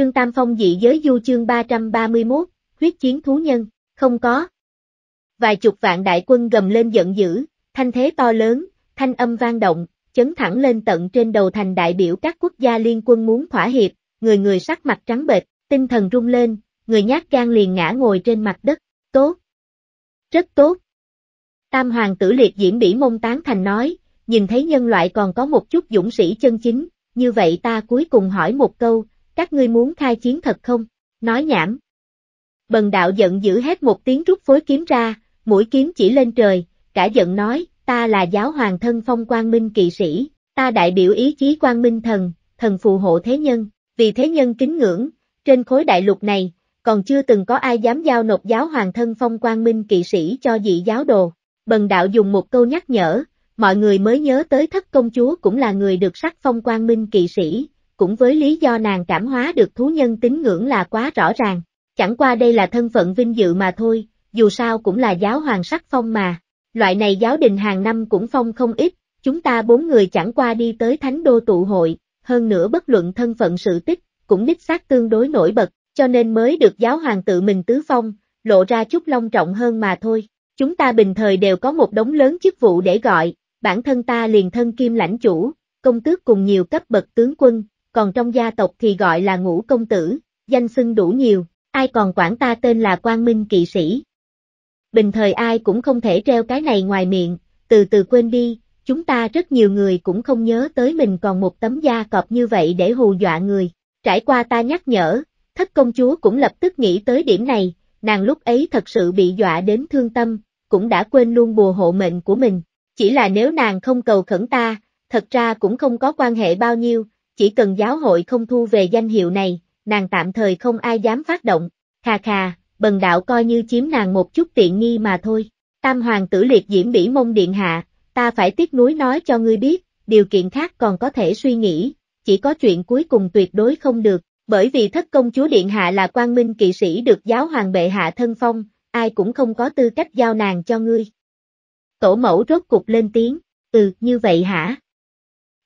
Trương Tam Phong dị giới du chương 331, huyết chiến thú nhân, không có. Vài chục vạn đại quân gầm lên giận dữ, thanh thế to lớn, thanh âm vang động, chấn thẳng lên tận trên đầu thành đại biểu các quốc gia liên quân muốn thỏa hiệp, người người sắc mặt trắng bệch, tinh thần rung lên, người nhát gan liền ngã ngồi trên mặt đất, tốt. Rất tốt. Tam hoàng tử liệt diễm bỉ mông tán thành nói, nhìn thấy nhân loại còn có một chút dũng sĩ chân chính, như vậy ta cuối cùng hỏi một câu, các ngươi muốn khai chiến thật không? Nói nhảm. Bần đạo giận dữ hét một tiếng rút phối kiếm ra, mũi kiếm chỉ lên trời, cả giận nói, ta là giáo hoàng thân phong quang minh kỵ sĩ, ta đại biểu ý chí quang minh thần, thần phù hộ thế nhân, vì thế nhân kính ngưỡng, trên khối đại lục này, còn chưa từng có ai dám giao nộp giáo hoàng thân phong quang minh kỵ sĩ cho dị giáo đồ. Bần đạo dùng một câu nhắc nhở, mọi người mới nhớ tới thất công chúa cũng là người được sắc phong quang minh kỵ sĩ, cũng với lý do nàng cảm hóa được thú nhân tín ngưỡng là quá rõ ràng, chẳng qua đây là thân phận vinh dự mà thôi, dù sao cũng là giáo hoàng sắc phong mà, loại này giáo đình hàng năm cũng phong không ít, chúng ta bốn người chẳng qua đi tới thánh đô tụ hội, hơn nữa bất luận thân phận sự tích, cũng đích xác tương đối nổi bật, cho nên mới được giáo hoàng tự mình tứ phong, lộ ra chút long trọng hơn mà thôi. Chúng ta bình thời đều có một đống lớn chức vụ để gọi, bản thân ta liền thân kim lãnh chủ, công tước cùng nhiều cấp bậc tướng quân, còn trong gia tộc thì gọi là ngũ công tử, danh xưng đủ nhiều, ai còn quản ta tên là Quang Minh Kỵ Sĩ. Bình thời ai cũng không thể treo cái này ngoài miệng, từ từ quên đi, chúng ta rất nhiều người cũng không nhớ tới mình còn một tấm da cọp như vậy để hù dọa người. Trải qua ta nhắc nhở, thất công chúa cũng lập tức nghĩ tới điểm này, nàng lúc ấy thật sự bị dọa đến thương tâm, cũng đã quên luôn bùa hộ mệnh của mình. Chỉ là nếu nàng không cầu khẩn ta, thật ra cũng không có quan hệ bao nhiêu, chỉ cần giáo hội không thu về danh hiệu này, nàng tạm thời không ai dám phát động, khà khà, bần đạo coi như chiếm nàng một chút tiện nghi mà thôi. Tam hoàng tử liệt diễm bỉ mông điện hạ, ta phải tiếc nuối nói cho ngươi biết, điều kiện khác còn có thể suy nghĩ, chỉ có chuyện cuối cùng tuyệt đối không được, bởi vì thất công chúa điện hạ là quan minh kỵ sĩ được giáo hoàng bệ hạ thân phong, ai cũng không có tư cách giao nàng cho ngươi. Tổ mẫu rốt cục lên tiếng, ừ, như vậy hả?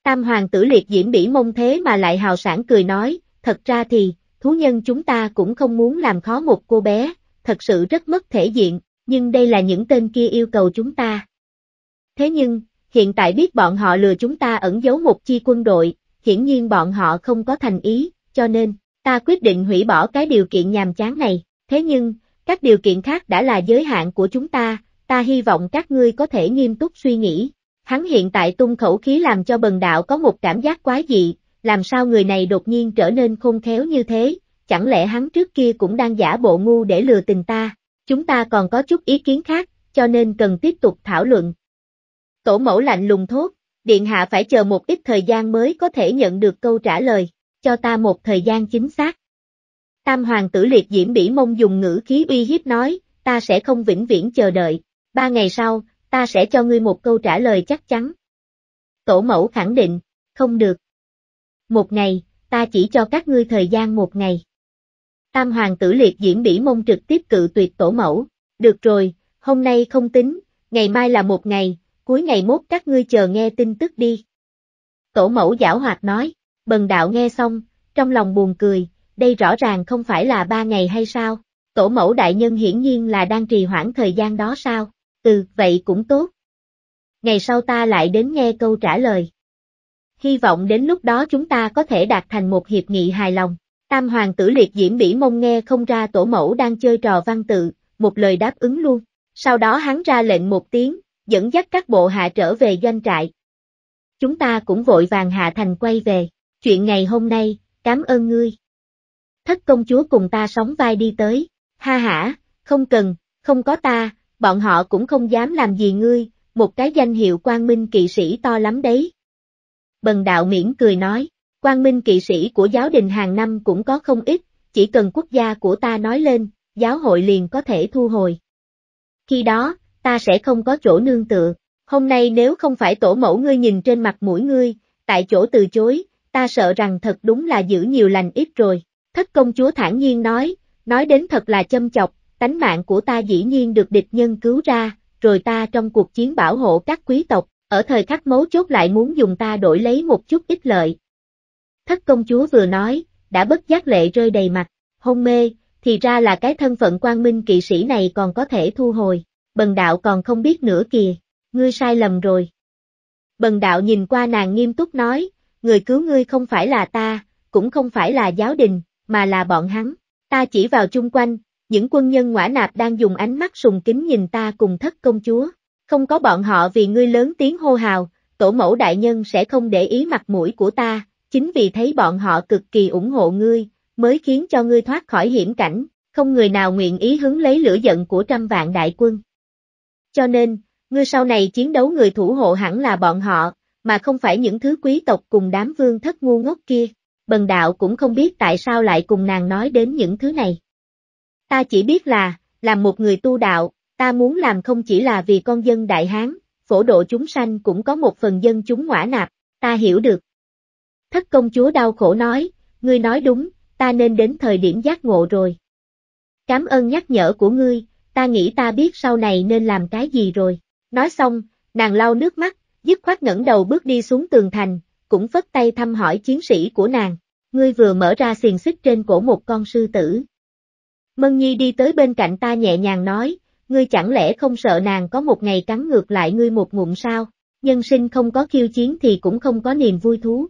Tam hoàng tử liệt diễm bỉ mông thế mà lại hào sản cười nói, thật ra thì, thú nhân chúng ta cũng không muốn làm khó một cô bé, thật sự rất mất thể diện, nhưng đây là những tên kia yêu cầu chúng ta. Thế nhưng, hiện tại biết bọn họ lừa chúng ta ẩn giấu một chi quân đội, hiển nhiên bọn họ không có thành ý, cho nên, ta quyết định hủy bỏ cái điều kiện nhàm chán này, thế nhưng, các điều kiện khác đã là giới hạn của chúng ta, ta hy vọng các ngươi có thể nghiêm túc suy nghĩ, Hắn hiện tại tung khẩu khí làm cho bần đạo có một cảm giác quá dị, làm sao người này đột nhiên trở nên khôn khéo như thế, chẳng lẽ hắn trước kia cũng đang giả bộ ngu để lừa tình ta, chúng ta còn có chút ý kiến khác, cho nên cần tiếp tục thảo luận. Tổ mẫu lạnh lùng thốt, điện hạ phải chờ một ít thời gian mới có thể nhận được câu trả lời, cho ta một thời gian chính xác. Tam hoàng tử liệt diễm bỉ mông dùng ngữ khí uy hiếp nói, ta sẽ không vĩnh viễn chờ đợi. Ba ngày sau, ta sẽ cho ngươi một câu trả lời chắc chắn. Tổ mẫu khẳng định, không được. Một ngày, ta chỉ cho các ngươi thời gian một ngày. Tam hoàng tử liệt diễm bỉ mông trực tiếp cự tuyệt tổ mẫu, được rồi, hôm nay không tính, ngày mai là một ngày, cuối ngày mốt các ngươi chờ nghe tin tức đi. Tổ mẫu giả hoạt nói, bần đạo nghe xong, trong lòng buồn cười, đây rõ ràng không phải là ba ngày hay sao, tổ mẫu đại nhân hiển nhiên là đang trì hoãn thời gian đó sao. Ừ, vậy cũng tốt. Ngày sau ta lại đến nghe câu trả lời. Hy vọng đến lúc đó chúng ta có thể đạt thành một hiệp nghị hài lòng. Tam hoàng tử liệt diễm bỉ mông nghe không ra tổ mẫu đang chơi trò văn tự, một lời đáp ứng luôn. Sau đó hắn ra lệnh một tiếng, dẫn dắt các bộ hạ trở về doanh trại. Chúng ta cũng vội vàng hạ thành quay về, chuyện ngày hôm nay, cảm ơn ngươi. Thất công chúa cùng ta sóng vai đi tới, ha hả, không cần, không có ta, bọn họ cũng không dám làm gì ngươi, một cái danh hiệu quang minh kỵ sĩ to lắm đấy. Bần đạo miễn cười nói, quang minh kỵ sĩ của giáo đình hàng năm cũng có không ít, chỉ cần quốc gia của ta nói lên, giáo hội liền có thể thu hồi. Khi đó, ta sẽ không có chỗ nương tựa, hôm nay nếu không phải tổ mẫu ngươi nhìn trên mặt mũi ngươi, tại chỗ từ chối, ta sợ rằng thật đúng là giữ nhiều lành ít rồi. Thất công chúa thản nhiên nói, nói đến thật là châm chọc, tánh mạng của ta dĩ nhiên được địch nhân cứu ra, rồi ta trong cuộc chiến bảo hộ các quý tộc, ở thời khắc mấu chốt lại muốn dùng ta đổi lấy một chút ít lợi. Thất công chúa vừa nói, đã bất giác lệ rơi đầy mặt, hôn mê, thì ra là cái thân phận quan minh kỵ sĩ này còn có thể thu hồi, bần đạo còn không biết nữa kìa, ngươi sai lầm rồi. Bần đạo nhìn qua nàng nghiêm túc nói, người cứu ngươi không phải là ta, cũng không phải là giáo đình, mà là bọn hắn, ta chỉ vào chung quanh, những quân nhân ngõa nạp đang dùng ánh mắt sùng kính nhìn ta cùng thất công chúa. Không có bọn họ vì ngươi lớn tiếng hô hào, tổ mẫu đại nhân sẽ không để ý mặt mũi của ta, chính vì thấy bọn họ cực kỳ ủng hộ ngươi, mới khiến cho ngươi thoát khỏi hiểm cảnh, không người nào nguyện ý hứng lấy lửa giận của trăm vạn đại quân. Cho nên, ngươi sau này chiến đấu người thủ hộ hẳn là bọn họ, mà không phải những thứ quý tộc cùng đám vương thất ngu ngốc kia. Bần đạo cũng không biết tại sao lại cùng nàng nói đến những thứ này ta chỉ biết là, làm một người tu đạo, ta muốn làm không chỉ là vì con dân Đại Hán, phổ độ chúng sanh cũng có một phần dân chúng ngoả nạp, ta hiểu được. Thất công chúa đau khổ nói, ngươi nói đúng, ta nên đến thời điểm giác ngộ rồi. Cảm ơn nhắc nhở của ngươi, ta nghĩ ta biết sau này nên làm cái gì rồi. Nói xong, nàng lau nước mắt, dứt khoát ngẩng đầu bước đi xuống tường thành, cũng phất tay thăm hỏi chiến sĩ của nàng. Ngươi vừa mở ra xiềng xích trên cổ một con sư tử, Mân Nhi đi tới bên cạnh ta nhẹ nhàng nói, ngươi chẳng lẽ không sợ nàng có một ngày cắn ngược lại ngươi một ngụm sao, nhân sinh không có khiêu chiến thì cũng không có niềm vui thú.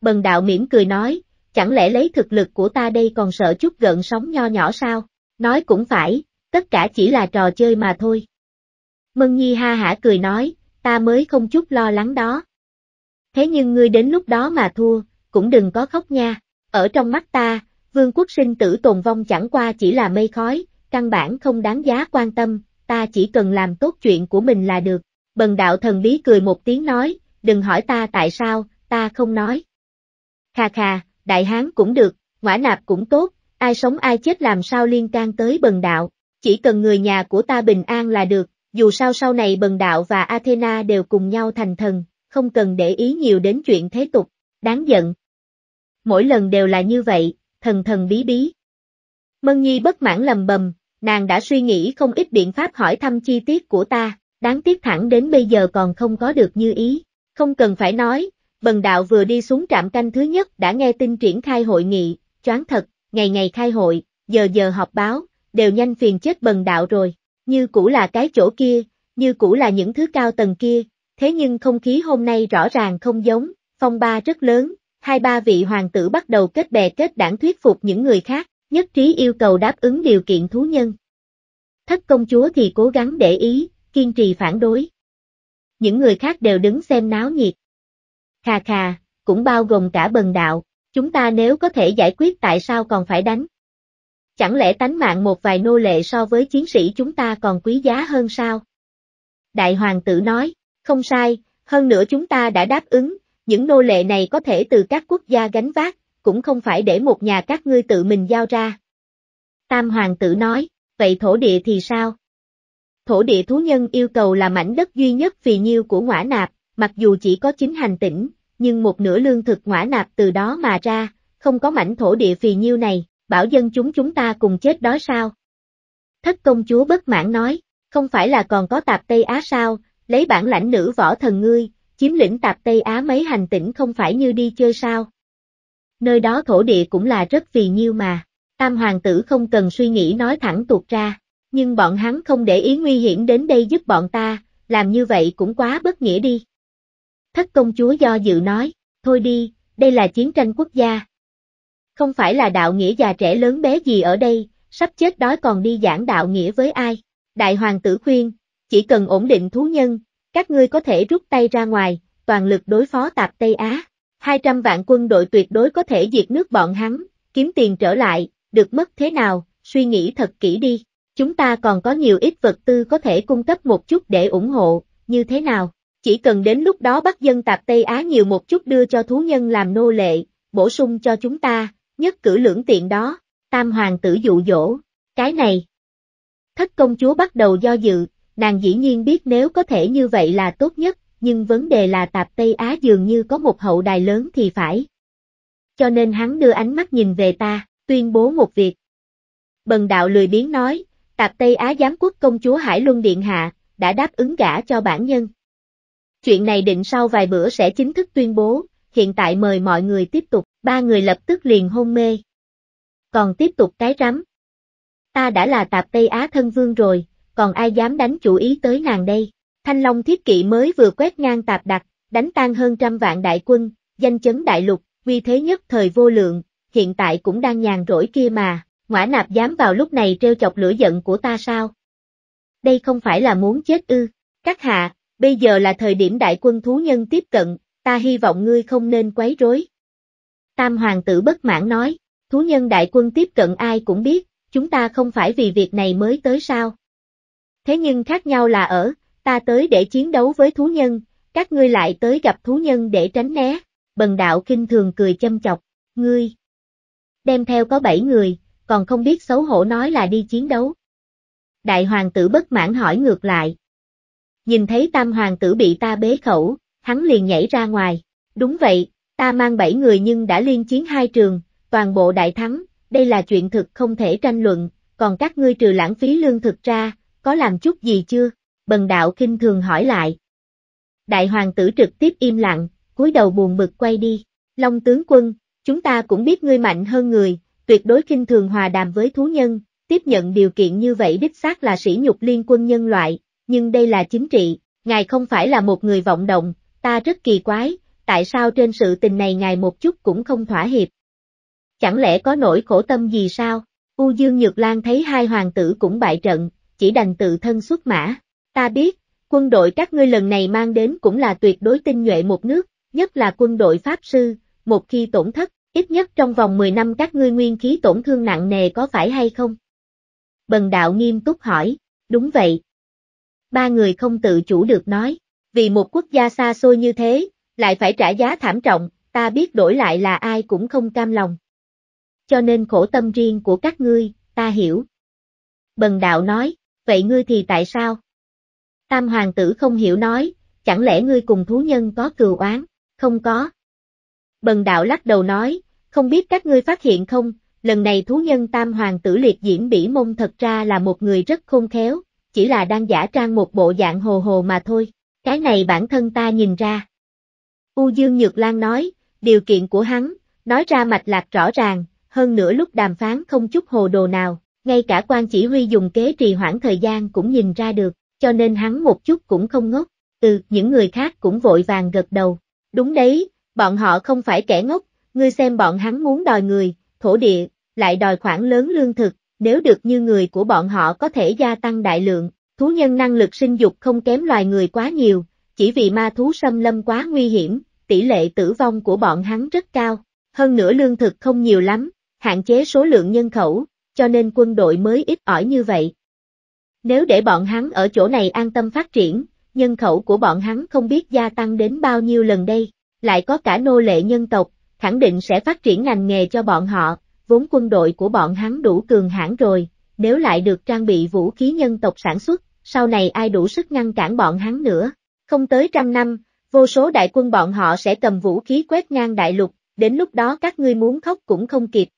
Bần đạo mỉm cười nói, chẳng lẽ lấy thực lực của ta đây còn sợ chút gợn sóng nho nhỏ sao, nói cũng phải, tất cả chỉ là trò chơi mà thôi. Mân Nhi ha hả cười nói, ta mới không chút lo lắng đó. Thế nhưng ngươi đến lúc đó mà thua, cũng đừng có khóc nha, ở trong mắt ta, Vương quốc sinh tử tồn vong chẳng qua chỉ là mây khói, căn bản không đáng giá quan tâm, ta chỉ cần làm tốt chuyện của mình là được. Bần đạo thần bí cười một tiếng nói, đừng hỏi ta tại sao, ta không nói. Khà khà, đại hán cũng được, ngõa nạp cũng tốt, ai sống ai chết làm sao liên can tới bần đạo, chỉ cần người nhà của ta bình an là được, dù sao sau này bần đạo và Athena đều cùng nhau thành thần, không cần để ý nhiều đến chuyện thế tục, đáng giận. Mỗi lần đều là như vậy, thần thần bí bí. Mân Nhi bất mãn lầm bầm, nàng đã suy nghĩ không ít biện pháp hỏi thăm chi tiết của ta, đáng tiếc thẳng đến bây giờ còn không có được như ý. Không cần phải nói, bần đạo vừa đi xuống trạm canh thứ nhất đã nghe tin triển khai hội nghị, choáng thật, ngày ngày khai hội, giờ giờ họp báo, đều nhanh phiền chết bần đạo rồi, như cũ là cái chỗ kia, như cũ là những thứ cao tầng kia, thế nhưng không khí hôm nay rõ ràng không giống, phong ba rất lớn, hai ba vị hoàng tử bắt đầu kết bè kết đảng thuyết phục những người khác, nhất trí yêu cầu đáp ứng điều kiện thú nhân. Thất công chúa thì cố gắng để ý, kiên trì phản đối. Những người khác đều đứng xem náo nhiệt. Khà khà, cũng bao gồm cả bần đạo, chúng ta nếu có thể giải quyết tại sao còn phải đánh. Chẳng lẽ tánh mạng một vài nô lệ so với chiến sĩ chúng ta còn quý giá hơn sao? Đại hoàng tử nói, không sai, hơn nữa chúng ta đã đáp ứng, những nô lệ này có thể từ các quốc gia gánh vác, cũng không phải để một nhà các ngươi tự mình giao ra. Tam hoàng tử nói, vậy thổ địa thì sao? Thổ địa thú nhân yêu cầu là mảnh đất duy nhất vì nhiêu của ngõa nạp, mặc dù chỉ có chính hành tỉnh, nhưng một nửa lương thực ngõa nạp từ đó mà ra, không có mảnh thổ địa vì nhiêu này, bảo dân chúng chúng ta cùng chết đó sao? Thất công chúa bất mãn nói, không phải là còn có tạp Tây Á sao, lấy bản lãnh nữ võ thần ngươi, Chiếm lĩnh tạp Tây Á mấy hành tỉnh không phải như đi chơi sao. Nơi đó thổ địa cũng là rất vì nhiêu mà. Tam hoàng tử không cần suy nghĩ nói thẳng tuột ra, nhưng bọn hắn không để ý nguy hiểm đến đây giúp bọn ta, làm như vậy cũng quá bất nghĩa đi. Thất công chúa do dự nói, thôi đi, đây là chiến tranh quốc gia. Không phải là đạo nghĩa già trẻ lớn bé gì ở đây, sắp chết đói còn đi giảng đạo nghĩa với ai. Đại hoàng tử khuyên, chỉ cần ổn định thú nhân, các ngươi có thể rút tay ra ngoài, toàn lực đối phó tạp Tây Á. 200 vạn quân đội tuyệt đối có thể diệt nước bọn hắn, kiếm tiền trở lại, được mất thế nào, suy nghĩ thật kỹ đi. Chúng ta còn có nhiều ít vật tư có thể cung cấp một chút để ủng hộ, như thế nào? Chỉ cần đến lúc đó bắt dân tạp Tây Á nhiều một chút đưa cho thú nhân làm nô lệ, bổ sung cho chúng ta, nhất cử lưỡng tiện đó, tam hoàng tử dụ dỗ, cái này. Thất công chúa bắt đầu do dự, Nàng dĩ nhiên biết nếu có thể như vậy là tốt nhất, nhưng vấn đề là tạp Tây Á dường như có một hậu đài lớn thì phải. Cho nên hắn đưa ánh mắt nhìn về ta, tuyên bố một việc. Bần đạo lười biếng nói, tạp Tây Á giám quốc công chúa Hải Luân Điện Hạ, đã đáp ứng gả cho bản nhân. Chuyện này định sau vài bữa sẽ chính thức tuyên bố, hiện tại mời mọi người tiếp tục, ba người lập tức liền hôn mê. Còn tiếp tục cái rắm. Ta đã là tạp Tây Á thân vương rồi, còn ai dám đánh chủ ý tới nàng đây. Thanh Long thiết kỵ mới vừa quét ngang tạp đặc, đánh tan hơn trăm vạn đại quân, danh chấn đại lục, uy thế nhất thời vô lượng, hiện tại cũng đang nhàn rỗi kia mà, ngõa nạp dám vào lúc này treo chọc lửa giận của ta sao? Đây không phải là muốn chết ư, các hạ, bây giờ là thời điểm đại quân thú nhân tiếp cận, ta hy vọng ngươi không nên quấy rối. Tam hoàng tử bất mãn nói, thú nhân đại quân tiếp cận ai cũng biết, chúng ta không phải vì việc này mới tới sao, Thế nhưng khác nhau là ở, ta tới để chiến đấu với thú nhân, các ngươi lại tới gặp thú nhân để tránh né. Bần đạo kinh thường cười châm chọc, ngươi. Đem theo có bảy người, còn không biết xấu hổ nói là đi chiến đấu. Đại hoàng tử bất mãn hỏi ngược lại. Nhìn thấy tam hoàng tử bị ta bế khẩu, hắn liền nhảy ra ngoài. Đúng vậy, ta mang bảy người nhưng đã liên chiến hai trường, toàn bộ đại thắng, đây là chuyện thực không thể tranh luận, còn các ngươi trừ lãng phí lương thực ra, có làm chút gì chưa? Bần đạo kinh thường hỏi lại. Đại hoàng tử trực tiếp im lặng, cúi đầu buồn bực quay đi. Long tướng quân, chúng ta cũng biết ngươi mạnh hơn người, tuyệt đối kinh thường hòa đàm với thú nhân, tiếp nhận điều kiện như vậy đích xác là sỉ nhục liên quân nhân loại, nhưng đây là chính trị, ngài không phải là một người vọng động, ta rất kỳ quái, tại sao trên sự tình này ngài một chút cũng không thỏa hiệp. Chẳng lẽ có nỗi khổ tâm gì sao? U Dương Nhược Lan thấy hai hoàng tử cũng bại trận, chỉ đành tự thân xuất mã. Ta biết, quân đội các ngươi lần này mang đến cũng là tuyệt đối tinh nhuệ một nước, nhất là quân đội Pháp Sư, một khi tổn thất, ít nhất trong vòng 10 năm các ngươi nguyên khí tổn thương nặng nề có phải hay không? Bần đạo nghiêm túc hỏi, đúng vậy. Ba người không tự chủ được nói, vì một quốc gia xa xôi như thế, lại phải trả giá thảm trọng, ta biết đổi lại là ai cũng không cam lòng. Cho nên khổ tâm riêng của các ngươi, ta hiểu. Bần đạo nói, vậy ngươi thì tại sao? Tam hoàng tử không hiểu nói, chẳng lẽ ngươi cùng thú nhân có cừu oán? Không có. Bần đạo lắc đầu nói, không biết các ngươi phát hiện không, lần này thú nhân tam hoàng tử liệt diễn bỉ mông thật ra là một người rất khôn khéo, chỉ là đang giả trang một bộ dạng hồ hồ mà thôi, cái này bản thân ta nhìn ra. U Dương Nhược Lan nói, điều kiện của hắn, nói ra mạch lạc rõ ràng, hơn nữa lúc đàm phán không chút hồ đồ nào, ngay cả quan chỉ huy dùng kế trì hoãn thời gian cũng nhìn ra được, cho nên hắn một chút cũng không ngốc, từ những người khác cũng vội vàng gật đầu. Đúng đấy, bọn họ không phải kẻ ngốc, ngươi xem bọn hắn muốn đòi người, thổ địa, lại đòi khoản lớn lương thực, nếu được như người của bọn họ có thể gia tăng đại lượng, thú nhân năng lực sinh dục không kém loài người quá nhiều, chỉ vì ma thú xâm lâm quá nguy hiểm, tỷ lệ tử vong của bọn hắn rất cao, hơn nữa lương thực không nhiều lắm, hạn chế số lượng nhân khẩu, cho nên quân đội mới ít ỏi như vậy. Nếu để bọn hắn ở chỗ này an tâm phát triển, nhân khẩu của bọn hắn không biết gia tăng đến bao nhiêu lần đây, lại có cả nô lệ nhân tộc, khẳng định sẽ phát triển ngành nghề cho bọn họ, vốn quân đội của bọn hắn đủ cường hãn rồi, nếu lại được trang bị vũ khí nhân tộc sản xuất, sau này ai đủ sức ngăn cản bọn hắn nữa. Không tới trăm năm, vô số đại quân bọn họ sẽ cầm vũ khí quét ngang đại lục, đến lúc đó các ngươi muốn khóc cũng không kịp.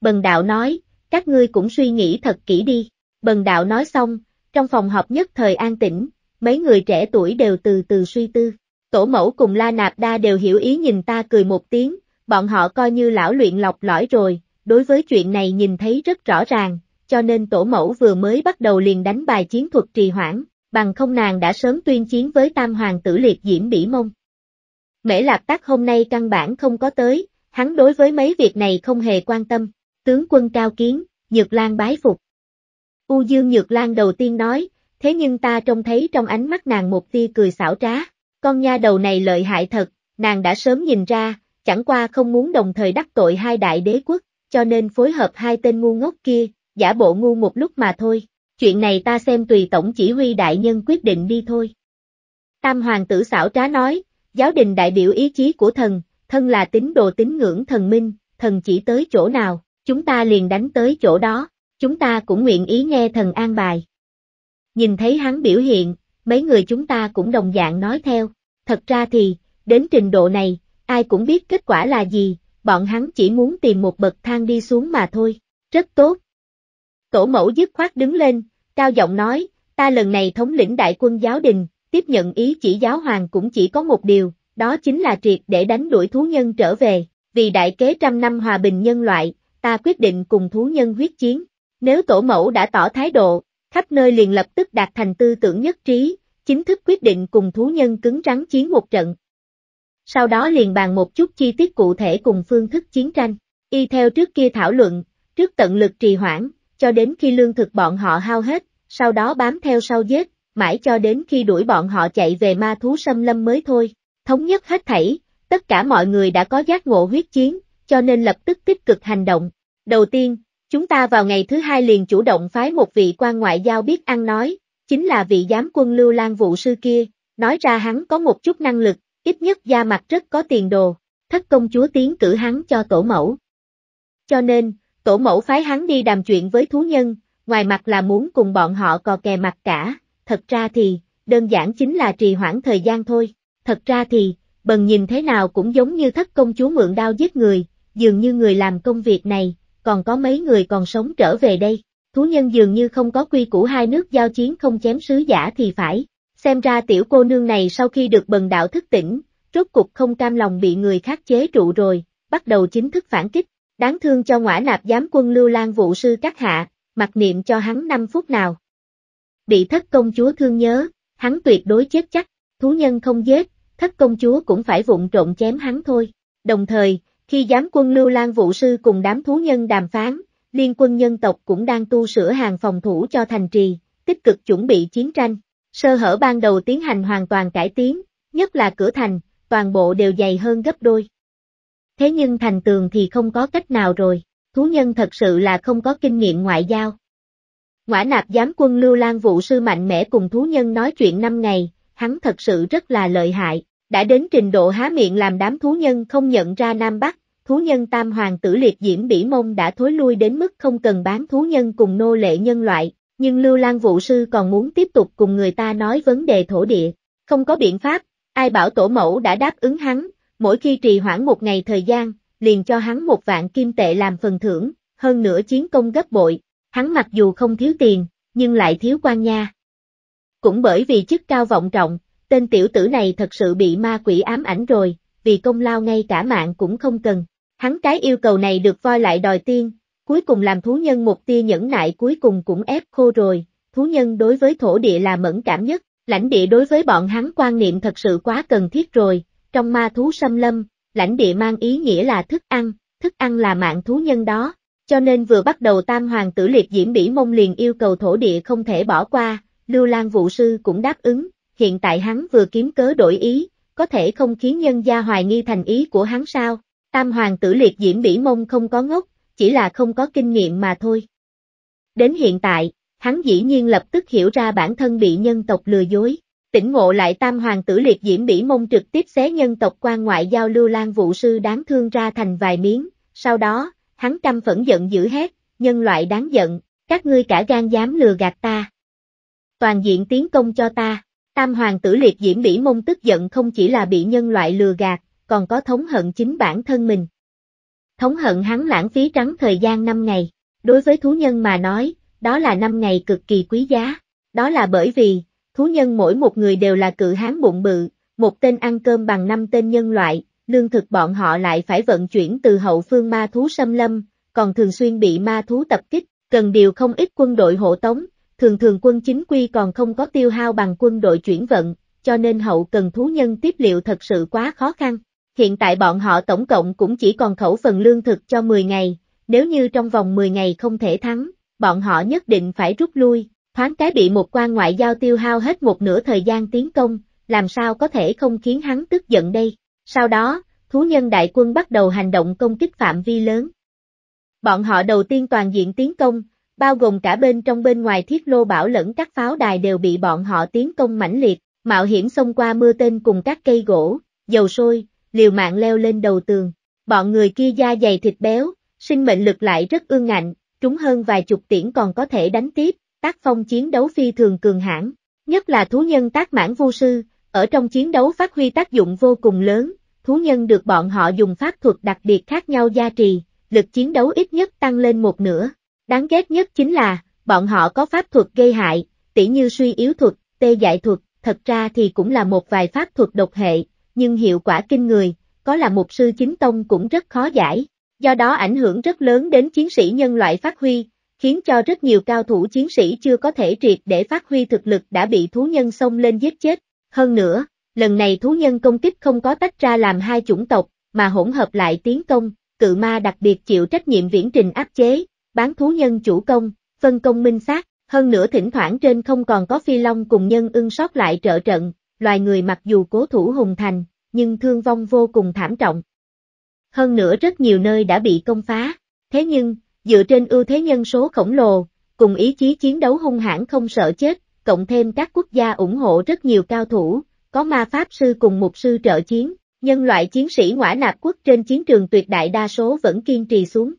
Bần đạo nói, các ngươi cũng suy nghĩ thật kỹ đi. Bần đạo nói xong, trong phòng họp nhất thời an tĩnh, mấy người trẻ tuổi đều từ từ suy tư. Tổ mẫu cùng La Nạp Đa đều hiểu ý nhìn ta cười một tiếng, bọn họ coi như lão luyện lọc lõi rồi, đối với chuyện này nhìn thấy rất rõ ràng, cho nên tổ mẫu vừa mới bắt đầu liền đánh bài chiến thuật trì hoãn, bằng không nàng đã sớm tuyên chiến với tam hoàng tử liệt diễm bỉ mông. Mễ Lạp Tắc hôm nay căn bản không có tới, hắn đối với mấy việc này không hề quan tâm tướng quân cao kiến, Nhược Lan bái phục. U Dương Nhược Lan đầu tiên nói, thế nhưng ta trông thấy trong ánh mắt nàng một tia cười xảo trá, con nha đầu này lợi hại thật, nàng đã sớm nhìn ra, chẳng qua không muốn đồng thời đắc tội hai đại đế quốc, cho nên phối hợp hai tên ngu ngốc kia, giả bộ ngu một lúc mà thôi, chuyện này ta xem tùy tổng chỉ huy đại nhân quyết định đi thôi. Tam hoàng tử xảo trá nói, giáo đình đại biểu ý chí của thần, thân là tín đồ tín ngưỡng thần minh, thần chỉ tới chỗ nào, chúng ta liền đánh tới chỗ đó, chúng ta cũng nguyện ý nghe thần an bài. Nhìn thấy hắn biểu hiện, mấy người chúng ta cũng đồng dạng nói theo, thật ra thì, đến trình độ này, ai cũng biết kết quả là gì, bọn hắn chỉ muốn tìm một bậc thang đi xuống mà thôi, rất tốt. Tổ mẫu dứt khoát đứng lên, cao giọng nói, ta lần này thống lĩnh đại quân giáo đình, tiếp nhận ý chỉ giáo hoàng cũng chỉ có một điều, đó chính là triệt để đánh đuổi thú nhân trở về, vì đại kế trăm năm hòa bình nhân loại, ta quyết định cùng thú nhân quyết chiến. Nếu tổ mẫu đã tỏ thái độ, khắp nơi liền lập tức đạt thành tư tưởng nhất trí, chính thức quyết định cùng thú nhân cứng rắn chiến một trận. Sau đó liền bàn một chút chi tiết cụ thể cùng phương thức chiến tranh, y theo trước kia thảo luận, trước tận lực trì hoãn, cho đến khi lương thực bọn họ hao hết, sau đó bám theo sau giết, mãi cho đến khi đuổi bọn họ chạy về ma thú xâm lâm mới thôi, thống nhất hết thảy, tất cả mọi người đã có giác ngộ huyết chiến, cho nên lập tức tích cực hành động. Đầu tiên, chúng ta vào ngày thứ hai liền chủ động phái một vị quan ngoại giao biết ăn nói, chính là vị giám quân lưu lan vụ sư kia, nói ra hắn có một chút năng lực, ít nhất da mặt rất có tiền đồ, thất công chúa tiến cử hắn cho tổ mẫu. Cho nên, tổ mẫu phái hắn đi đàm chuyện với thú nhân, ngoài mặt là muốn cùng bọn họ cò kè mặt cả, thật ra thì, đơn giản chính là trì hoãn thời gian thôi, thật ra thì, bần nhìn thế nào cũng giống như thất công chúa mượn đao giết người, dường như người làm công việc này, còn có mấy người còn sống trở về đây. Thú nhân dường như không có quy củ hai nước giao chiến không chém sứ giả thì phải. Xem ra tiểu cô nương này sau khi được bần đạo thức tỉnh, rốt cục không cam lòng bị người khác chế trụ rồi, bắt đầu chính thức phản kích. Đáng thương cho ngõa nạp giám quân lưu lan vụ sư các hạ, mặc niệm cho hắn 5 phút nào. Bị thất công chúa thương nhớ, hắn tuyệt đối chết chắc, thú nhân không giết, thất công chúa cũng phải vụng trộn chém hắn thôi. Đồng thời, khi giám quân Lưu Lan Vũ Sư cùng đám thú nhân đàm phán, liên quân nhân tộc cũng đang tu sửa hàng phòng thủ cho thành trì, tích cực chuẩn bị chiến tranh. Sơ hở ban đầu tiến hành hoàn toàn cải tiến, nhất là cửa thành, toàn bộ đều dày hơn gấp đôi. Thế nhưng thành tường thì không có cách nào rồi, thú nhân thật sự là không có kinh nghiệm ngoại giao. Ngoã nạp giám quân Lưu Lan Vũ Sư mạnh mẽ cùng thú nhân nói chuyện năm ngày, hắn thật sự rất là lợi hại, đã đến trình độ há miệng làm đám thú nhân không nhận ra Nam Bắc, thú nhân tam hoàng tử liệt diễm bỉ mông đã thối lui đến mức không cần bán thú nhân cùng nô lệ nhân loại, nhưng Lưu Lan vũ Sư còn muốn tiếp tục cùng người ta nói vấn đề thổ địa. Không có biện pháp, ai bảo tổ mẫu đã đáp ứng hắn, mỗi khi trì hoãn một ngày thời gian, liền cho hắn một vạn kim tệ làm phần thưởng, hơn nữa chiến công gấp bội, hắn mặc dù không thiếu tiền, nhưng lại thiếu quan nha. Cũng bởi vì chức cao vọng trọng, tên tiểu tử này thật sự bị ma quỷ ám ảnh rồi, vì công lao ngay cả mạng cũng không cần. Hắn cái yêu cầu này được voi lại đòi tiên, cuối cùng làm thú nhân một tia nhẫn nại cuối cùng cũng ép khô rồi, thú nhân đối với thổ địa là mẫn cảm nhất, lãnh địa đối với bọn hắn quan niệm thật sự quá cần thiết rồi, trong ma thú xâm lâm, lãnh địa mang ý nghĩa là thức ăn, thức ăn là mạng thú nhân đó, cho nên vừa bắt đầu tam hoàng tử liệt diễm bỉ mông liền yêu cầu thổ địa không thể bỏ qua, lưu lan vụ sư cũng đáp ứng, hiện tại hắn vừa kiếm cớ đổi ý, có thể không khiến nhân gia hoài nghi thành ý của hắn sao? Tam hoàng tử liệt diễm bỉ mông không có ngốc, chỉ là không có kinh nghiệm mà thôi. Đến hiện tại, hắn dĩ nhiên lập tức hiểu ra bản thân bị nhân tộc lừa dối. Tỉnh ngộ lại tam hoàng tử liệt diễm bỉ mông trực tiếp xé nhân tộc quan ngoại giao lưu lan vụ sư đáng thương ra thành vài miếng, sau đó, hắn căm phẫn giận dữ hét, nhân loại đáng giận, các ngươi cả gan dám lừa gạt ta. Toàn diện tiến công cho ta. Tam hoàng tử liệt diễm bỉ mông tức giận không chỉ là bị nhân loại lừa gạt, còn có thống hận chính bản thân mình. Thống hận hắn lãng phí trắng thời gian 5 ngày, đối với thú nhân mà nói, đó là 5 ngày cực kỳ quý giá, đó là bởi vì, thú nhân mỗi một người đều là cự hán bụng bự, một tên ăn cơm bằng 5 tên nhân loại, lương thực bọn họ lại phải vận chuyển từ hậu phương ma thú xâm lâm, còn thường xuyên bị ma thú tập kích, cần điều không ít quân đội hộ tống, thường thường quân chính quy còn không có tiêu hao bằng quân đội chuyển vận, cho nên hậu cần thú nhân tiếp liệu thật sự quá khó khăn. Hiện tại bọn họ tổng cộng cũng chỉ còn khẩu phần lương thực cho 10 ngày, nếu như trong vòng 10 ngày không thể thắng, bọn họ nhất định phải rút lui, thoáng cái bị một quan ngoại giao tiêu hao hết một nửa thời gian tiến công, làm sao có thể không khiến hắn tức giận đây. Sau đó, thú nhân đại quân bắt đầu hành động công kích phạm vi lớn. Bọn họ đầu tiên toàn diện tiến công, bao gồm cả bên trong bên ngoài thiết lô bảo lẫn các pháo đài đều bị bọn họ tiến công mãnh liệt, mạo hiểm xông qua mưa tên cùng các cây gỗ, dầu sôi, liều mạng leo lên đầu tường. Bọn người kia da dày thịt béo, sinh mệnh lực lại rất ương ngạnh, trúng hơn vài chục tiễn còn có thể đánh tiếp, tác phong chiến đấu phi thường cường hãn, nhất là thú nhân tác mãn vô sư, ở trong chiến đấu phát huy tác dụng vô cùng lớn, thú nhân được bọn họ dùng pháp thuật đặc biệt khác nhau gia trì, lực chiến đấu ít nhất tăng lên một nửa, Đáng ghét nhất chính là, bọn họ có pháp thuật gây hại, tỉ như suy yếu thuật, tê dại thuật, thật ra thì cũng là một vài pháp thuật độc hệ, nhưng hiệu quả kinh người, có là một sư chính tông cũng rất khó giải. Do đó ảnh hưởng rất lớn đến chiến sĩ nhân loại phát huy, khiến cho rất nhiều cao thủ chiến sĩ chưa có thể triệt để phát huy thực lực đã bị thú nhân xông lên giết chết. Hơn nữa, lần này thú nhân công kích không có tách ra làm hai chủng tộc, mà hỗn hợp lại tiến công, cự ma đặc biệt chịu trách nhiệm viễn trình áp chế, bán thú nhân chủ công, phân công minh xác, hơn nữa thỉnh thoảng trên không còn có phi long cùng nhân ưng sót lại trợ trận, loài người mặc dù cố thủ hùng thành, nhưng thương vong vô cùng thảm trọng. Hơn nữa rất nhiều nơi đã bị công phá, thế nhưng, dựa trên ưu thế nhân số khổng lồ, cùng ý chí chiến đấu hung hãn không sợ chết, cộng thêm các quốc gia ủng hộ rất nhiều cao thủ, có ma pháp sư cùng mục sư trợ chiến, nhân loại chiến sĩ ngõa nạp quốc trên chiến trường tuyệt đại đa số vẫn kiên trì xuống,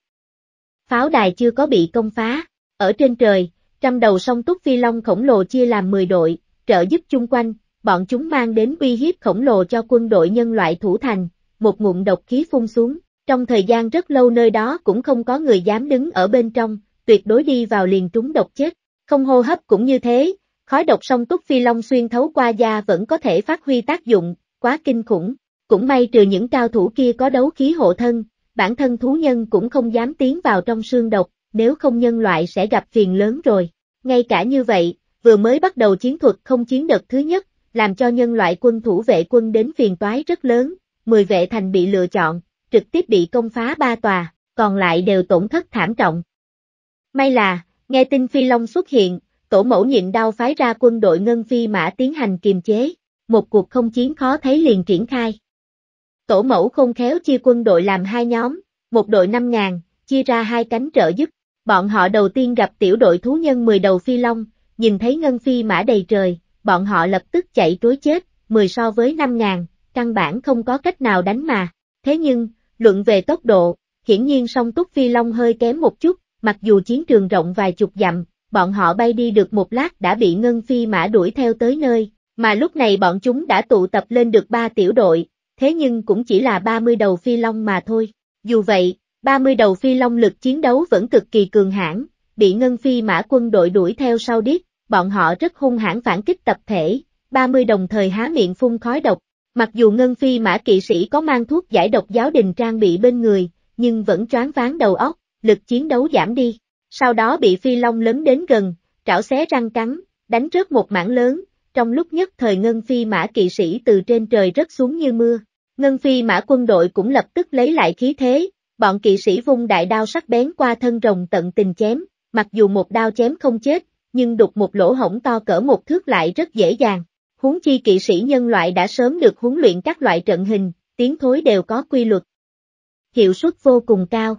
pháo đài chưa có bị công phá. Ở trên trời, trăm đầu sông túc phi long khổng lồ chia làm 10 đội, trợ giúp chung quanh, bọn chúng mang đến uy hiếp khổng lồ cho quân đội nhân loại thủ thành, một ngụm độc khí phun xuống, trong thời gian rất lâu nơi đó cũng không có người dám đứng ở bên trong, tuyệt đối đi vào liền trúng độc chết, không hô hấp cũng như thế, khói độc sông túc phi long xuyên thấu qua da vẫn có thể phát huy tác dụng, quá kinh khủng, cũng may trừ những cao thủ kia có đấu khí hộ thân, bản thân thú nhân cũng không dám tiến vào trong xương độc, nếu không nhân loại sẽ gặp phiền lớn rồi. Ngay cả như vậy, vừa mới bắt đầu chiến thuật không chiến đợt thứ nhất, làm cho nhân loại quân thủ vệ quân đến phiền toái rất lớn, 10 vệ thành bị lựa chọn, trực tiếp bị công phá ba tòa, còn lại đều tổn thất thảm trọng. May là, nghe tin Phi Long xuất hiện, tổ mẫu nhịn đau phái ra quân đội Ngân Phi Mã tiến hành kiềm chế, một cuộc không chiến khó thấy liền triển khai. Tổ mẫu không khéo chia quân đội làm hai nhóm, một đội 5.000, chia ra hai cánh trợ giúp. Bọn họ đầu tiên gặp tiểu đội thú nhân 10 đầu phi long, nhìn thấy ngân phi mã đầy trời, bọn họ lập tức chạy trối chết, 10 so với 5.000, căn bản không có cách nào đánh mà. Thế nhưng, luận về tốc độ, hiển nhiên song túc phi long hơi kém một chút, mặc dù chiến trường rộng vài chục dặm, bọn họ bay đi được một lát đã bị ngân phi mã đuổi theo tới nơi, mà lúc này bọn chúng đã tụ tập lên được ba tiểu đội, thế nhưng cũng chỉ là 30 đầu phi long mà thôi. Dù vậy, 30 đầu phi long lực chiến đấu vẫn cực kỳ cường hãn, bị ngân phi mã quân đội đuổi theo sau điếc, bọn họ rất hung hãn phản kích tập thể, 30 đồng thời há miệng phun khói độc. Mặc dù ngân phi mã kỵ sĩ có mang thuốc giải độc giáo đình trang bị bên người, nhưng vẫn choáng váng đầu óc, lực chiến đấu giảm đi. Sau đó bị phi long lớn đến gần, trảo xé răng cắn, đánh rớt một mảng lớn, trong lúc nhất thời ngân phi mã kỵ sĩ từ trên trời rớt xuống như mưa. Ngân phi mã quân đội cũng lập tức lấy lại khí thế, bọn kỵ sĩ vung đại đao sắc bén qua thân rồng tận tình chém, mặc dù một đao chém không chết, nhưng đục một lỗ hổng to cỡ một thước lại rất dễ dàng. Huống chi kỵ sĩ nhân loại đã sớm được huấn luyện các loại trận hình, tiếng thối đều có quy luật. Hiệu suất vô cùng cao.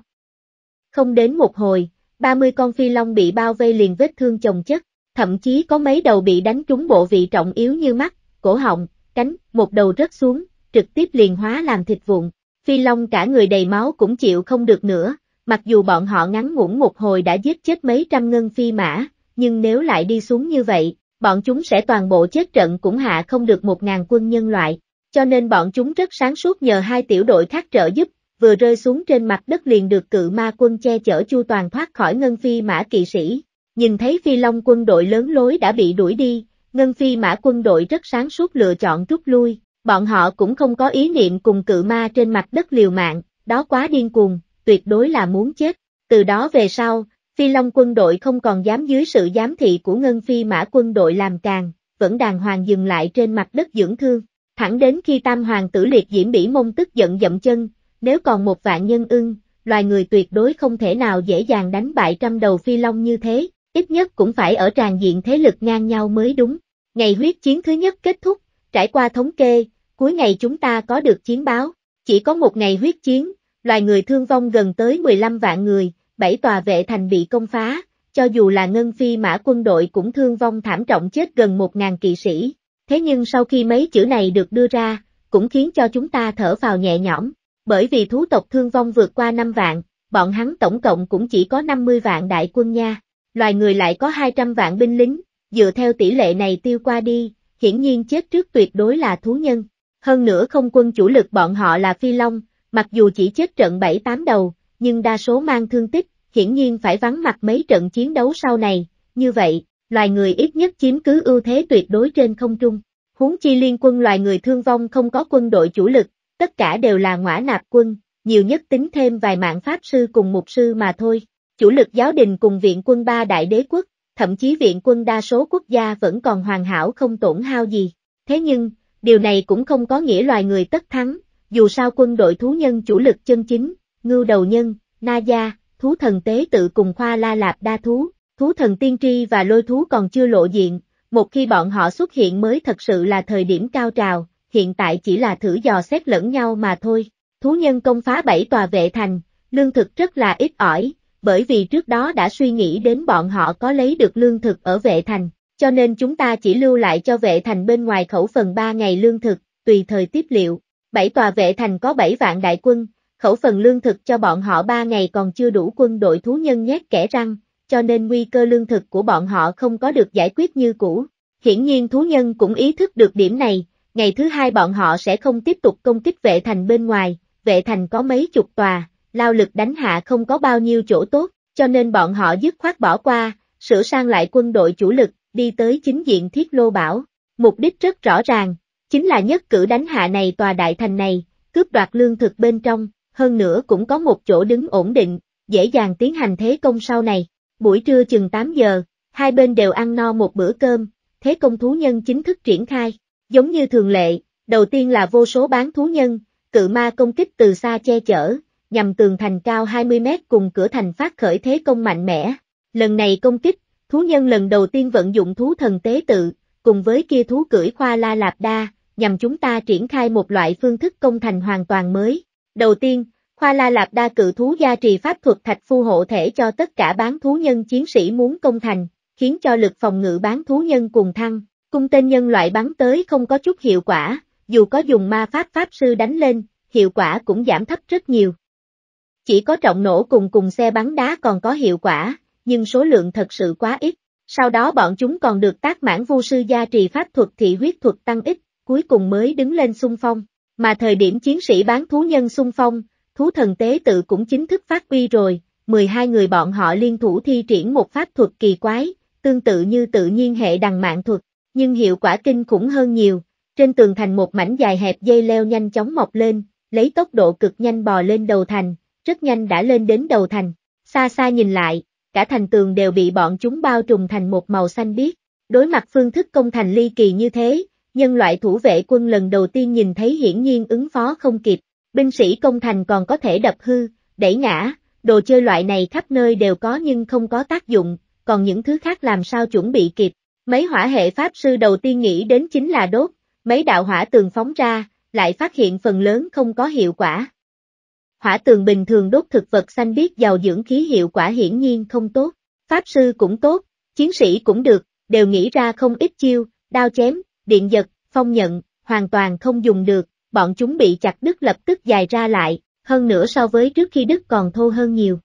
Không đến một hồi, 30 con phi long bị bao vây liền vết thương chồng chất, thậm chí có mấy đầu bị đánh trúng bộ vị trọng yếu như mắt, cổ họng, cánh, một đầu rớt xuống, trực tiếp liền hóa làm thịt vụn. Phi Long cả người đầy máu cũng chịu không được nữa, mặc dù bọn họ ngắn ngủn một hồi đã giết chết mấy trăm ngân phi mã, nhưng nếu lại đi xuống như vậy, bọn chúng sẽ toàn bộ chết trận cũng hạ không được một ngàn quân nhân loại, cho nên bọn chúng rất sáng suốt nhờ hai tiểu đội khác trợ giúp, vừa rơi xuống trên mặt đất liền được cự ma quân che chở chu toàn thoát khỏi ngân phi mã kỵ sĩ. Nhìn thấy phi long quân đội lớn lối đã bị đuổi đi, ngân phi mã quân đội rất sáng suốt lựa chọn rút lui, Bọn họ cũng không có ý niệm cùng cự ma trên mặt đất liều mạng, đó quá điên cuồng, tuyệt đối là muốn chết. Từ đó về sau, Phi Long quân đội không còn dám dưới sự giám thị của Ngân Phi Mã quân đội làm càng, vẫn đàng hoàng dừng lại trên mặt đất dưỡng thương. Thẳng đến khi Tam Hoàng tử liệt diễm bỉ mông tức giận dậm chân, nếu còn một vạn nhân ưng, loài người tuyệt đối không thể nào dễ dàng đánh bại trăm đầu Phi Long như thế, ít nhất cũng phải ở tràn diện thế lực ngang nhau mới đúng. Ngày huyết chiến thứ nhất kết thúc, Trải qua thống kê, cuối ngày chúng ta có được chiến báo, chỉ có một ngày huyết chiến, loài người thương vong gần tới 15 vạn người, bảy tòa vệ thành bị công phá, cho dù là ngân phi mã quân đội cũng thương vong thảm trọng chết gần 1.000 kỵ sĩ. Thế nhưng sau khi mấy chữ này được đưa ra, cũng khiến cho chúng ta thở vào nhẹ nhõm, bởi vì thú tộc thương vong vượt qua 5 vạn, bọn hắn tổng cộng cũng chỉ có 50 vạn đại quân nha, loài người lại có 200 vạn binh lính, dựa theo tỷ lệ này tiêu qua đi, hiển nhiên chết trước tuyệt đối là thú nhân. Hơn nữa không quân chủ lực bọn họ là phi long, mặc dù chỉ chết trận 7-8 đầu, nhưng đa số mang thương tích, hiển nhiên phải vắng mặt mấy trận chiến đấu sau này, như vậy, loài người ít nhất chiếm cứ ưu thế tuyệt đối trên không trung. Huống chi liên quân loài người thương vong không có quân đội chủ lực, tất cả đều là ngõa nạp quân, nhiều nhất tính thêm vài mạng pháp sư cùng mục sư mà thôi. Chủ lực giáo đình cùng viện quân ba đại đế quốc, thậm chí viện quân đa số quốc gia vẫn còn hoàn hảo không tổn hao gì. Thế nhưng, điều này cũng không có nghĩa loài người tất thắng, dù sao quân đội thú nhân chủ lực chân chính, ngưu đầu nhân, na gia, thú thần tế tự cùng khoa la lạp đa thú, thú thần tiên tri và lôi thú còn chưa lộ diện, một khi bọn họ xuất hiện mới thật sự là thời điểm cao trào, hiện tại chỉ là thử dò xét lẫn nhau mà thôi. Thú nhân công phá bảy tòa vệ thành, lương thực rất là ít ỏi, bởi vì trước đó đã suy nghĩ đến bọn họ có lấy được lương thực ở vệ thành, cho nên chúng ta chỉ lưu lại cho vệ thành bên ngoài khẩu phần 3 ngày lương thực, tùy thời tiếp liệu. Bảy tòa vệ thành có 7 vạn đại quân, khẩu phần lương thực cho bọn họ 3 ngày còn chưa đủ quân đội thú nhân nhét kẻ răng, cho nên nguy cơ lương thực của bọn họ không có được giải quyết như cũ. Hiển nhiên thú nhân cũng ý thức được điểm này, ngày thứ hai bọn họ sẽ không tiếp tục công kích vệ thành bên ngoài, vệ thành có mấy chục tòa, lao lực đánh hạ không có bao nhiêu chỗ tốt, cho nên bọn họ dứt khoát bỏ qua, sửa sang lại quân đội chủ lực, đi tới chính diện Thiết Lô Bảo. Mục đích rất rõ ràng, chính là nhất cử đánh hạ này tòa đại thành này, cướp đoạt lương thực bên trong, hơn nữa cũng có một chỗ đứng ổn định, dễ dàng tiến hành thế công sau này. Buổi trưa chừng 8 giờ, hai bên đều ăn no một bữa cơm, thế công thú nhân chính thức triển khai. Giống như thường lệ, đầu tiên là vô số bán thú nhân, cự ma công kích từ xa che chở, nhằm tường thành cao 20 mét cùng cửa thành phát khởi thế công mạnh mẽ. Lần này công kích, thú nhân lần đầu tiên vận dụng thú thần tế tự, cùng với kia thú cưỡi khoa la lạp đa, nhằm chúng ta triển khai một loại phương thức công thành hoàn toàn mới. Đầu tiên, khoa la lạp đa cự thú gia trì pháp thuật thạch phu hộ thể cho tất cả bán thú nhân chiến sĩ muốn công thành, khiến cho lực phòng ngự bán thú nhân cùng thăng, cung tên nhân loại bắn tới không có chút hiệu quả, dù có dùng ma pháp pháp sư đánh lên, hiệu quả cũng giảm thấp rất nhiều. Chỉ có trọng nổ cùng cùng xe bắn đá còn có hiệu quả, nhưng số lượng thật sự quá ít. Sau đó bọn chúng còn được tác mãn vu sư gia trì pháp thuật thị huyết thuật tăng ít, cuối cùng mới đứng lên xung phong. Mà thời điểm chiến sĩ bán thú nhân xung phong, thú thần tế tự cũng chính thức phát uy rồi, 12 người bọn họ liên thủ thi triển một pháp thuật kỳ quái, tương tự như tự nhiên hệ đằng mạng thuật, nhưng hiệu quả kinh khủng hơn nhiều. Trên tường thành một mảnh dài hẹp dây leo nhanh chóng mọc lên, lấy tốc độ cực nhanh bò lên đầu thành, rất nhanh đã lên đến đầu thành, xa xa nhìn lại, cả thành tường đều bị bọn chúng bao trùm thành một màu xanh biếc. Đối mặt phương thức công thành ly kỳ như thế, nhân loại thủ vệ quân lần đầu tiên nhìn thấy hiển nhiên ứng phó không kịp, binh sĩ công thành còn có thể đập hư, đẩy ngã, đồ chơi loại này khắp nơi đều có nhưng không có tác dụng, còn những thứ khác làm sao chuẩn bị kịp. Mấy hỏa hệ pháp sư đầu tiên nghĩ đến chính là đốt, mấy đạo hỏa tường phóng ra, lại phát hiện phần lớn không có hiệu quả hỏa tường bình thường đốt thực vật xanh biết giàu dưỡng khí hiệu quả hiển nhiên không tốt, pháp sư cũng tốt, chiến sĩ cũng được, đều nghĩ ra không ít chiêu, đao chém, điện giật, phong nhận, hoàn toàn không dùng được, bọn chúng bị chặt đứt lập tức dài ra lại, hơn nữa so với trước khi đứt còn thô hơn nhiều.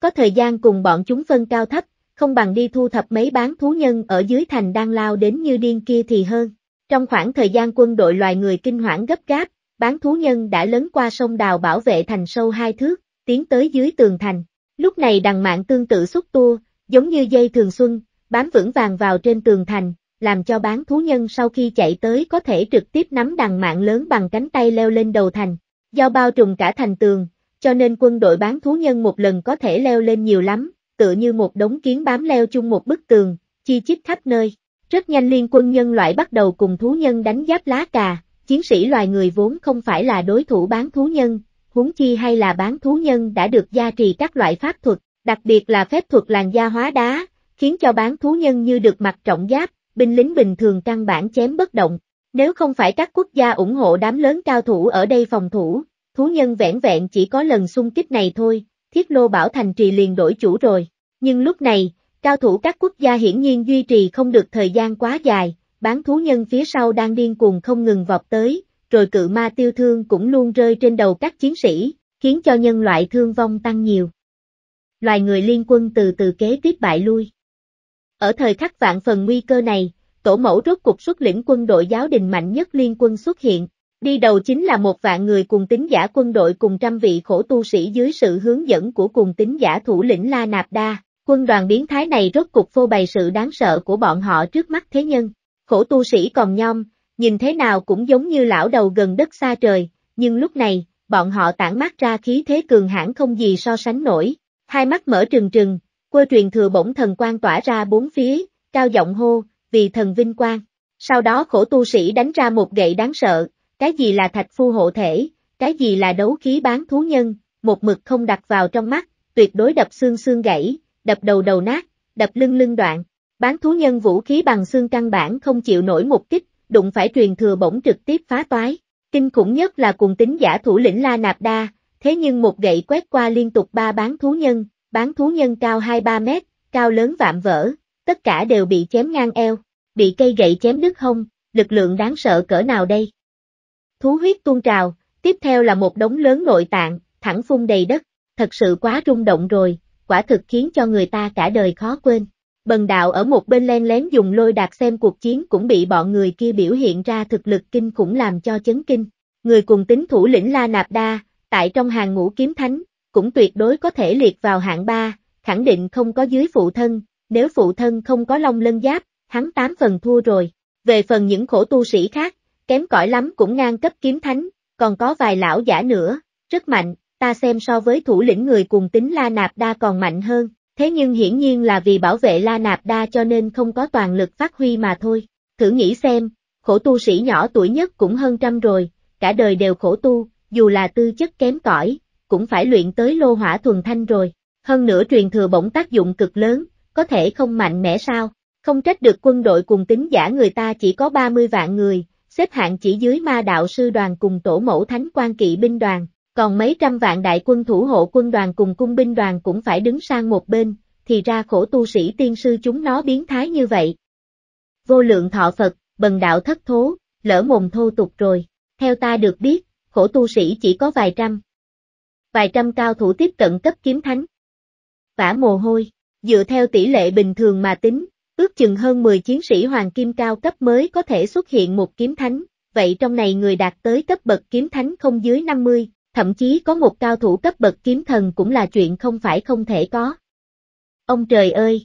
Có thời gian cùng bọn chúng phân cao thấp, không bằng đi thu thập mấy bán thú nhân ở dưới thành đang lao đến như điên kia thì hơn. Trong khoảng thời gian quân đội loài người kinh hoảng gấp gáp, bán thú nhân đã lấn qua sông đào bảo vệ thành sâu hai thước, tiến tới dưới tường thành. Lúc này đằng mạng tương tự xúc tua, giống như dây thường xuân, bám vững vàng vào trên tường thành, làm cho bán thú nhân sau khi chạy tới có thể trực tiếp nắm đằng mạng lớn bằng cánh tay leo lên đầu thành. Do bao trùm cả thành tường, cho nên quân đội bán thú nhân một lần có thể leo lên nhiều lắm, tựa như một đống kiến bám leo chung một bức tường, chi chít khắp nơi. Rất nhanh liên quân nhân loại bắt đầu cùng thú nhân đánh giáp lá cà, chiến sĩ loài người vốn không phải là đối thủ bán thú nhân, huống chi hay là bán thú nhân đã được gia trì các loại pháp thuật, đặc biệt là phép thuật làn da hóa đá, khiến cho bán thú nhân như được mặc trọng giáp, binh lính bình thường căn bản chém bất động. Nếu không phải các quốc gia ủng hộ đám lớn cao thủ ở đây phòng thủ, thú nhân vẻn vẹn chỉ có lần xung kích này thôi, thiết lô bảo thành trì liền đổi chủ rồi. Nhưng lúc này, cao thủ các quốc gia hiển nhiên duy trì không được thời gian quá dài, bán thú nhân phía sau đang điên cuồng không ngừng vọt tới, rồi cự ma tiêu thương cũng luôn rơi trên đầu các chiến sĩ, khiến cho nhân loại thương vong tăng nhiều. Loài người liên quân từ từ kế tiếp bại lui. Ở thời khắc vạn phần nguy cơ này, tổ mẫu rốt cục xuất lĩnh quân đội giáo đình mạnh nhất liên quân xuất hiện, đi đầu chính là một vạn người cùng tính giả quân đội cùng trăm vị khổ tu sĩ dưới sự hướng dẫn của cùng tính giả thủ lĩnh La Nạp Đa, quân đoàn biến thái này rốt cục phô bày sự đáng sợ của bọn họ trước mắt thế nhân khổ tu sĩ còn nhom, nhìn thế nào cũng giống như lão đầu gần đất xa trời, nhưng lúc này, bọn họ tản mát ra khí thế cường hãn không gì so sánh nổi, hai mắt mở trừng trừng, quơ truyền thừa bổng thần quan tỏa ra bốn phía, cao giọng hô, vì thần vinh quang. Sau đó khổ tu sĩ đánh ra một gậy đáng sợ, cái gì là thạch phu hộ thể, cái gì là đấu khí bán thú nhân, một mực không đặt vào trong mắt, tuyệt đối đập xương xương gãy, đập đầu đầu nát, đập lưng lưng đoạn, Bán thú nhân vũ khí bằng xương căn bản không chịu nổi một kích, đụng phải truyền thừa bổng trực tiếp phá toái. Kinh khủng nhất là cùng tính giả thủ lĩnh La Nạp Đa, thế nhưng một gậy quét qua liên tục ba bán thú nhân, bán thú nhân cao 2-3 mét, cao lớn vạm vỡ, tất cả đều bị chém ngang eo, bị cây gậy chém đứt hông, lực lượng đáng sợ cỡ nào đây? Thú huyết tuôn trào, tiếp theo là một đống lớn nội tạng, thẳng phun đầy đất, thật sự quá rung động rồi, quả thực khiến cho người ta cả đời khó quên. Bần đạo ở một bên len lén dùng lôi đạt xem cuộc chiến cũng bị bọn người kia biểu hiện ra thực lực kinh khủng làm cho chấn kinh. Người cùng tính thủ lĩnh La Nạp Đa, tại trong hàng ngũ kiếm thánh, cũng tuyệt đối có thể liệt vào hạng ba, khẳng định không có dưới phụ thân, nếu phụ thân không có long lân giáp, hắn tám phần thua rồi. Về phần những khổ tu sĩ khác, kém cỏi lắm cũng ngang cấp kiếm thánh, còn có vài lão giả nữa, rất mạnh, ta xem so với thủ lĩnh người cùng tính La Nạp Đa còn mạnh hơn. Thế nhưng hiển nhiên là vì bảo vệ La Nạp Đa cho nên không có toàn lực phát huy mà thôi. Thử nghĩ xem, khổ tu sĩ nhỏ tuổi nhất cũng hơn trăm rồi, cả đời đều khổ tu, dù là tư chất kém cỏi, cũng phải luyện tới lô hỏa thuần thanh rồi. Hơn nữa truyền thừa bổng tác dụng cực lớn, có thể không mạnh mẽ sao? Không trách được quân đội cùng tính giả người ta chỉ có 30 vạn người, xếp hạng chỉ dưới ma đạo sư đoàn cùng tổ mẫu thánh quan kỵ binh đoàn, còn mấy trăm vạn đại quân thủ hộ quân đoàn cùng cung binh đoàn cũng phải đứng sang một bên, thì ra khổ tu sĩ tiên sư chúng nó biến thái như vậy. Vô lượng thọ Phật, bần đạo thất thố, lỡ mồm thô tục rồi, theo ta được biết, khổ tu sĩ chỉ có vài trăm. Vài trăm cao thủ tiếp cận cấp kiếm thánh. Vả mồ hôi, dựa theo tỷ lệ bình thường mà tính, ước chừng hơn 10 chiến sĩ hoàng kim cao cấp mới có thể xuất hiện một kiếm thánh, vậy trong này người đạt tới cấp bậc kiếm thánh không dưới 50, thậm chí có một cao thủ cấp bậc kiếm thần cũng là chuyện không phải không thể có. Ông trời ơi!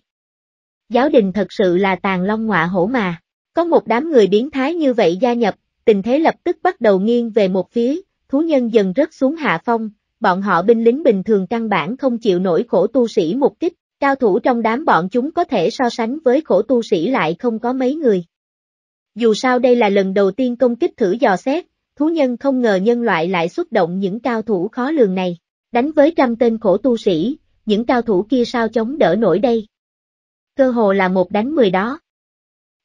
Giáo đình thật sự là tàn long ngọa hổ mà, có một đám người biến thái như vậy gia nhập, tình thế lập tức bắt đầu nghiêng về một phía, thú nhân dần rớt xuống hạ phong, bọn họ binh lính bình thường căn bản không chịu nổi khổ tu sĩ một kích, cao thủ trong đám bọn chúng có thể so sánh với khổ tu sĩ lại không có mấy người. Dù sao đây là lần đầu tiên công kích thử dò xét, thú nhân không ngờ nhân loại lại xuất động những cao thủ khó lường này, đánh với trăm tên khổ tu sĩ, những cao thủ kia sao chống đỡ nổi đây. Cơ hồ là một đánh mười đó.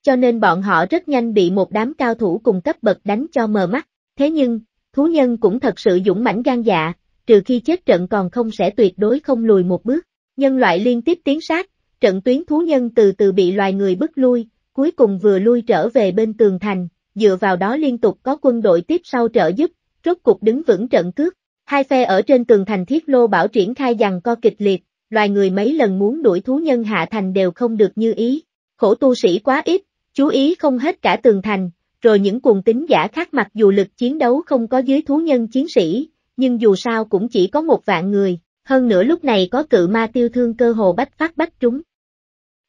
Cho nên bọn họ rất nhanh bị một đám cao thủ cùng cấp bậc đánh cho mờ mắt, thế nhưng, thú nhân cũng thật sự dũng mãnh gan dạ, trừ khi chết trận còn không sẽ tuyệt đối không lùi một bước. Nhân loại liên tiếp tiến sát, trận tuyến thú nhân từ từ bị loài người bức lui, cuối cùng vừa lui trở về bên tường thành, dựa vào đó liên tục có quân đội tiếp sau trợ giúp, rốt cục đứng vững trận cước. Hai phe ở trên tường thành thiết lô bảo triển khai giằng co kịch liệt, loài người mấy lần muốn đuổi thú nhân hạ thành đều không được như ý. Khổ tu sĩ quá ít, chú ý không hết cả tường thành, rồi những cuồng tính giả khác mặc dù lực chiến đấu không có dưới thú nhân chiến sĩ, nhưng dù sao cũng chỉ có một vạn người, hơn nữa lúc này có cự ma tiêu thương cơ hồ bách phát bách trúng.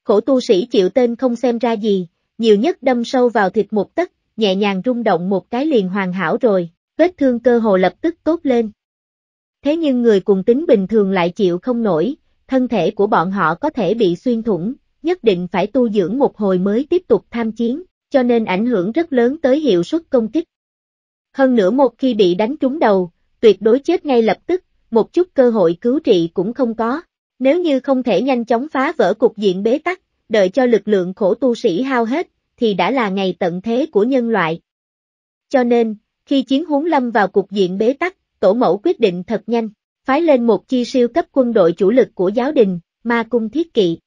Khổ tu sĩ chịu tên không xem ra gì, nhiều nhất đâm sâu vào thịt một tấc, nhẹ nhàng rung động một cái liền hoàn hảo rồi, vết thương cơ hồ lập tức tốt lên. Thế nhưng người cùng tính bình thường lại chịu không nổi, thân thể của bọn họ có thể bị xuyên thủng, nhất định phải tu dưỡng một hồi mới tiếp tục tham chiến, cho nên ảnh hưởng rất lớn tới hiệu suất công kích. Hơn nữa một khi bị đánh trúng đầu, tuyệt đối chết ngay lập tức, một chút cơ hội cứu trị cũng không có. Nếu như không thể nhanh chóng phá vỡ cục diện bế tắc, đợi cho lực lượng khổ tu sĩ hao hết, thì đã là ngày tận thế của nhân loại. Cho nên, khi chiến huống lâm vào cục diện bế tắc, tổ mẫu quyết định thật nhanh, phái lên một chi siêu cấp quân đội chủ lực của giáo đình, ma cung thiết kỵ.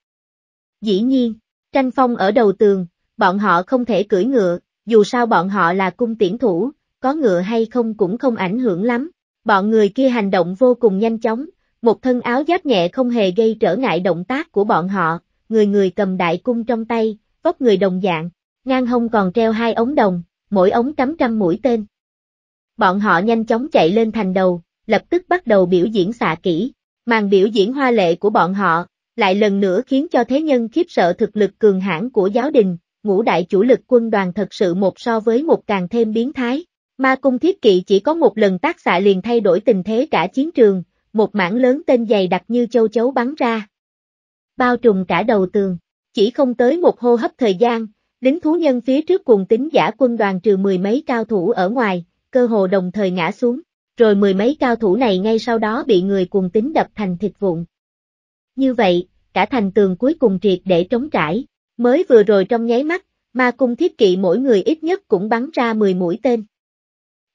Dĩ nhiên, tranh phong ở đầu tường, bọn họ không thể cưỡi ngựa, dù sao bọn họ là cung tiễn thủ, có ngựa hay không cũng không ảnh hưởng lắm. Bọn người kia hành động vô cùng nhanh chóng, một thân áo giáp nhẹ không hề gây trở ngại động tác của bọn họ, người người cầm đại cung trong tay, vóc người đồng dạng, ngang hông còn treo hai ống đồng, mỗi ống cắm trăm mũi tên. Bọn họ nhanh chóng chạy lên thành đầu, lập tức bắt đầu biểu diễn xạ kỹ, màn biểu diễn hoa lệ của bọn họ, lại lần nữa khiến cho thế nhân khiếp sợ thực lực cường hãn của giáo đình, ngũ đại chủ lực quân đoàn thật sự một so với một càng thêm biến thái. Ma cung thiết kỵ chỉ có một lần tác xạ liền thay đổi tình thế cả chiến trường, một mảng lớn tên dày đặc như châu chấu bắn ra. Bao trùm cả đầu tường, chỉ không tới một hô hấp thời gian, Lính thú nhân phía trước cùng tính giả quân đoàn trừ mười mấy cao thủ ở ngoài, cơ hồ đồng thời ngã xuống, rồi mười mấy cao thủ này ngay sau đó bị người cùng tính đập thành thịt vụn. Như vậy, cả thành tường cuối cùng triệt để trống trải, mới vừa rồi trong nháy mắt, ma cung thiết kỵ mỗi người ít nhất cũng bắn ra 10 mũi tên.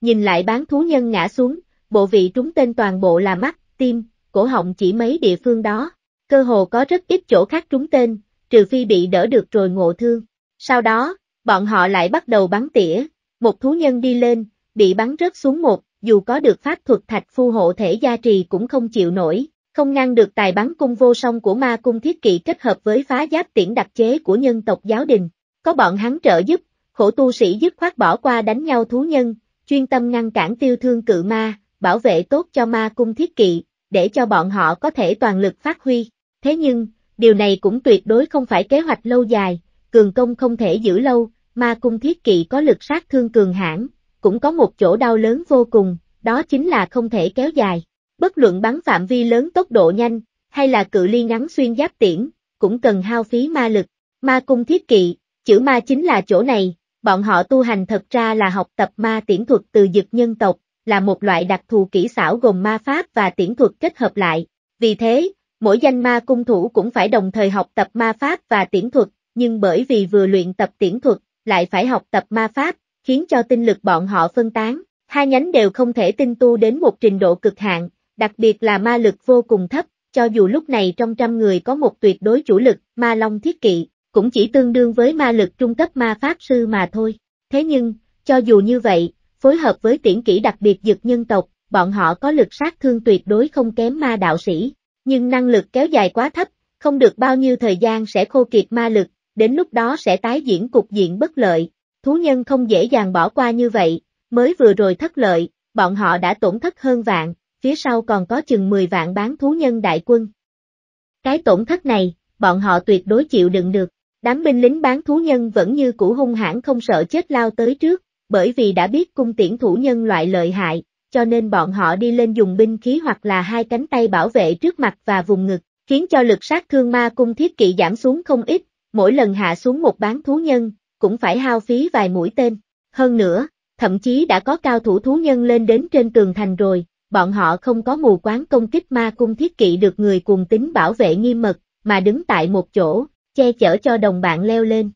Nhìn lại bán thú nhân ngã xuống, bộ vị trúng tên toàn bộ là mắt, tim, cổ họng chỉ mấy địa phương đó, cơ hồ có rất ít chỗ khác trúng tên, trừ phi bị đỡ được rồi ngộ thương. Sau đó, bọn họ lại bắt đầu bắn tỉa, một thú nhân đi lên, bị bắn rớt xuống một, dù có được pháp thuật thạch phu hộ thể gia trì cũng không chịu nổi, không ngăn được tài bắn cung vô song của ma cung thiết kỵ kết hợp với phá giáp tiễn đặc chế của nhân tộc giáo đình. Có bọn hắn trợ giúp, khổ tu sĩ dứt khoát bỏ qua đánh nhau thú nhân, chuyên tâm ngăn cản tiêu thương cự ma, bảo vệ tốt cho ma cung thiết kỵ, để cho bọn họ có thể toàn lực phát huy. Thế nhưng, điều này cũng tuyệt đối không phải kế hoạch lâu dài, cường công không thể giữ lâu, ma cung thiết kỵ có lực sát thương cường hãn, cũng có một chỗ đau lớn vô cùng, đó chính là không thể kéo dài. Bất luận bắn phạm vi lớn tốc độ nhanh, hay là cự ly ngắn xuyên giáp tiễn, cũng cần hao phí ma lực. Ma cung thiết kỵ, chữ ma chính là chỗ này, bọn họ tu hành thật ra là học tập ma tiễn thuật từ dực nhân tộc, là một loại đặc thù kỹ xảo gồm ma pháp và tiễn thuật kết hợp lại. Vì thế, mỗi danh ma cung thủ cũng phải đồng thời học tập ma pháp và tiễn thuật, nhưng bởi vì vừa luyện tập tiễn thuật, lại phải học tập ma pháp, khiến cho tinh lực bọn họ phân tán, hai nhánh đều không thể tinh tu đến một trình độ cực hạn, đặc biệt là ma lực vô cùng thấp, cho dù lúc này trong trăm người có một tuyệt đối chủ lực, ma long thiết kỵ, cũng chỉ tương đương với ma lực trung cấp ma pháp sư mà thôi. Thế nhưng, cho dù như vậy, phối hợp với tiễn kỹ đặc biệt dực nhân tộc, bọn họ có lực sát thương tuyệt đối không kém ma đạo sĩ, nhưng năng lực kéo dài quá thấp, không được bao nhiêu thời gian sẽ khô kiệt ma lực, đến lúc đó sẽ tái diễn cục diện bất lợi, thú nhân không dễ dàng bỏ qua như vậy, mới vừa rồi thất lợi, bọn họ đã tổn thất hơn vạn, phía sau còn có chừng 10 vạn bán thú nhân đại quân. Cái tổn thất này, bọn họ tuyệt đối chịu đựng được, đám binh lính bán thú nhân vẫn như cũ hung hãn không sợ chết lao tới trước, bởi vì đã biết cung tiễn thủ nhân loại lợi hại, cho nên bọn họ đi lên dùng binh khí hoặc là hai cánh tay bảo vệ trước mặt và vùng ngực, khiến cho lực sát thương ma cung thiết kỵ giảm xuống không ít, mỗi lần hạ xuống một bán thú nhân, cũng phải hao phí vài mũi tên. Hơn nữa, thậm chí đã có cao thủ thú nhân lên đến trên tường thành rồi, bọn họ không có mù quáng công kích ma cung thiết kỵ được người cùng tính bảo vệ nghiêm mật, mà đứng tại một chỗ, che chở cho đồng bạn leo lên.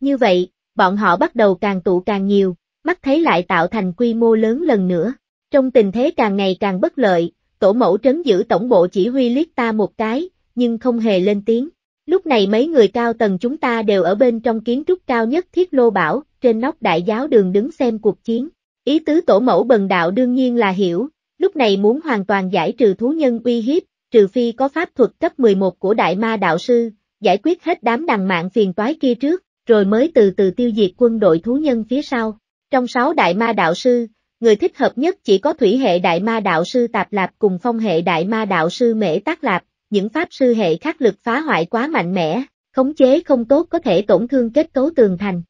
Như vậy, bọn họ bắt đầu càng tụ càng nhiều, mắt thấy lại tạo thành quy mô lớn lần nữa. Trong tình thế càng ngày càng bất lợi, tổ mẫu trấn giữ tổng bộ chỉ huy liếc ta một cái, nhưng không hề lên tiếng. Lúc này mấy người cao tầng chúng ta đều ở bên trong kiến trúc cao nhất Thiết Lô Bảo, trên nóc đại giáo đường đứng xem cuộc chiến. Ý tứ tổ mẫu bần đạo đương nhiên là hiểu, lúc này muốn hoàn toàn giải trừ thú nhân uy hiếp, trừ phi có pháp thuật cấp 11 của đại ma đạo sư, giải quyết hết đám đằng mạng phiền toái kia trước, rồi mới từ từ tiêu diệt quân đội thú nhân phía sau. Trong sáu đại ma đạo sư, người thích hợp nhất chỉ có thủy hệ đại ma đạo sư Tạp Lạp cùng phong hệ đại ma đạo sư Mễ Tác Lạp, những pháp sư hệ khác lực phá hoại quá mạnh mẽ, khống chế không tốt có thể tổn thương kết cấu tường thành.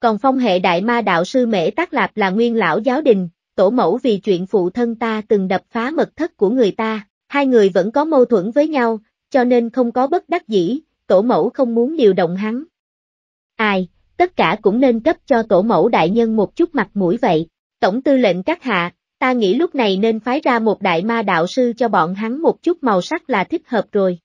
Còn phong hệ đại ma đạo sư Mễ Tác Lạp là nguyên lão giáo đình, tổ mẫu vì chuyện phụ thân ta từng đập phá mật thất của người ta, hai người vẫn có mâu thuẫn với nhau, cho nên không có bất đắc dĩ, tổ mẫu không muốn điều động hắn. Ai, tất cả cũng nên cấp cho tổ mẫu đại nhân một chút mặt mũi vậy, tổng tư lệnh các hạ, ta nghĩ lúc này nên phái ra một đại ma đạo sư cho bọn hắn một chút màu sắc là thích hợp rồi.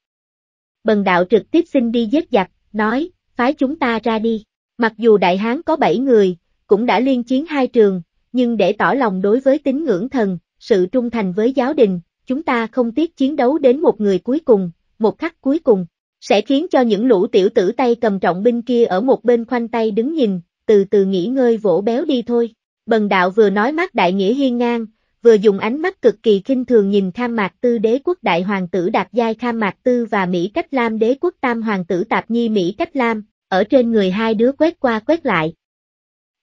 Bần đạo trực tiếp xin đi giết giặc, nói, phái chúng ta ra đi. Mặc dù đại hán có bảy người, cũng đã liên chiến hai trường, nhưng để tỏ lòng đối với tín ngưỡng thần, sự trung thành với giáo đình, chúng ta không tiếc chiến đấu đến một người cuối cùng, một khắc cuối cùng, sẽ khiến cho những lũ tiểu tử tay cầm trọng binh kia ở một bên khoanh tay đứng nhìn, từ từ nghỉ ngơi vỗ béo đi thôi. Bần đạo vừa nói mắt đại nghĩa hiên ngang, vừa dùng ánh mắt cực kỳ khinh thường nhìn Kham Mạc Tư đế quốc đại hoàng tử Đạt Giai Kham Mạc Tư và Mỹ Cách Lam đế quốc tam hoàng tử Tạp Nhi Mỹ Cách Lam, ở trên người hai đứa quét qua quét lại.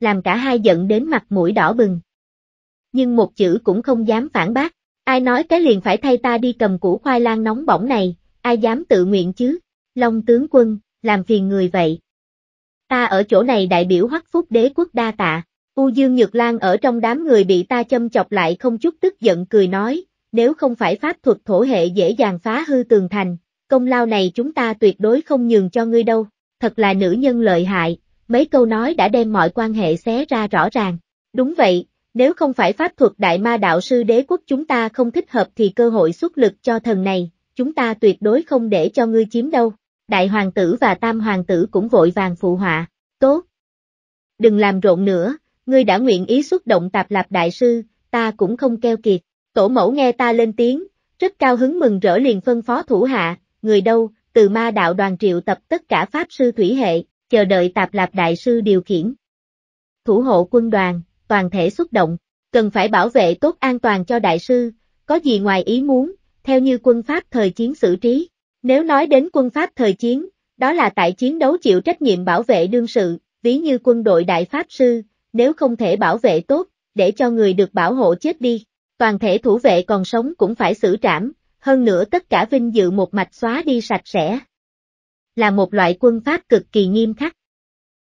Làm cả hai giận đến mặt mũi đỏ bừng. Nhưng một chữ cũng không dám phản bác, ai nói cái liền phải thay ta đi cầm củ khoai lang nóng bỏng này, ai dám tự nguyện chứ, Long tướng quân, làm phiền người vậy. Ta ở chỗ này đại biểu hoắc phúc đế quốc đa tạ. U Dương Nhược Lan ở trong đám người bị ta châm chọc lại không chút tức giận cười nói, nếu không phải pháp thuật thổ hệ dễ dàng phá hư tường thành, công lao này chúng ta tuyệt đối không nhường cho ngươi đâu, thật là nữ nhân lợi hại, mấy câu nói đã đem mọi quan hệ xé ra rõ ràng. Đúng vậy, nếu không phải pháp thuật đại ma đạo sư đế quốc chúng ta không thích hợp thì cơ hội xuất lực cho thần này, chúng ta tuyệt đối không để cho ngươi chiếm đâu. Đại hoàng tử và tam hoàng tử cũng vội vàng phụ họa, tốt. Đừng làm rộn nữa, ngươi đã nguyện ý xuất động tạp lạp đại sư, ta cũng không keo kiệt. Tổ mẫu nghe ta lên tiếng, rất cao hứng mừng rỡ liền phân phó thủ hạ, người đâu, từ ma đạo đoàn triệu tập tất cả pháp sư thủy hệ, chờ đợi tạp lạp đại sư điều khiển. Thủ hộ quân đoàn, toàn thể xuất động, cần phải bảo vệ tốt an toàn cho đại sư, có gì ngoài ý muốn, theo như quân Pháp thời chiến xử trí. Nếu nói đến quân Pháp thời chiến, đó là tại chiến đấu chịu trách nhiệm bảo vệ đương sự, ví như quân đội đại Pháp sư, nếu không thể bảo vệ tốt, để cho người được bảo hộ chết đi, toàn thể thủ vệ còn sống cũng phải xử trảm, hơn nữa tất cả vinh dự một mạch xóa đi sạch sẽ. Là một loại quân pháp cực kỳ nghiêm khắc.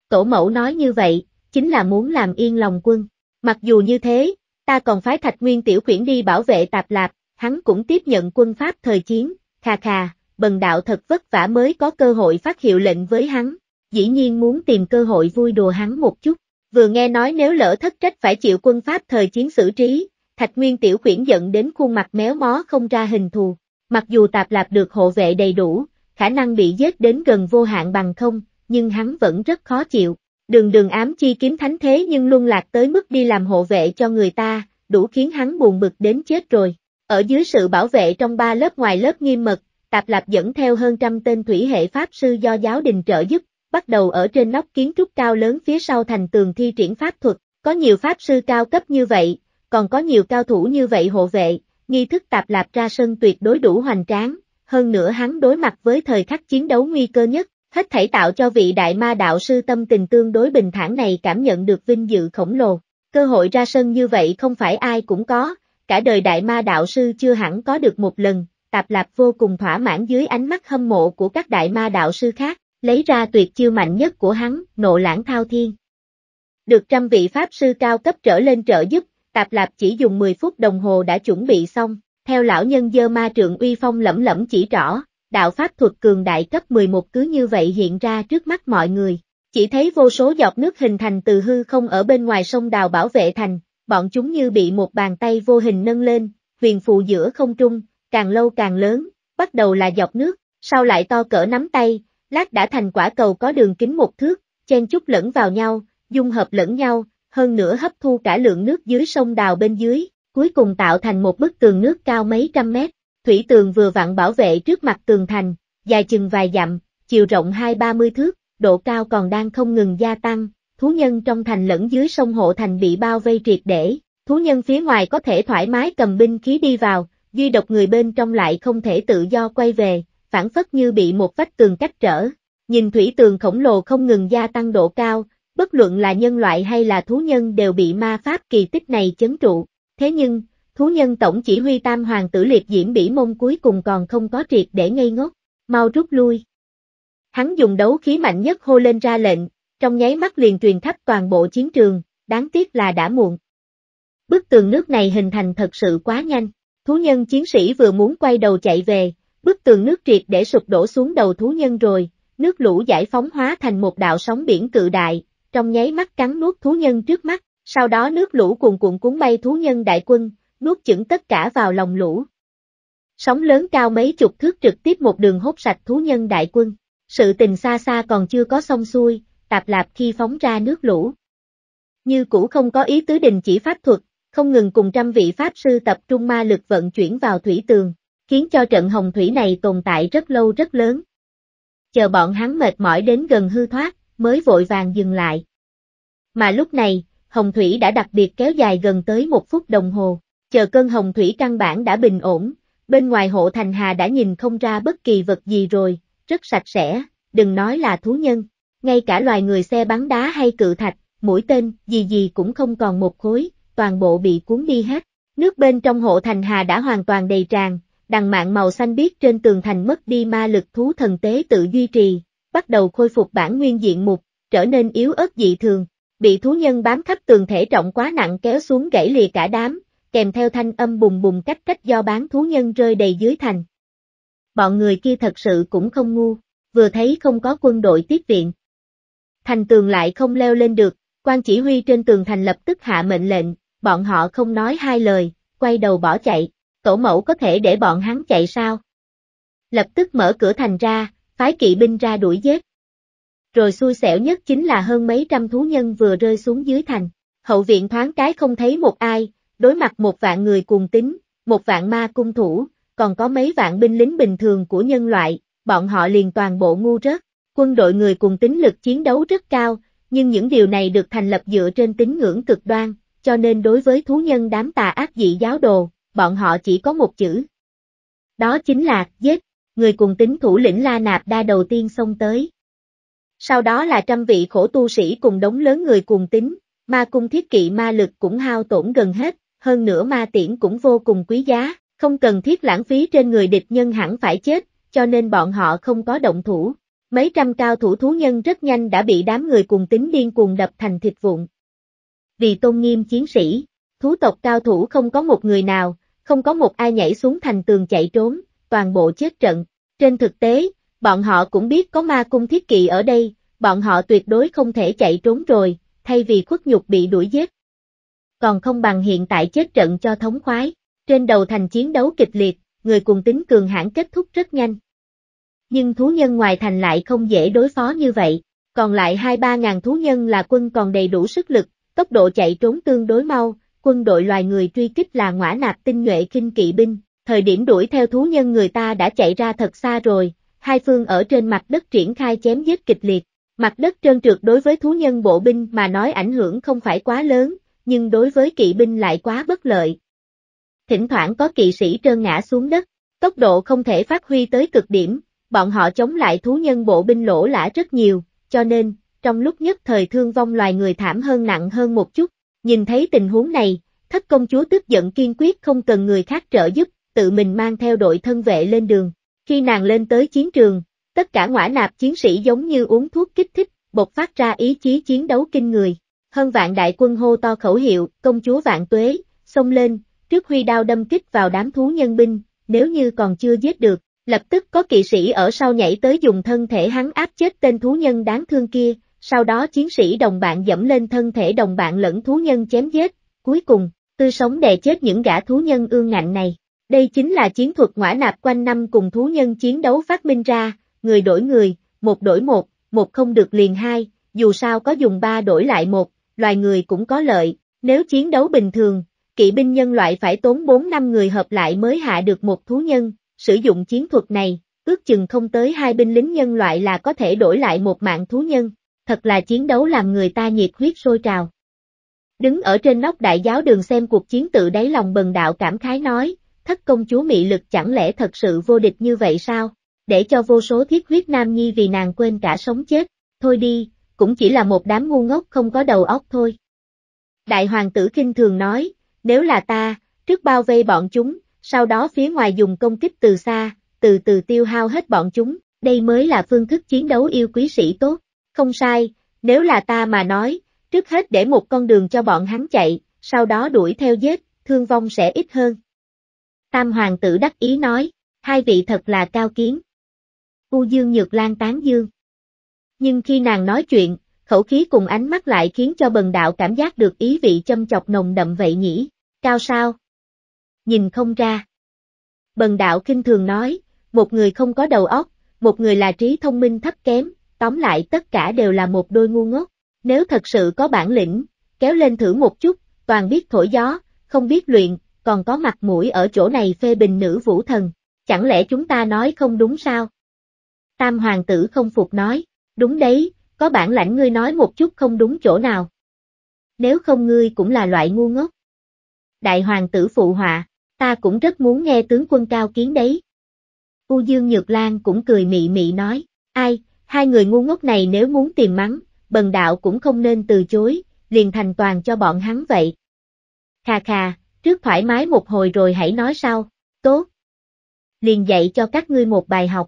Tổ mẫu nói như vậy, chính là muốn làm yên lòng quân. Mặc dù như thế, ta còn phái thạch nguyên tiểu khuyển đi bảo vệ tạp lạp, hắn cũng tiếp nhận quân pháp thời chiến, khà khà, bần đạo thật vất vả mới có cơ hội phát hiệu lệnh với hắn, dĩ nhiên muốn tìm cơ hội vui đùa hắn một chút. Vừa nghe nói nếu lỡ thất trách phải chịu quân Pháp thời chiến xử trí, Thạch Nguyên Tiểu Quyển giận đến khuôn mặt méo mó không ra hình thù. Mặc dù tạp lạp được hộ vệ đầy đủ, khả năng bị giết đến gần vô hạn bằng không, nhưng hắn vẫn rất khó chịu. Đường đường ám chi kiếm thánh thế nhưng luôn lạc tới mức đi làm hộ vệ cho người ta, đủ khiến hắn buồn bực đến chết rồi. Ở dưới sự bảo vệ trong ba lớp ngoài lớp nghiêm mật, tạp lạp dẫn theo hơn trăm tên thủy hệ pháp sư do giáo đình trợ giúp bắt đầu ở trên nóc kiến trúc cao lớn phía sau thành tường thi triển pháp thuật, có nhiều pháp sư cao cấp như vậy, còn có nhiều cao thủ như vậy hộ vệ, nghi thức tạp lạp ra sân tuyệt đối đủ hoành tráng, hơn nữa hắn đối mặt với thời khắc chiến đấu nguy cơ nhất, hết thảy tạo cho vị đại ma đạo sư tâm tình tương đối bình thản này cảm nhận được vinh dự khổng lồ. Cơ hội ra sân như vậy không phải ai cũng có, cả đời đại ma đạo sư chưa hẳn có được một lần, tạp lạp vô cùng thỏa mãn dưới ánh mắt hâm mộ của các đại ma đạo sư khác, lấy ra tuyệt chiêu mạnh nhất của hắn, nộ lãng thao thiên. Được trăm vị pháp sư cao cấp trở lên trợ giúp, tạp lạp chỉ dùng 10 phút đồng hồ đã chuẩn bị xong, theo lão nhân dơ ma trượng uy phong lẫm lẫm chỉ rõ, đạo pháp thuật cường đại cấp 11 cứ như vậy hiện ra trước mắt mọi người. Chỉ thấy vô số giọt nước hình thành từ hư không ở bên ngoài sông đào bảo vệ thành, bọn chúng như bị một bàn tay vô hình nâng lên, huyền phù giữa không trung, càng lâu càng lớn, bắt đầu là giọt nước, sau lại to cỡ nắm tay, lát đã thành quả cầu có đường kính một thước, chen chút lẫn vào nhau, dung hợp lẫn nhau, hơn nữa hấp thu cả lượng nước dưới sông đào bên dưới, cuối cùng tạo thành một bức tường nước cao mấy trăm mét, thủy tường vừa vặn bảo vệ trước mặt tường thành, dài chừng vài dặm, chiều rộng hai ba mươi thước, độ cao còn đang không ngừng gia tăng, thú nhân trong thành lẫn dưới sông hộ thành bị bao vây triệt để, thú nhân phía ngoài có thể thoải mái cầm binh khí đi vào, duy độc người bên trong lại không thể tự do quay về, phản phất như bị một vách tường cách trở. Nhìn thủy tường khổng lồ không ngừng gia tăng độ cao, bất luận là nhân loại hay là thú nhân đều bị ma pháp kỳ tích này chấn trụ. Thế nhưng, thú nhân tổng chỉ huy tam hoàng tử liệt diễm bỉ mông cuối cùng còn không có triệt để ngây ngốc, mau rút lui. Hắn dùng đấu khí mạnh nhất hô lên ra lệnh, trong nháy mắt liền truyền khắp toàn bộ chiến trường, đáng tiếc là đã muộn. Bức tường nước này hình thành thật sự quá nhanh, thú nhân chiến sĩ vừa muốn quay đầu chạy về, bức tường nước triệt để sụp đổ xuống đầu thú nhân rồi, nước lũ giải phóng hóa thành một đạo sóng biển cự đại, trong nháy mắt cắn nuốt thú nhân trước mắt, sau đó nước lũ cuồn cuộn cuốn bay thú nhân đại quân, nuốt chửng tất cả vào lòng lũ. Sóng lớn cao mấy chục thước trực tiếp một đường hốt sạch thú nhân đại quân, sự tình xa xa còn chưa có xong xuôi, tạp lạp khi phóng ra nước lũ. Như cũ không có ý tứ đình chỉ pháp thuật, không ngừng cùng trăm vị pháp sư tập trung ma lực vận chuyển vào thủy tường, khiến cho trận hồng thủy này tồn tại rất lâu rất lớn. Chờ bọn hắn mệt mỏi đến gần hư thoát, mới vội vàng dừng lại. Mà lúc này, hồng thủy đã đặc biệt kéo dài gần tới một phút đồng hồ, chờ cơn hồng thủy căn bản đã bình ổn, bên ngoài hộ thành hà đã nhìn không ra bất kỳ vật gì rồi, rất sạch sẽ, đừng nói là thú nhân, ngay cả loài người xe bắn đá hay cự thạch, mũi tên, gì gì cũng không còn một khối, toàn bộ bị cuốn đi hết. Nước bên trong hộ thành hà đã hoàn toàn đầy tràn, đằng mạng màu xanh biếc trên tường thành mất đi ma lực thú thần tế tự duy trì, bắt đầu khôi phục bản nguyên diện mục, trở nên yếu ớt dị thường, bị thú nhân bám khắp tường thể trọng quá nặng kéo xuống gãy lìa cả đám, kèm theo thanh âm bùng bùng cách cách do bán thú nhân rơi đầy dưới thành. Bọn người kia thật sự cũng không ngu, vừa thấy không có quân đội tiếp viện. Thành tường lại không leo lên được, quan chỉ huy trên tường thành lập tức hạ mệnh lệnh, bọn họ không nói hai lời, quay đầu bỏ chạy tổ mẫu có thể để bọn hắn chạy sao? Lập tức mở cửa thành ra, phái kỵ binh ra đuổi giết. Rồi xui xẻo nhất chính là hơn mấy trăm thú nhân vừa rơi xuống dưới thành, hậu viện thoáng cái không thấy một ai, đối mặt một vạn người cuồng tính, một vạn ma cung thủ, còn có mấy vạn binh lính bình thường của nhân loại, bọn họ liền toàn bộ ngu rớt. Quân đội người cùng tính lực chiến đấu rất cao, nhưng những điều này được thành lập dựa trên tín ngưỡng cực đoan, cho nên đối với thú nhân đám tà ác dị giáo đồ, bọn họ chỉ có một chữ. Đó chính là, giết, người cùng tính thủ lĩnh La Nạp Đa đầu tiên xông tới. Sau đó là trăm vị khổ tu sĩ cùng đống lớn người cùng tính, ma cung thiết kỵ ma lực cũng hao tổn gần hết, hơn nữa ma tiễn cũng vô cùng quý giá, không cần thiết lãng phí trên người địch nhân hẳn phải chết, cho nên bọn họ không có động thủ. Mấy trăm cao thủ thú nhân rất nhanh đã bị đám người cùng tính điên cuồng đập thành thịt vụn. Vì tôn nghiêm chiến sĩ, thú tộc cao thủ không có một người nào, không có một ai nhảy xuống thành tường chạy trốn, toàn bộ chết trận. Trên thực tế, bọn họ cũng biết có ma cung thiết kỵ ở đây, bọn họ tuyệt đối không thể chạy trốn rồi, thay vì khuất nhục bị đuổi giết. Còn không bằng hiện tại chết trận cho thống khoái, trên đầu thành chiến đấu kịch liệt, người cùng tính cường hãn kết thúc rất nhanh. Nhưng thú nhân ngoài thành lại không dễ đối phó như vậy, còn lại 2-3 ngàn thú nhân là quân còn đầy đủ sức lực, tốc độ chạy trốn tương đối mau, quân đội loài người truy kích là ngõa nạp tinh nhuệ kinh kỵ binh, thời điểm đuổi theo thú nhân người ta đã chạy ra thật xa rồi, hai phương ở trên mặt đất triển khai chém giết kịch liệt. Mặt đất trơn trượt đối với thú nhân bộ binh mà nói ảnh hưởng không phải quá lớn, nhưng đối với kỵ binh lại quá bất lợi. Thỉnh thoảng có kỵ sĩ trơn ngã xuống đất, tốc độ không thể phát huy tới cực điểm, bọn họ chống lại thú nhân bộ binh lỗ lã rất nhiều, cho nên, trong lúc nhất thời thương vong loài người thảm hơn nặng hơn một chút, Nhìn thấy tình huống này, thất công chúa tức giận kiên quyết không cần người khác trợ giúp, tự mình mang theo đội thân vệ lên đường. Khi nàng lên tới chiến trường, tất cả ngõa nạp chiến sĩ giống như uống thuốc kích thích, bộc phát ra ý chí chiến đấu kinh người. Hơn vạn đại quân hô to khẩu hiệu, công chúa vạn tuế, xông lên, trước huy đao đâm kích vào đám thú nhân binh, nếu như còn chưa giết được, lập tức có kỵ sĩ ở sau nhảy tới dùng thân thể hắn áp chết tên thú nhân đáng thương kia, sau đó chiến sĩ đồng bạn dẫm lên thân thể đồng bạn lẫn thú nhân chém giết, cuối cùng, tư sống đè chết những gã thú nhân ương ngạnh này. Đây chính là chiến thuật ngõa nạp quanh năm cùng thú nhân chiến đấu phát minh ra, người đổi người, một đổi một, một không được liền hai, dù sao có dùng ba đổi lại một, loài người cũng có lợi, nếu chiến đấu bình thường, kỵ binh nhân loại phải tốn 4 năm người hợp lại mới hạ được một thú nhân, sử dụng chiến thuật này, ước chừng không tới hai binh lính nhân loại là có thể đổi lại một mạng thú nhân thật là chiến đấu làm người ta nhiệt huyết sôi trào. Đứng ở trên nóc đại giáo đường xem cuộc chiến tự đáy lòng bần đạo cảm khái nói, thất công chúa mị lực chẳng lẽ thật sự vô địch như vậy sao, để cho vô số thiết huyết nam nhi vì nàng quên cả sống chết, thôi đi, cũng chỉ là một đám ngu ngốc không có đầu óc thôi. Đại hoàng tử kinh thường nói, nếu là ta, trước bao vây bọn chúng, sau đó phía ngoài dùng công kích từ xa, từ từ tiêu hao hết bọn chúng, đây mới là phương thức chiến đấu yêu quý sĩ tốt không sai, nếu là ta mà nói, trước hết để một con đường cho bọn hắn chạy, sau đó đuổi theo giết, thương vong sẽ ít hơn. Tam hoàng tử đắc ý nói, hai vị thật là cao kiến. U Dương Nhược Lan tán dương. Nhưng khi nàng nói chuyện, khẩu khí cùng ánh mắt lại khiến cho bần đạo cảm giác được ý vị châm chọc nồng đậm vậy nhỉ, cao sao? Nhìn không ra. Bần đạo kinh thường nói, một người không có đầu óc, một người là trí thông minh thấp kém, tóm lại tất cả đều là một đôi ngu ngốc, nếu thật sự có bản lĩnh, kéo lên thử một chút, toàn biết thổi gió, không biết luyện, còn có mặt mũi ở chỗ này phê bình nữ vũ thần, chẳng lẽ chúng ta nói không đúng sao? Tam hoàng tử không phục nói, đúng đấy, có bản lãnh ngươi nói một chút không đúng chỗ nào. Nếu không ngươi cũng là loại ngu ngốc. Đại hoàng tử phụ họa, ta cũng rất muốn nghe tướng quân cao kiến đấy. U Dương Nhược Lan cũng cười mị mị nói, ai, Hai người ngu ngốc này nếu muốn tìm mắng, bần đạo cũng không nên từ chối, liền thành toàn cho bọn hắn vậy. Khà khà, trước thoải mái một hồi rồi hãy nói sau, tốt. Liền dạy cho các ngươi một bài học.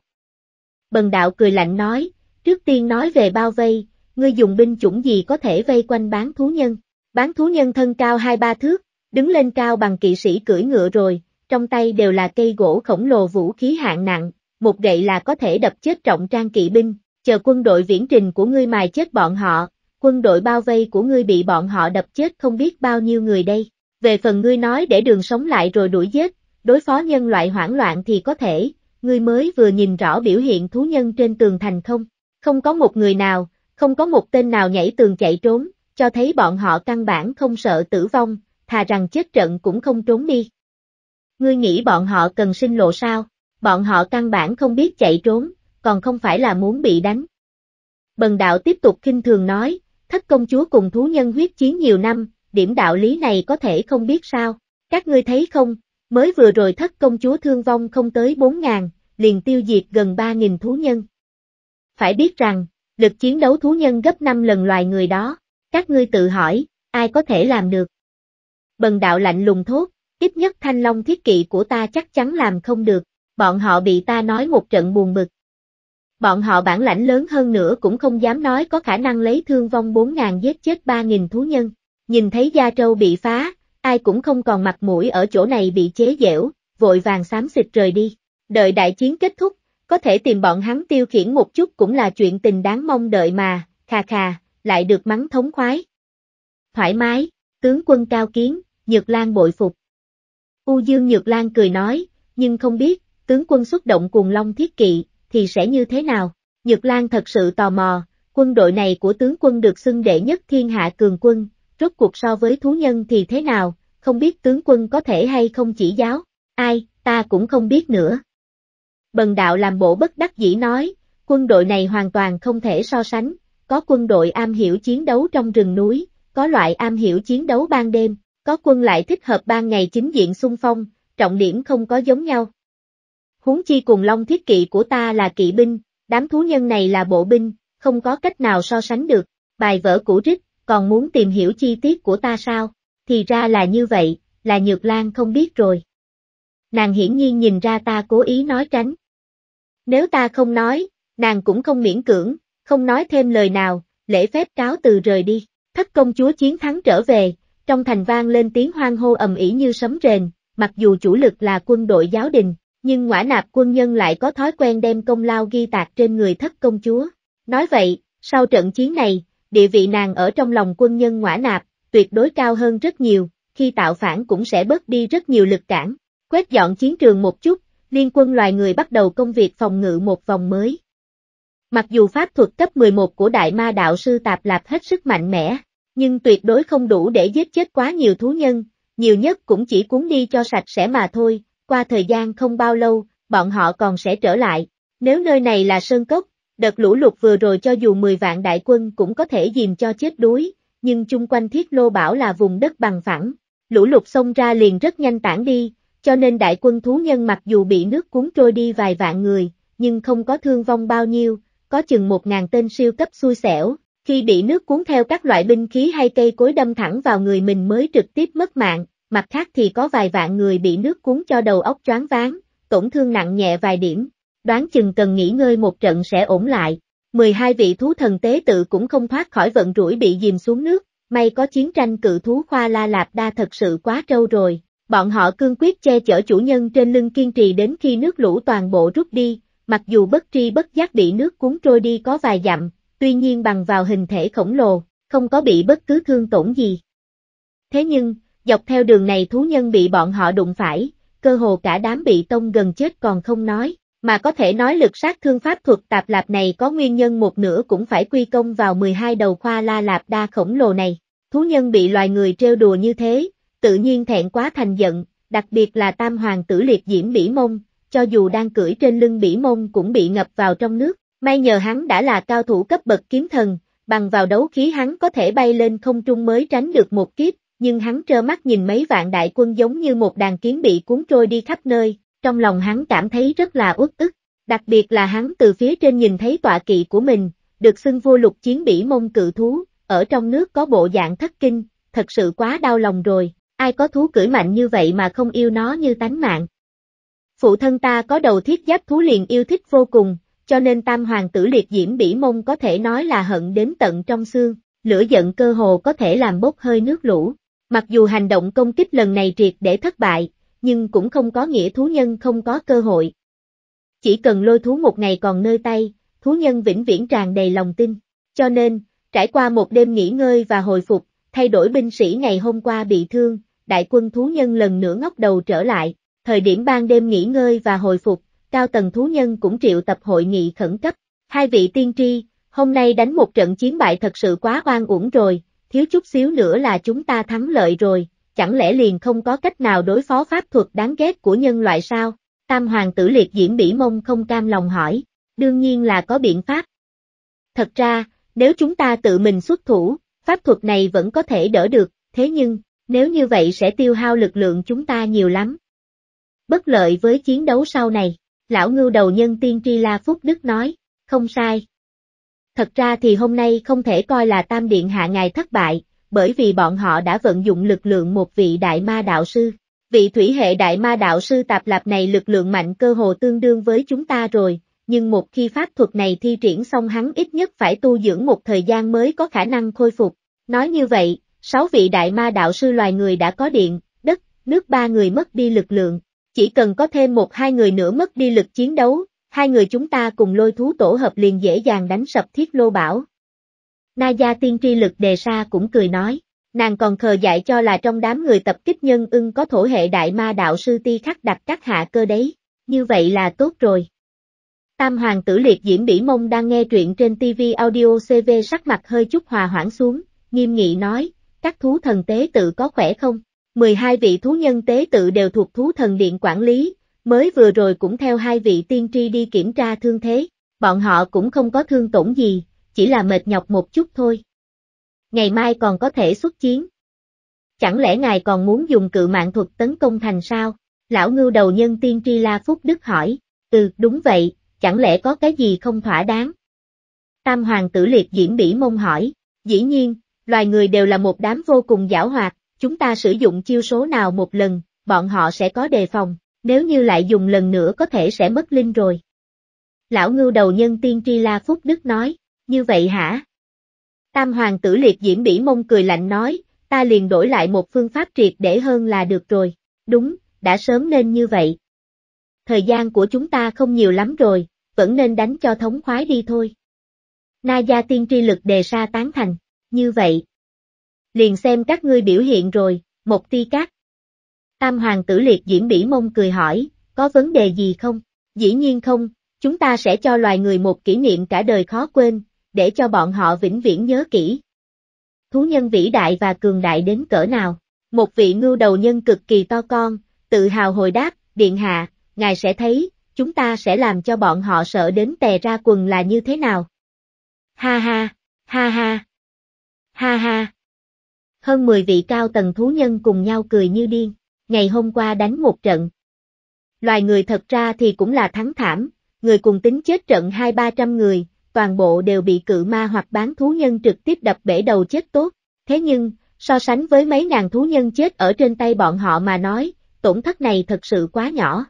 Bần đạo cười lạnh nói, trước tiên nói về bao vây, ngươi dùng binh chủng gì có thể vây quanh bán thú nhân. Bán thú nhân thân cao hai ba thước, đứng lên cao bằng kỵ sĩ cưỡi ngựa rồi, trong tay đều là cây gỗ khổng lồ vũ khí hạng nặng, một gậy là có thể đập chết trọng trang kỵ binh, chờ quân đội viễn trình của ngươi mài chết bọn họ, quân đội bao vây của ngươi bị bọn họ đập chết không biết bao nhiêu người đây. Về phần ngươi nói để đường sống lại rồi đuổi giết, đối phó nhân loại hoảng loạn thì có thể, ngươi mới vừa nhìn rõ biểu hiện thú nhân trên tường thành không? Không có một người nào, không có một tên nào nhảy tường chạy trốn, cho thấy bọn họ căn bản không sợ tử vong, thà rằng chết trận cũng không trốn đi. Ngươi nghĩ bọn họ cần sinh lộ sao? Bọn họ căn bản không biết chạy trốn, còn không phải là muốn bị đánh. Bần đạo tiếp tục kinh thường nói, thất công chúa cùng thú nhân huyết chiến nhiều năm, điểm đạo lý này có thể không biết sao, các ngươi thấy không, mới vừa rồi thất công chúa thương vong không tới 4.000, liền tiêu diệt gần 3.000 thú nhân. Phải biết rằng, lực chiến đấu thú nhân gấp 5 lần loài người đó, các ngươi tự hỏi, ai có thể làm được? Bần đạo lạnh lùng thốt, ít nhất thanh long thiết kỵ của ta chắc chắn làm không được, bọn họ bị ta nói một trận buồn bực, bọn họ bản lãnh lớn hơn nữa cũng không dám nói có khả năng lấy thương vong 4.000 giết chết 3.000 thú nhân. Nhìn thấy Gia Trâu bị phá, ai cũng không còn mặt mũi ở chỗ này bị chế dẻo vội vàng xám xịt rời đi. Đợi đại chiến kết thúc, có thể tìm bọn hắn tiêu khiển một chút cũng là chuyện tình đáng mong đợi mà, khà khà, lại được mắng thống khoái. Thoải mái, tướng quân cao kiến, Nhược Lan bội phục. U Dương Nhược Lan cười nói, nhưng không biết, tướng quân xuất động cuồng Long Thiết Kỵ, thì sẽ như thế nào? Nhược Lan thật sự tò mò, quân đội này của tướng quân được xưng đệ nhất thiên hạ cường quân, rốt cuộc so với thú nhân thì thế nào, không biết tướng quân có thể hay không chỉ giáo, ai, ta cũng không biết nữa. Bần đạo làm bộ bất đắc dĩ nói, quân đội này hoàn toàn không thể so sánh, có quân đội am hiểu chiến đấu trong rừng núi, có loại am hiểu chiến đấu ban đêm, có quân lại thích hợp ban ngày chính diện xung phong, trọng điểm không có giống nhau huống chi cùng long thiết kỵ của ta là kỵ binh, đám thú nhân này là bộ binh, không có cách nào so sánh được, bài vở cũ rích, còn muốn tìm hiểu chi tiết của ta sao, thì ra là như vậy, là Nhược Lan không biết rồi. Nàng hiển nhiên nhìn ra ta cố ý nói tránh. Nếu ta không nói, nàng cũng không miễn cưỡng, không nói thêm lời nào, lễ phép cáo từ rời đi, thất công chúa chiến thắng trở về, trong thành vang lên tiếng hoang hô ầm ĩ như sấm rền, mặc dù chủ lực là quân đội giáo đình, nhưng ngõa nạp quân nhân lại có thói quen đem công lao ghi tạc trên người thất công chúa. Nói vậy, sau trận chiến này, địa vị nàng ở trong lòng quân nhân ngõa nạp, tuyệt đối cao hơn rất nhiều, khi tạo phản cũng sẽ bớt đi rất nhiều lực cản. Quét dọn chiến trường một chút, liên quân loài người bắt đầu công việc phòng ngự một vòng mới. Mặc dù pháp thuật cấp 11 của đại ma đạo sư Tạp Lạp hết sức mạnh mẽ, nhưng tuyệt đối không đủ để giết chết quá nhiều thú nhân, nhiều nhất cũng chỉ cuốn đi cho sạch sẽ mà thôi, qua thời gian không bao lâu, bọn họ còn sẽ trở lại. Nếu nơi này là sơn cốc, đợt lũ lụt vừa rồi cho dù 10 vạn đại quân cũng có thể dìm cho chết đuối, nhưng chung quanh thiết lô bảo là vùng đất bằng phẳng. Lũ lụt xông ra liền rất nhanh tản đi, cho nên đại quân thú nhân mặc dù bị nước cuốn trôi đi vài vạn người, nhưng không có thương vong bao nhiêu, có chừng 1.000 tên siêu cấp xui xẻo. Khi bị nước cuốn theo các loại binh khí hay cây cối đâm thẳng vào người mình mới trực tiếp mất mạng, mặt khác thì có vài vạn người bị nước cuốn cho đầu óc choáng váng, tổn thương nặng nhẹ vài điểm, đoán chừng cần nghỉ ngơi một trận sẽ ổn lại. 12 vị thú thần tế tự cũng không thoát khỏi vận rủi bị dìm xuống nước, may có chiến tranh cự thú khoa La Lạp Đa thật sự quá trâu rồi, bọn họ cương quyết che chở chủ nhân trên lưng kiên trì đến khi nước lũ toàn bộ rút đi, mặc dù bất tri bất giác bị nước cuốn trôi đi có vài dặm, tuy nhiên bằng vào hình thể khổng lồ, không có bị bất cứ thương tổn gì. Thế nhưng, dọc theo đường này thú nhân bị bọn họ đụng phải, cơ hồ cả đám bị tông gần chết còn không nói, mà có thể nói lực sát thương pháp thuật tạp lạp này có nguyên nhân một nửa cũng phải quy công vào 12 đầu khoa la lạp đa khổng lồ này. Thú nhân bị loài người trêu đùa như thế, tự nhiên thẹn quá thành giận, đặc biệt là tam hoàng tử liệt diễm bỉ mông, cho dù đang cưỡi trên lưng bỉ mông cũng bị ngập vào trong nước, may nhờ hắn đã là cao thủ cấp bậc kiếm thần, bằng vào đấu khí hắn có thể bay lên không trung mới tránh được một kiếp, nhưng hắn trơ mắt nhìn mấy vạn đại quân giống như một đàn kiến bị cuốn trôi đi khắp nơi, trong lòng hắn cảm thấy rất là uất ức, đặc biệt là hắn từ phía trên nhìn thấy tọa kỵ của mình, được xưng vua lục chiến bỉ mông cự thú, ở trong nước có bộ dạng thất kinh, thật sự quá đau lòng rồi, ai có thú cưỡi mạnh như vậy mà không yêu nó như tánh mạng. Phụ thân ta có đầu thiết giáp thú liền yêu thích vô cùng, cho nên tam hoàng tử liệt diễm bỉ mông có thể nói là hận đến tận trong xương, lửa giận cơ hồ có thể làm bốc hơi nước lũ. Mặc dù hành động công kích lần này triệt để thất bại, nhưng cũng không có nghĩa thú nhân không có cơ hội. Chỉ cần lôi thú một ngày còn nơi tay, thú nhân vĩnh viễn tràn đầy lòng tin. Cho nên, trải qua một đêm nghỉ ngơi và hồi phục, thay đổi binh sĩ ngày hôm qua bị thương, đại quân thú nhân lần nữa ngóc đầu trở lại. Thời điểm ban đêm nghỉ ngơi và hồi phục, cao tầng thú nhân cũng triệu tập hội nghị khẩn cấp. Hai vị tiên tri, hôm nay đánh một trận chiến bại thật sự quá oan uổng rồi, thiếu chút xíu nữa là chúng ta thắng lợi rồi, chẳng lẽ liền không có cách nào đối phó pháp thuật đáng ghét của nhân loại sao? Tam hoàng tử liệt Diễn bỉ mông không cam lòng hỏi, đương nhiên là có biện pháp. Thật ra, nếu chúng ta tự mình xuất thủ, pháp thuật này vẫn có thể đỡ được, thế nhưng, nếu như vậy sẽ tiêu hao lực lượng chúng ta nhiều lắm. Bất lợi với chiến đấu sau này, lão ngưu đầu nhân tiên tri La Phúc Đức nói, không sai, Thật ra thì hôm nay không thể coi là Tam Điện Hạ Ngài thất bại, bởi vì bọn họ đã vận dụng lực lượng một vị đại ma đạo sư. Vị thủy hệ đại ma đạo sư tạp lạp này lực lượng mạnh cơ hồ tương đương với chúng ta rồi, nhưng một khi pháp thuật này thi triển xong hắn ít nhất phải tu dưỡng một thời gian mới có khả năng khôi phục. Nói như vậy, sáu vị đại ma đạo sư loài người đã có điện, đất, nước ba người mất đi lực lượng. Chỉ cần có thêm một hai người nữa mất đi lực chiến đấu, hai người chúng ta cùng lôi thú tổ hợp liền dễ dàng đánh sập thiết lô bảo. Na gia tiên tri lực đề sa cũng cười nói, nàng còn khờ dại cho là trong đám người tập kích nhân ưng có thổ hệ đại ma đạo sư ti khắc đặt các hạ cơ đấy, như vậy là tốt rồi. Tam hoàng tử liệt diễm bỉ mông đang nghe truyện trên TV audio CV sắc mặt hơi chút hòa hoãn xuống, nghiêm nghị nói, các thú thần tế tự có khỏe không? 12 vị thú nhân tế tự đều thuộc thú thần điện quản lý, mới vừa rồi cũng theo hai vị tiên tri đi kiểm tra thương thế, bọn họ cũng không có thương tổn gì, chỉ là mệt nhọc một chút thôi. Ngày mai còn có thể xuất chiến. Chẳng lẽ ngài còn muốn dùng cự mạng thuật tấn công thành sao? Lão ngưu đầu nhân tiên tri La Phúc Đức hỏi, ừ đúng vậy, chẳng lẽ có cái gì không thỏa đáng? Tam hoàng tử liệt diễm bỉ mông hỏi, dĩ nhiên, loài người đều là một đám vô cùng giảo hoạt, chúng ta sử dụng chiêu số nào một lần, bọn họ sẽ có đề phòng, nếu như lại dùng lần nữa có thể sẽ mất linh rồi. Lão ngưu đầu nhân tiên tri la phúc đức nói, như vậy hả? Tam hoàng tử liệt diễm bỉ mông cười lạnh nói, ta liền đổi lại một phương pháp triệt để hơn là được rồi, đúng, đã sớm nên như vậy. Thời gian của chúng ta không nhiều lắm rồi, vẫn nên đánh cho thống khoái đi thôi. Na gia tiên tri lực đề sa tán thành, như vậy. Liền xem các ngươi biểu hiện rồi, một ti cát, Tam hoàng tử liệt diễm bỉ mông cười hỏi, có vấn đề gì không? Dĩ nhiên không, chúng ta sẽ cho loài người một kỷ niệm cả đời khó quên, để cho bọn họ vĩnh viễn nhớ kỹ. Thú nhân vĩ đại và cường đại đến cỡ nào? Một vị ngưu đầu nhân cực kỳ to con, tự hào hồi đáp, điện hạ, ngài sẽ thấy, chúng ta sẽ làm cho bọn họ sợ đến tè ra quần là như thế nào. Ha ha, ha ha, ha ha. Hơn 10 vị cao tầng thú nhân cùng nhau cười như điên ngày hôm qua đánh một trận. Loài người thật ra thì cũng là thắng thảm, người cùng tính chết trận hai ba trăm người, toàn bộ đều bị cự ma hoặc bán thú nhân trực tiếp đập bể đầu chết tốt. Thế nhưng, so sánh với mấy ngàn thú nhân chết ở trên tay bọn họ mà nói, tổn thất này thật sự quá nhỏ.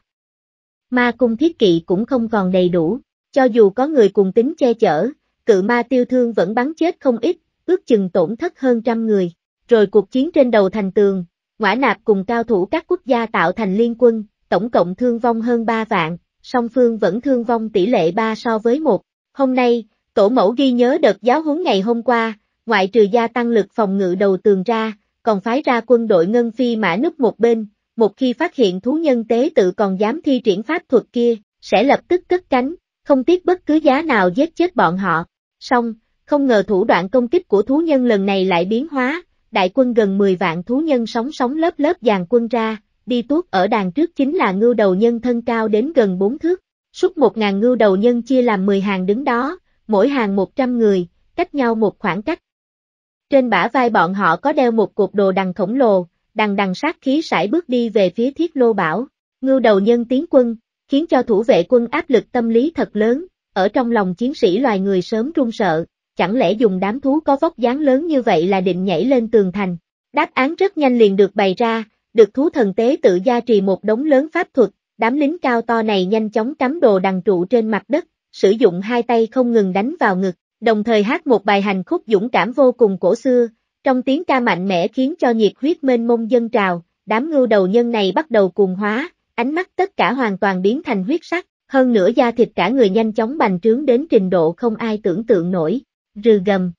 Ma cung thiết kỵ cũng không còn đầy đủ, cho dù có người cùng tính che chở, cự ma tiêu thương vẫn bắn chết không ít, ước chừng tổn thất hơn trăm người. Rồi cuộc chiến trên đầu thành tường, Ngoã nạp cùng cao thủ các quốc gia tạo thành liên quân, tổng cộng thương vong hơn 3 vạn, song phương vẫn thương vong tỷ lệ 3 so với 1. Hôm nay, tổ mẫu ghi nhớ đợt giáo huấn ngày hôm qua, ngoại trừ gia tăng lực phòng ngự đầu tường ra, còn phái ra quân đội ngân phi mã nứt một bên, một khi phát hiện thú nhân tế tự còn dám thi triển pháp thuật kia, sẽ lập tức cất cánh, không tiếc bất cứ giá nào giết chết bọn họ. Xong, không ngờ thủ đoạn công kích của thú nhân lần này lại biến hóa, đại quân gần 10 vạn thú nhân sóng sóng lớp lớp dàn quân ra, đi tuốt ở đàn trước chính là ngưu đầu nhân thân cao đến gần 4 thước. Suốt 1.000 ngưu đầu nhân chia làm 10 hàng đứng đó, mỗi hàng 100 người, cách nhau một khoảng cách. Trên bả vai bọn họ có đeo một cột đồ đằng khổng lồ, đằng đằng sát khí sải bước đi về phía thiết lô bảo. Ngưu đầu nhân tiến quân, khiến cho thủ vệ quân áp lực tâm lý thật lớn, ở trong lòng chiến sĩ loài người sớm run sợ chẳng lẽ dùng đám thú có vóc dáng lớn như vậy là định nhảy lên tường thành. Đáp án rất nhanh liền được bày ra, được thú thần tế tự gia trì một đống lớn pháp thuật, đám lính cao to này nhanh chóng cắm đồ đằng trụ trên mặt đất, sử dụng hai tay không ngừng đánh vào ngực, đồng thời hát một bài hành khúc dũng cảm vô cùng cổ xưa, trong tiếng ca mạnh mẽ khiến cho nhiệt huyết mênh mông dân trào, đám ngưu đầu nhân này bắt đầu cuồng hóa, ánh mắt tất cả hoàn toàn biến thành huyết sắc, hơn nữa da thịt cả người nhanh chóng bành trướng đến trình độ không ai tưởng tượng nổi, rừ gầm.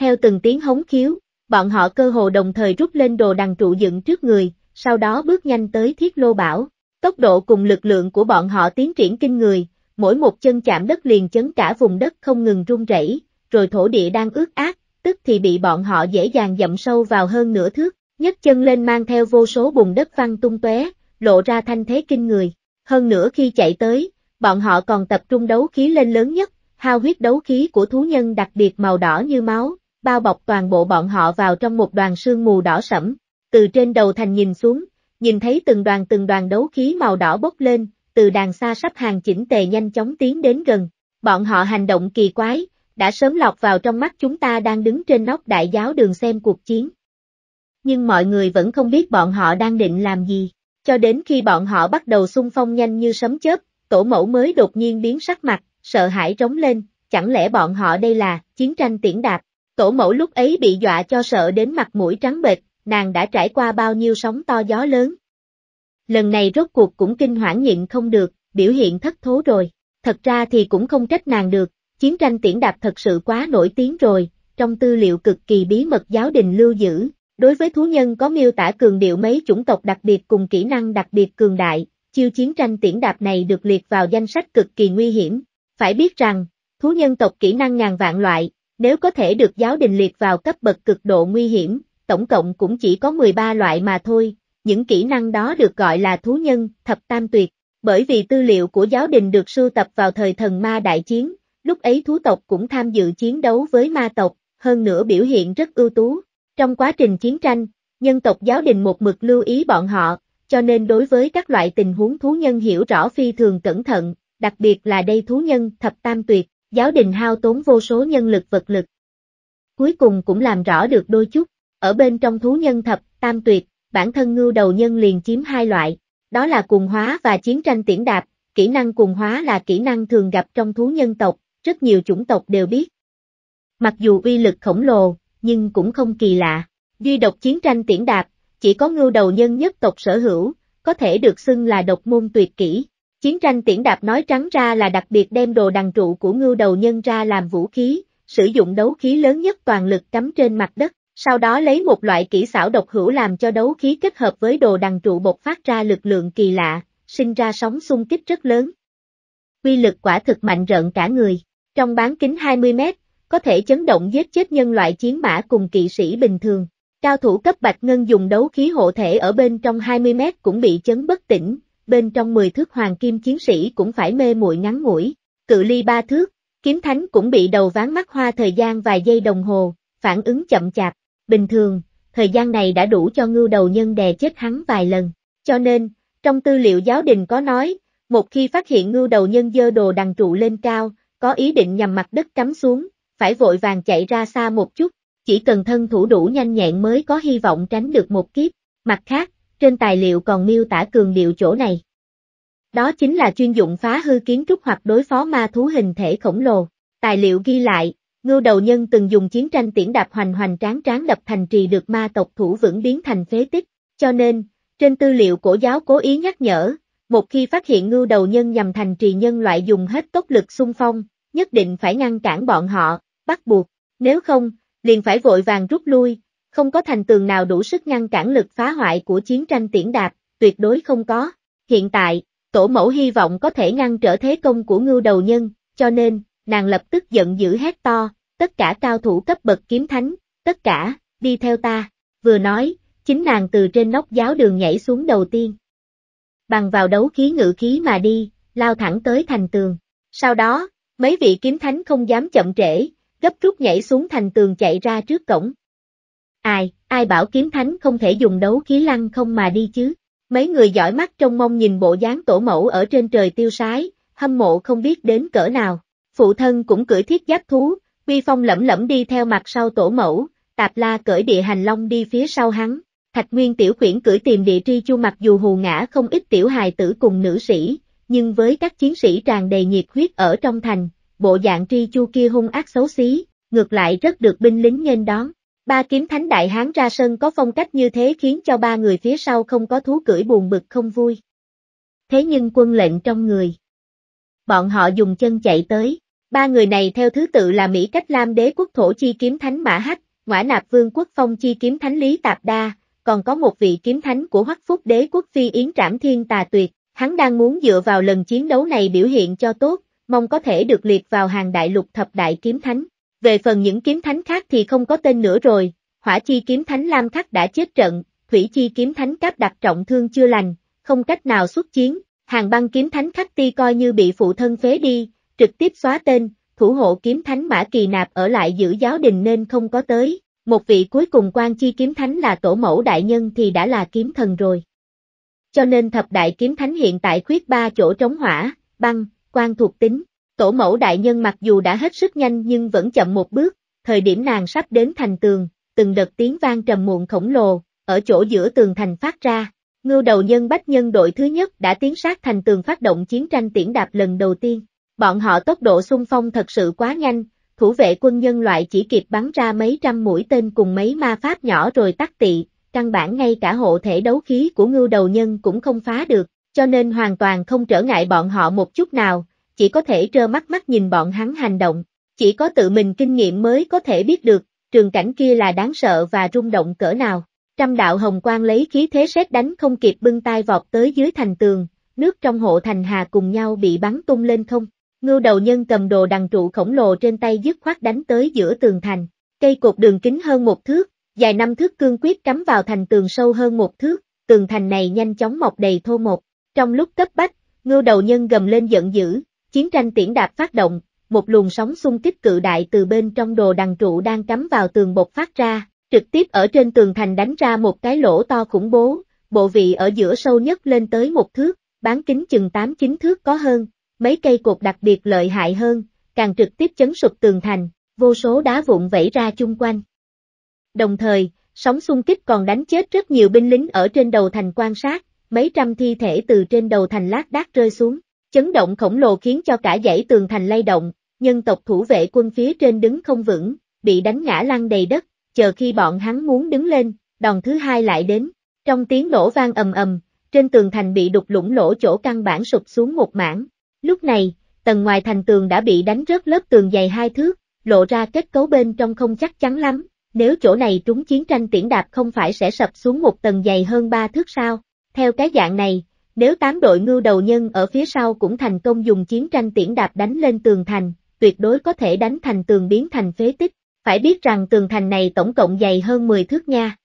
Theo từng tiếng hống khiếu, bọn họ cơ hồ đồng thời rút lên đồ đằng trụ dựng trước người, sau đó bước nhanh tới thiết lô bảo. Tốc độ cùng lực lượng của bọn họ tiến triển kinh người, mỗi một chân chạm đất liền chấn cả vùng đất không ngừng rung rẩy, rồi thổ địa đang ướt át, tức thì bị bọn họ dễ dàng dậm sâu vào hơn nửa thước, nhấc chân lên mang theo vô số bùn đất văng tung tóe, lộ ra thanh thế kinh người. Hơn nữa khi chạy tới, bọn họ còn tập trung đấu khí lên lớn nhất, hao huyết đấu khí của thú nhân đặc biệt màu đỏ như máu, bao bọc toàn bộ bọn họ vào trong một đoàn sương mù đỏ sẫm. Từ trên đầu thành nhìn xuống, nhìn thấy từng đoàn từng đoàn đấu khí màu đỏ bốc lên, từ đàn xa sắp hàng chỉnh tề nhanh chóng tiến đến gần. Bọn họ hành động kỳ quái, đã sớm lọc vào trong mắt chúng ta đang đứng trên nóc đại giáo đường xem cuộc chiến. Nhưng mọi người vẫn không biết bọn họ đang định làm gì, cho đến khi bọn họ bắt đầu xung phong nhanh như sấm chớp, tổ mẫu mới đột nhiên biến sắc mặt, sợ hãi trống lên, chẳng lẽ bọn họ đây là chiến tranh tiễn đạp. Tổ mẫu lúc ấy bị dọa cho sợ đến mặt mũi trắng bệch, nàng đã trải qua bao nhiêu sóng to gió lớn. Lần này rốt cuộc cũng kinh hoảng nhịn không được, biểu hiện thất thố rồi. Thật ra thì cũng không trách nàng được, chiến tranh tiễn đạp thật sự quá nổi tiếng rồi, trong tư liệu cực kỳ bí mật giáo đình lưu giữ, đối với thú nhân có miêu tả cường điệu mấy chủng tộc đặc biệt cùng kỹ năng đặc biệt cường đại, chiêu chiến tranh tiễn đạp này được liệt vào danh sách cực kỳ nguy hiểm, phải biết rằng, thú nhân tộc kỹ năng ngàn vạn loại, nếu có thể được giáo đình liệt vào cấp bậc cực độ nguy hiểm, tổng cộng cũng chỉ có 13 loại mà thôi, những kỹ năng đó được gọi là thú nhân, thập tam tuyệt, bởi vì tư liệu của giáo đình được sưu tập vào thời thần ma đại chiến, lúc ấy thú tộc cũng tham dự chiến đấu với ma tộc, hơn nữa biểu hiện rất ưu tú. Trong quá trình chiến tranh, nhân tộc giáo đình một mực lưu ý bọn họ, cho nên đối với các loại tình huống thú nhân hiểu rõ phi thường cẩn thận, đặc biệt là đây thú nhân thập tam tuyệt, giáo đình hao tốn vô số nhân lực vật lực. Cuối cùng cũng làm rõ được đôi chút, ở bên trong thú nhân thập tam tuyệt, bản thân ngưu đầu nhân liền chiếm hai loại, đó là cùng hóa và chiến tranh tiễn đạp, kỹ năng cùng hóa là kỹ năng thường gặp trong thú nhân tộc, rất nhiều chủng tộc đều biết. Mặc dù uy lực khổng lồ, nhưng cũng không kỳ lạ, duy độc chiến tranh tiễn đạp, chỉ có ngưu đầu nhân nhất tộc sở hữu, có thể được xưng là độc môn tuyệt kỹ. Chiến tranh tiễn đạp nói trắng ra là đặc biệt đem đồ đằng trụ của ngưu đầu nhân ra làm vũ khí, sử dụng đấu khí lớn nhất toàn lực cắm trên mặt đất, sau đó lấy một loại kỹ xảo độc hữu làm cho đấu khí kết hợp với đồ đằng trụ bộc phát ra lực lượng kỳ lạ, sinh ra sóng xung kích rất lớn. Quy lực quả thực mạnh rợn cả người, trong bán kính 20 mét, có thể chấn động giết chết nhân loại chiến mã cùng kỵ sĩ bình thường. Cao thủ cấp Bạch Ngân dùng đấu khí hộ thể ở bên trong 20 mét cũng bị chấn bất tỉnh, bên trong 10 thước hoàng kim chiến sĩ cũng phải mê muội ngắn ngủi, cự ly ba thước, kiếm thánh cũng bị đầu ván mắt hoa thời gian vài giây đồng hồ, phản ứng chậm chạp, bình thường, thời gian này đã đủ cho ngưu đầu nhân đè chết hắn vài lần, cho nên, trong tư liệu giáo đình có nói, một khi phát hiện ngưu đầu nhân dơ đồ đằng trụ lên cao, có ý định nhằm mặt đất cắm xuống, phải vội vàng chạy ra xa một chút, chỉ cần thân thủ đủ nhanh nhẹn mới có hy vọng tránh được một kiếp. Mặt khác, trên tài liệu còn miêu tả cường điệu chỗ này. Đó chính là chuyên dụng phá hư kiến trúc hoặc đối phó ma thú hình thể khổng lồ. Tài liệu ghi lại, ngưu đầu nhân từng dùng chiến tranh tiễn đạp hoành hoành tráng tráng đập thành trì được ma tộc thủ vững biến thành phế tích, cho nên, trên tư liệu cổ giáo cố ý nhắc nhở, một khi phát hiện ngưu đầu nhân nhằm thành trì nhân loại dùng hết tốc lực xung phong, nhất định phải ngăn cản bọn họ, bắt buộc, nếu không, liền phải vội vàng rút lui, không có thành tường nào đủ sức ngăn cản lực phá hoại của chiến tranh tiễn đạp, tuyệt đối không có. Hiện tại, tổ mẫu hy vọng có thể ngăn trở thế công của ngưu đầu nhân, cho nên, nàng lập tức giận dữ hét to, tất cả cao thủ cấp bậc kiếm thánh, tất cả, đi theo ta, vừa nói, chính nàng từ trên nóc giáo đường nhảy xuống đầu tiên. Bằng vào đấu khí ngự khí mà đi, lao thẳng tới thành tường. Sau đó, mấy vị kiếm thánh không dám chậm trễ, gấp rút nhảy xuống thành tường chạy ra trước cổng, Ai, ai bảo kiếm thánh không thể dùng đấu khí lăng không mà đi chứ? Mấy người giỏi mắt trong mong nhìn bộ dáng tổ mẫu ở trên trời tiêu sái, hâm mộ không biết đến cỡ nào. Phụ thân cũng cưỡi thiết giáp thú, uy phong lẫm lẫm đi theo mặt sau tổ mẫu, tạp la cởi địa hành long đi phía sau hắn. Thạch Nguyên tiểu quyển cưỡi tìm địa tri chu mặc dù hù ngã không ít tiểu hài tử cùng nữ sĩ, nhưng với các chiến sĩ tràn đầy nhiệt huyết ở trong thành, bộ dạng tri chu kia hung ác xấu xí, ngược lại rất được binh lính nhân đón. Ba kiếm thánh đại hán ra sân có phong cách như thế khiến cho ba người phía sau không có thú cưỡi buồn bực không vui. Thế nhưng quân lệnh trong người. Bọn họ dùng chân chạy tới, ba người này theo thứ tự là Mỹ Cách Lam đế quốc thổ chi kiếm thánh Mã hách, Ngoã Nạp Vương quốc phong chi kiếm thánh Lý Tạp Đa, còn có một vị kiếm thánh của Hoắc Phúc đế quốc phi yến trảm thiên tà tuyệt, hắn đang muốn dựa vào lần chiến đấu này biểu hiện cho tốt, mong có thể được liệt vào hàng đại lục thập đại kiếm thánh. Về phần những kiếm thánh khác thì không có tên nữa rồi, hỏa chi kiếm thánh Lam Khắc đã chết trận, thủy chi kiếm thánh Cáp đặt trọng thương chưa lành, không cách nào xuất chiến, hàng băng kiếm thánh Khắc Ti coi như bị phụ thân phế đi, trực tiếp xóa tên, thủ hộ kiếm thánh Mã Kỳ Nạp ở lại giữ giáo đình nên không có tới, một vị cuối cùng quan chi kiếm thánh là tổ mẫu đại nhân thì đã là kiếm thần rồi. Cho nên thập đại kiếm thánh hiện tại khuyết ba chỗ trống hỏa, băng, quan thuộc tính, Tổ mẫu đại nhân mặc dù đã hết sức nhanh nhưng vẫn chậm một bước, thời điểm nàng sắp đến thành tường, từng đợt tiếng vang trầm muộn khổng lồ, ở chỗ giữa tường thành phát ra. Ngưu đầu nhân bách nhân đội thứ nhất đã tiến sát thành tường phát động chiến tranh tiễn đạp lần đầu tiên. Bọn họ tốc độ xung phong thật sự quá nhanh, thủ vệ quân nhân loại chỉ kịp bắn ra mấy trăm mũi tên cùng mấy ma pháp nhỏ rồi tắt tị, căn bản ngay cả hộ thể đấu khí của ngưu đầu nhân cũng không phá được, cho nên hoàn toàn không trở ngại bọn họ một chút nào, chỉ có thể trơ mắt mắt nhìn bọn hắn hành động, chỉ có tự mình kinh nghiệm mới có thể biết được, trường cảnh kia là đáng sợ và rung động cỡ nào. Trăm đạo hồng quang lấy khí thế sét đánh không kịp bưng tay vọt tới dưới thành tường, nước trong hộ thành hà cùng nhau bị bắn tung lên không. Ngưu đầu nhân cầm đồ đằng trụ khổng lồ trên tay dứt khoát đánh tới giữa tường thành. Cây cột đường kính hơn một thước, dài năm thước cương quyết cắm vào thành tường sâu hơn một thước, tường thành này nhanh chóng mọc đầy thô một. Trong lúc cấp bách, ngưu đầu nhân gầm lên giận dữ, Chiến tranh tiễn đạp phát động, một luồng sóng xung kích cự đại từ bên trong đồ đằng trụ đang cắm vào tường bột phát ra, trực tiếp ở trên tường thành đánh ra một cái lỗ to khủng bố, bộ vị ở giữa sâu nhất lên tới một thước, bán kính chừng 8-9 thước có hơn, mấy cây cột đặc biệt lợi hại hơn, càng trực tiếp chấn sụp tường thành, vô số đá vụn vẫy ra chung quanh. Đồng thời, sóng xung kích còn đánh chết rất nhiều binh lính ở trên đầu thành quan sát, mấy trăm thi thể từ trên đầu thành lát đác rơi xuống. Chấn động khổng lồ khiến cho cả dãy tường thành lay động, nhân tộc thủ vệ quân phía trên đứng không vững, bị đánh ngã lăn đầy đất, chờ khi bọn hắn muốn đứng lên, đòn thứ hai lại đến. Trong tiếng nổ vang ầm ầm, trên tường thành bị đục lũng lỗ chỗ căn bản sụp xuống một mảng. Lúc này, tầng ngoài thành tường đã bị đánh rớt lớp tường dày hai thước, lộ ra kết cấu bên trong không chắc chắn lắm, nếu chỗ này trúng chiến tranh tiễn đạp không phải sẽ sập xuống một tầng dày hơn ba thước sao. Theo cái dạng này, nếu tám đội ngưu đầu nhân ở phía sau cũng thành công dùng chiến tranh tiễn đạp đánh lên tường thành, tuyệt đối có thể đánh thành tường biến thành phế tích, phải biết rằng tường thành này tổng cộng dày hơn 10 thước nha.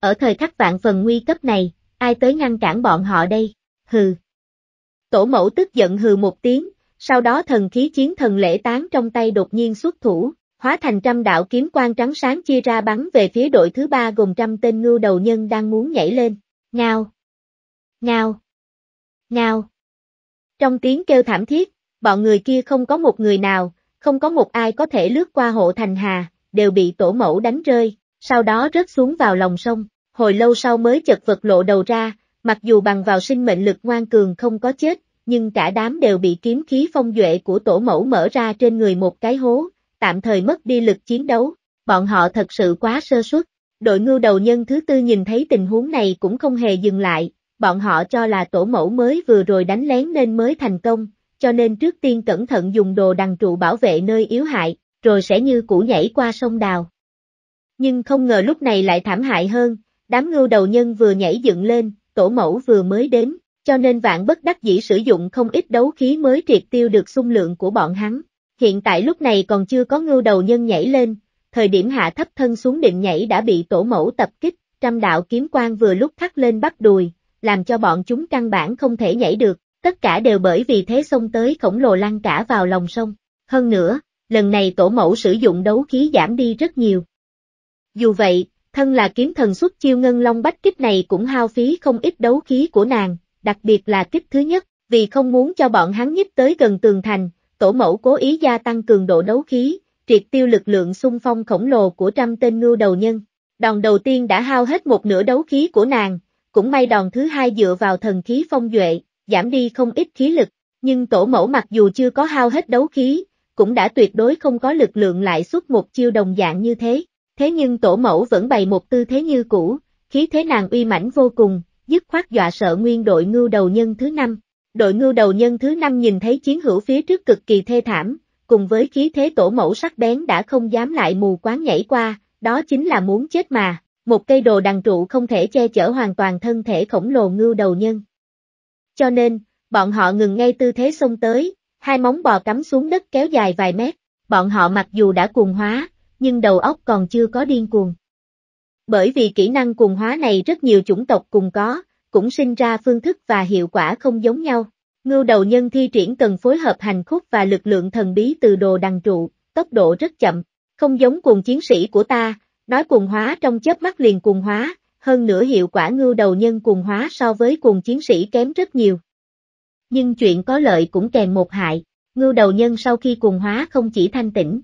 Ở thời khắc vạn phần nguy cấp này, ai tới ngăn cản bọn họ đây, hừ. Tổ mẫu tức giận hừ một tiếng, sau đó thần khí chiến thần lễ tán trong tay đột nhiên xuất thủ, hóa thành trăm đạo kiếm quang trắng sáng chia ra bắn về phía đội thứ ba gồm trăm tên ngưu đầu nhân đang muốn nhảy lên, ngao, ngao ngao. Trong tiếng kêu thảm thiết, bọn người kia không có một người nào, không có một ai có thể lướt qua hộ thành hà, đều bị tổ mẫu đánh rơi, sau đó rớt xuống vào lòng sông, hồi lâu sau mới chật vật lộ đầu ra, mặc dù bằng vào sinh mệnh lực ngoan cường không có chết, nhưng cả đám đều bị kiếm khí phong duệ của tổ mẫu mở ra trên người một cái hố, tạm thời mất đi lực chiến đấu, bọn họ thật sự quá sơ suất. Đội ngưu đầu nhân thứ tư nhìn thấy tình huống này cũng không hề dừng lại, bọn họ cho là tổ mẫu mới vừa rồi đánh lén nên mới thành công, cho nên trước tiên cẩn thận dùng đồ đằng trụ bảo vệ nơi yếu hại, rồi sẽ như cũ nhảy qua sông đào. Nhưng không ngờ lúc này lại thảm hại hơn, đám ngưu đầu nhân vừa nhảy dựng lên, tổ mẫu vừa mới đến, cho nên vạn bất đắc dĩ sử dụng không ít đấu khí mới triệt tiêu được xung lượng của bọn hắn. Hiện tại lúc này còn chưa có ngưu đầu nhân nhảy lên, thời điểm hạ thấp thân xuống định nhảy đã bị tổ mẫu tập kích, trăm đạo kiếm quang vừa lúc thắt lên bắt đùi, làm cho bọn chúng căn bản không thể nhảy được, tất cả đều bởi vì thế sông tới khổng lồ lăn cả vào lòng sông. Hơn nữa, lần này tổ mẫu sử dụng đấu khí giảm đi rất nhiều. Dù vậy, thân là kiếm thần xuất chiêu ngân long bách kích này cũng hao phí không ít đấu khí của nàng, đặc biệt là kích thứ nhất, vì không muốn cho bọn hắn nhích tới gần tường thành, tổ mẫu cố ý gia tăng cường độ đấu khí, triệt tiêu lực lượng xung phong khổng lồ của trăm tên ngưu đầu nhân. Đòn đầu tiên đã hao hết một nửa đấu khí của nàng, cũng may đòn thứ hai dựa vào thần khí phong duệ, giảm đi không ít khí lực, nhưng tổ mẫu mặc dù chưa có hao hết đấu khí, cũng đã tuyệt đối không có lực lượng lại suốt một chiêu đồng dạng như thế. Thế nhưng tổ mẫu vẫn bày một tư thế như cũ, khí thế nàng uy mãnh vô cùng, dứt khoát dọa sợ nguyên đội ngưu đầu nhân thứ năm. Đội ngưu đầu nhân thứ năm nhìn thấy chiến hữu phía trước cực kỳ thê thảm, cùng với khí thế tổ mẫu sắc bén đã không dám lại mù quáng nhảy qua, đó chính là muốn chết mà một cây đồ đằng trụ không thể che chở hoàn toàn thân thể khổng lồ ngưu đầu nhân. Cho nên, bọn họ ngừng ngay tư thế xông tới, hai móng bò cắm xuống đất kéo dài vài mét, bọn họ mặc dù đã cuồng hóa, nhưng đầu óc còn chưa có điên cuồng. Bởi vì kỹ năng cuồng hóa này rất nhiều chủng tộc cùng có, cũng sinh ra phương thức và hiệu quả không giống nhau. Ngưu đầu nhân thi triển cần phối hợp hành khúc và lực lượng thần bí từ đồ đằng trụ, tốc độ rất chậm, không giống cuồng chiến sĩ của ta, Nói cuồng hóa trong chớp mắt liền cuồng hóa, hơn nữa hiệu quả ngưu đầu nhân cuồng hóa so với cuồng chiến sĩ kém rất nhiều. Nhưng chuyện có lợi cũng kèm một hại, ngưu đầu nhân sau khi cuồng hóa không chỉ thanh tĩnh.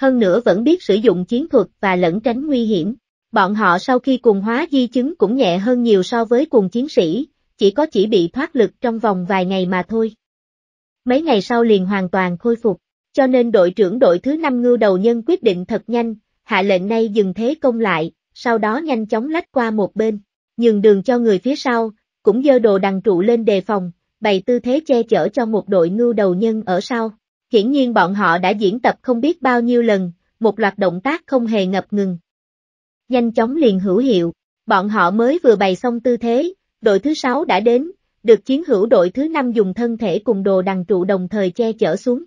Hơn nữa vẫn biết sử dụng chiến thuật và lẩn tránh nguy hiểm. Bọn họ sau khi cuồng hóa di chứng cũng nhẹ hơn nhiều so với cuồng chiến sĩ, chỉ có chỉ bị thoát lực trong vòng vài ngày mà thôi. Mấy ngày sau liền hoàn toàn khôi phục, cho nên đội trưởng đội thứ năm ngưu đầu nhân quyết định thật nhanh, hạ lệnh nay dừng thế công lại, sau đó nhanh chóng lách qua một bên, nhường đường cho người phía sau, cũng dơ đồ đằng trụ lên đề phòng, bày tư thế che chở cho một đội ngưu đầu nhân ở sau. Hiển nhiên bọn họ đã diễn tập không biết bao nhiêu lần, một loạt động tác không hề ngập ngừng. Nhanh chóng liền hữu hiệu, bọn họ mới vừa bày xong tư thế, đội thứ sáu đã đến, được chiến hữu đội thứ năm dùng thân thể cùng đồ đằng trụ đồng thời che chở xuống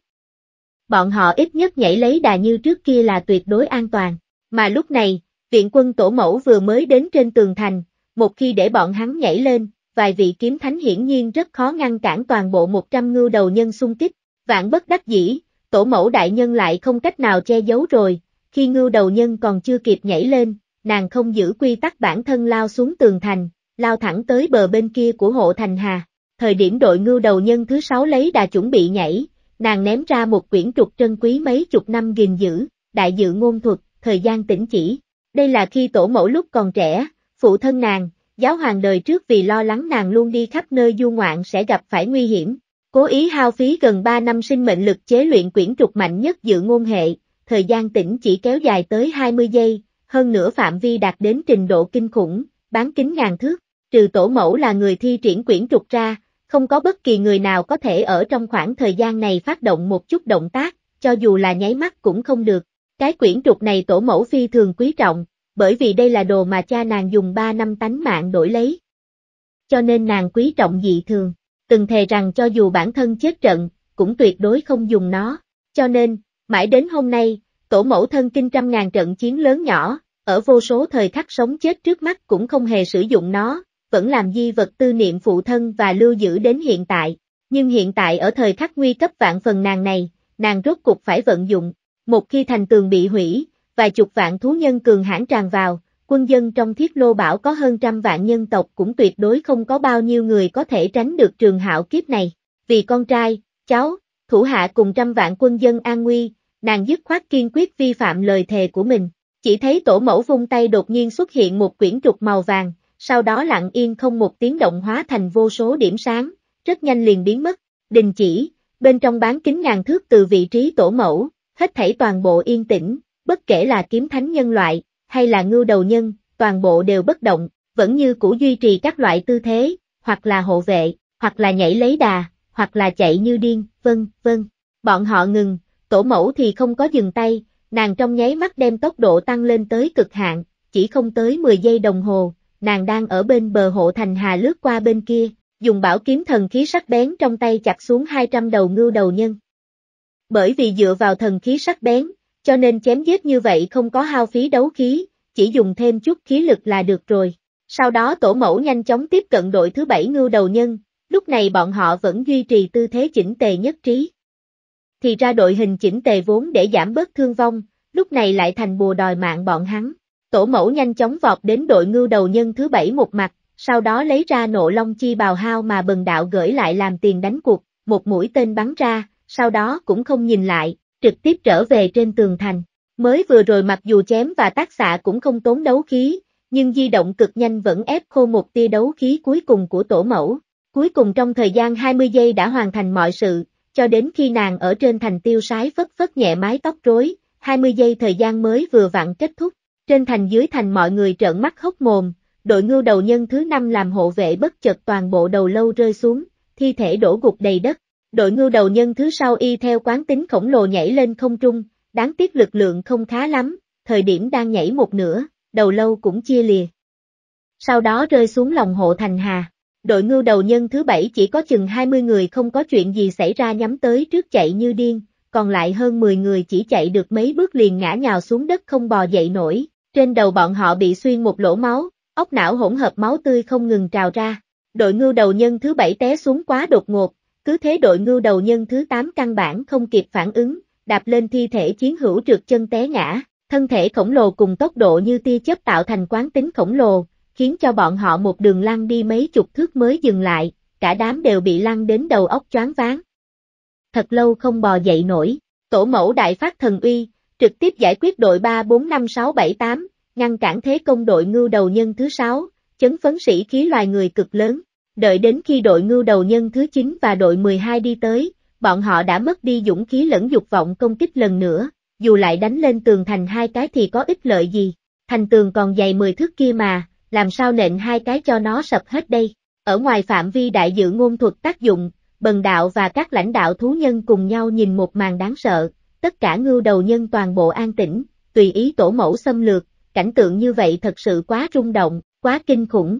bọn họ ít nhất nhảy lấy đà như trước kia là tuyệt đối an toàn. Mà lúc này, viện quân tổ mẫu vừa mới đến trên tường thành, một khi để bọn hắn nhảy lên, vài vị kiếm thánh hiển nhiên rất khó ngăn cản toàn bộ 100 ngưu đầu nhân xung kích, vạn bất đắc dĩ, tổ mẫu đại nhân lại không cách nào che giấu rồi, khi ngưu đầu nhân còn chưa kịp nhảy lên, nàng không giữ quy tắc bản thân lao xuống tường thành, lao thẳng tới bờ bên kia của hộ thành hà. Thời điểm đội ngưu đầu nhân thứ sáu lấy đà chuẩn bị nhảy, Nàng ném ra một quyển trục trân quý mấy chục năm gìn giữ, đại dự ngôn thuật, thời gian tĩnh chỉ. Đây là khi tổ mẫu lúc còn trẻ, phụ thân nàng, giáo hoàng đời trước vì lo lắng nàng luôn đi khắp nơi du ngoạn sẽ gặp phải nguy hiểm. Cố ý hao phí gần 3 năm sinh mệnh lực chế luyện quyển trục mạnh nhất dự ngôn hệ, thời gian tĩnh chỉ kéo dài tới 20 giây, hơn nữa phạm vi đạt đến trình độ kinh khủng, bán kính ngàn thước, trừ tổ mẫu là người thi triển quyển trục ra, không có bất kỳ người nào có thể ở trong khoảng thời gian này phát động một chút động tác, cho dù là nháy mắt cũng không được. Cái quyển trục này tổ mẫu phi thường quý trọng, bởi vì đây là đồ mà cha nàng dùng 3 năm tánh mạng đổi lấy. Cho nên nàng quý trọng dị thường, từng thề rằng cho dù bản thân chết trận, cũng tuyệt đối không dùng nó. Cho nên, mãi đến hôm nay, tổ mẫu thân kinh trăm ngàn trận chiến lớn nhỏ, ở vô số thời khắc sống chết trước mắt cũng không hề sử dụng nó, vẫn làm di vật tư niệm phụ thân và lưu giữ đến hiện tại, nhưng hiện tại ở thời khắc nguy cấp vạn phần nàng này, nàng rốt cục phải vận dụng, một khi thành tường bị hủy, vài chục vạn thú nhân cường hãn tràn vào, quân dân trong thiết lô bảo có hơn trăm vạn nhân tộc cũng tuyệt đối không có bao nhiêu người có thể tránh được trường hạo kiếp này, vì con trai, cháu, thủ hạ cùng trăm vạn quân dân an nguy, nàng dứt khoát kiên quyết vi phạm lời thề của mình. Chỉ thấy tổ mẫu vung tay đột nhiên xuất hiện một quyển trục màu vàng, sau đó lặng yên không một tiếng động hóa thành vô số điểm sáng, rất nhanh liền biến mất, đình chỉ, bên trong bán kính ngàn thước từ vị trí tổ mẫu, hết thảy toàn bộ yên tĩnh, bất kể là kiếm thánh nhân loại, hay là ngưu đầu nhân, toàn bộ đều bất động, vẫn như cũ duy trì các loại tư thế, hoặc là hộ vệ, hoặc là nhảy lấy đà, hoặc là chạy như điên, vân, vân. Bọn họ ngừng, tổ mẫu thì không có dừng tay, nàng trong nháy mắt đem tốc độ tăng lên tới cực hạn, chỉ không tới 10 giây đồng hồ, nàng đang ở bên bờ hộ thành hà lướt qua bên kia, dùng bảo kiếm thần khí sắc bén trong tay chặt xuống 200 đầu ngưu đầu nhân. Bởi vì dựa vào thần khí sắc bén, cho nên chém giết như vậy không có hao phí đấu khí, chỉ dùng thêm chút khí lực là được rồi. Sau đó tổ mẫu nhanh chóng tiếp cận đội thứ bảy ngưu đầu nhân, lúc này bọn họ vẫn duy trì tư thế chỉnh tề nhất trí. Thì ra đội hình chỉnh tề vốn để giảm bớt thương vong, lúc này lại thành bùa đòi mạng bọn hắn. Tổ mẫu nhanh chóng vọt đến đội ngưu đầu nhân thứ bảy một mặt, sau đó lấy ra nộ long chi bào hao mà bần đạo gửi lại làm tiền đánh cuộc, một mũi tên bắn ra, sau đó cũng không nhìn lại, trực tiếp trở về trên tường thành. Mới vừa rồi mặc dù chém và tác xạ cũng không tốn đấu khí, nhưng di động cực nhanh vẫn ép khô một tia đấu khí cuối cùng của tổ mẫu. Cuối cùng trong thời gian 20 giây đã hoàn thành mọi sự, cho đến khi nàng ở trên thành tiêu sái phất phất nhẹ mái tóc rối, 20 giây thời gian mới vừa vặn kết thúc. Trên thành dưới thành mọi người trợn mắt hốc mồm, đội ngưu đầu nhân thứ năm làm hộ vệ bất chợt toàn bộ đầu lâu rơi xuống, thi thể đổ gục đầy đất. Đội ngưu đầu nhân thứ sau y theo quán tính khổng lồ nhảy lên không trung, đáng tiếc lực lượng không khá lắm, thời điểm đang nhảy một nửa, đầu lâu cũng chia lìa. Sau đó rơi xuống lòng hộ thành hà. Đội ngưu đầu nhân thứ bảy chỉ có chừng 20 người không có chuyện gì xảy ra nhắm tới trước chạy như điên, còn lại hơn 10 người chỉ chạy được mấy bước liền ngã nhào xuống đất không bò dậy nổi, trên đầu bọn họ bị xuyên một lỗ máu, ốc não hỗn hợp máu tươi không ngừng trào ra. Đội ngưu đầu nhân thứ bảy té xuống quá đột ngột, cứ thế đội ngưu đầu nhân thứ 8 căn bản không kịp phản ứng, đạp lên thi thể chiến hữu trượt chân té ngã, thân thể khổng lồ cùng tốc độ như tia chớp tạo thành quán tính khổng lồ, khiến cho bọn họ một đường lăn đi mấy chục thước mới dừng lại, cả đám đều bị lăn đến đầu óc choáng váng. Thật lâu không bò dậy nổi, tổ mẫu đại phát thần uy, trực tiếp giải quyết đội 345678, ngăn cản thế công đội ngưu đầu nhân thứ 6, chấn phấn sĩ khí loài người cực lớn. Đợi đến khi đội ngưu đầu nhân thứ 9 và đội 12 đi tới, bọn họ đã mất đi dũng khí lẫn dục vọng công kích lần nữa, dù lại đánh lên tường thành hai cái thì có ích lợi gì, thành tường còn dày 10 thước kia mà, làm sao nện hai cái cho nó sập hết đây. Ở ngoài phạm vi đại dự ngôn thuật tác dụng, bần đạo và các lãnh đạo thú nhân cùng nhau nhìn một màn đáng sợ, tất cả ngưu đầu nhân toàn bộ an tĩnh, tùy ý tổ mẫu xâm lược, cảnh tượng như vậy thật sự quá rung động, quá kinh khủng.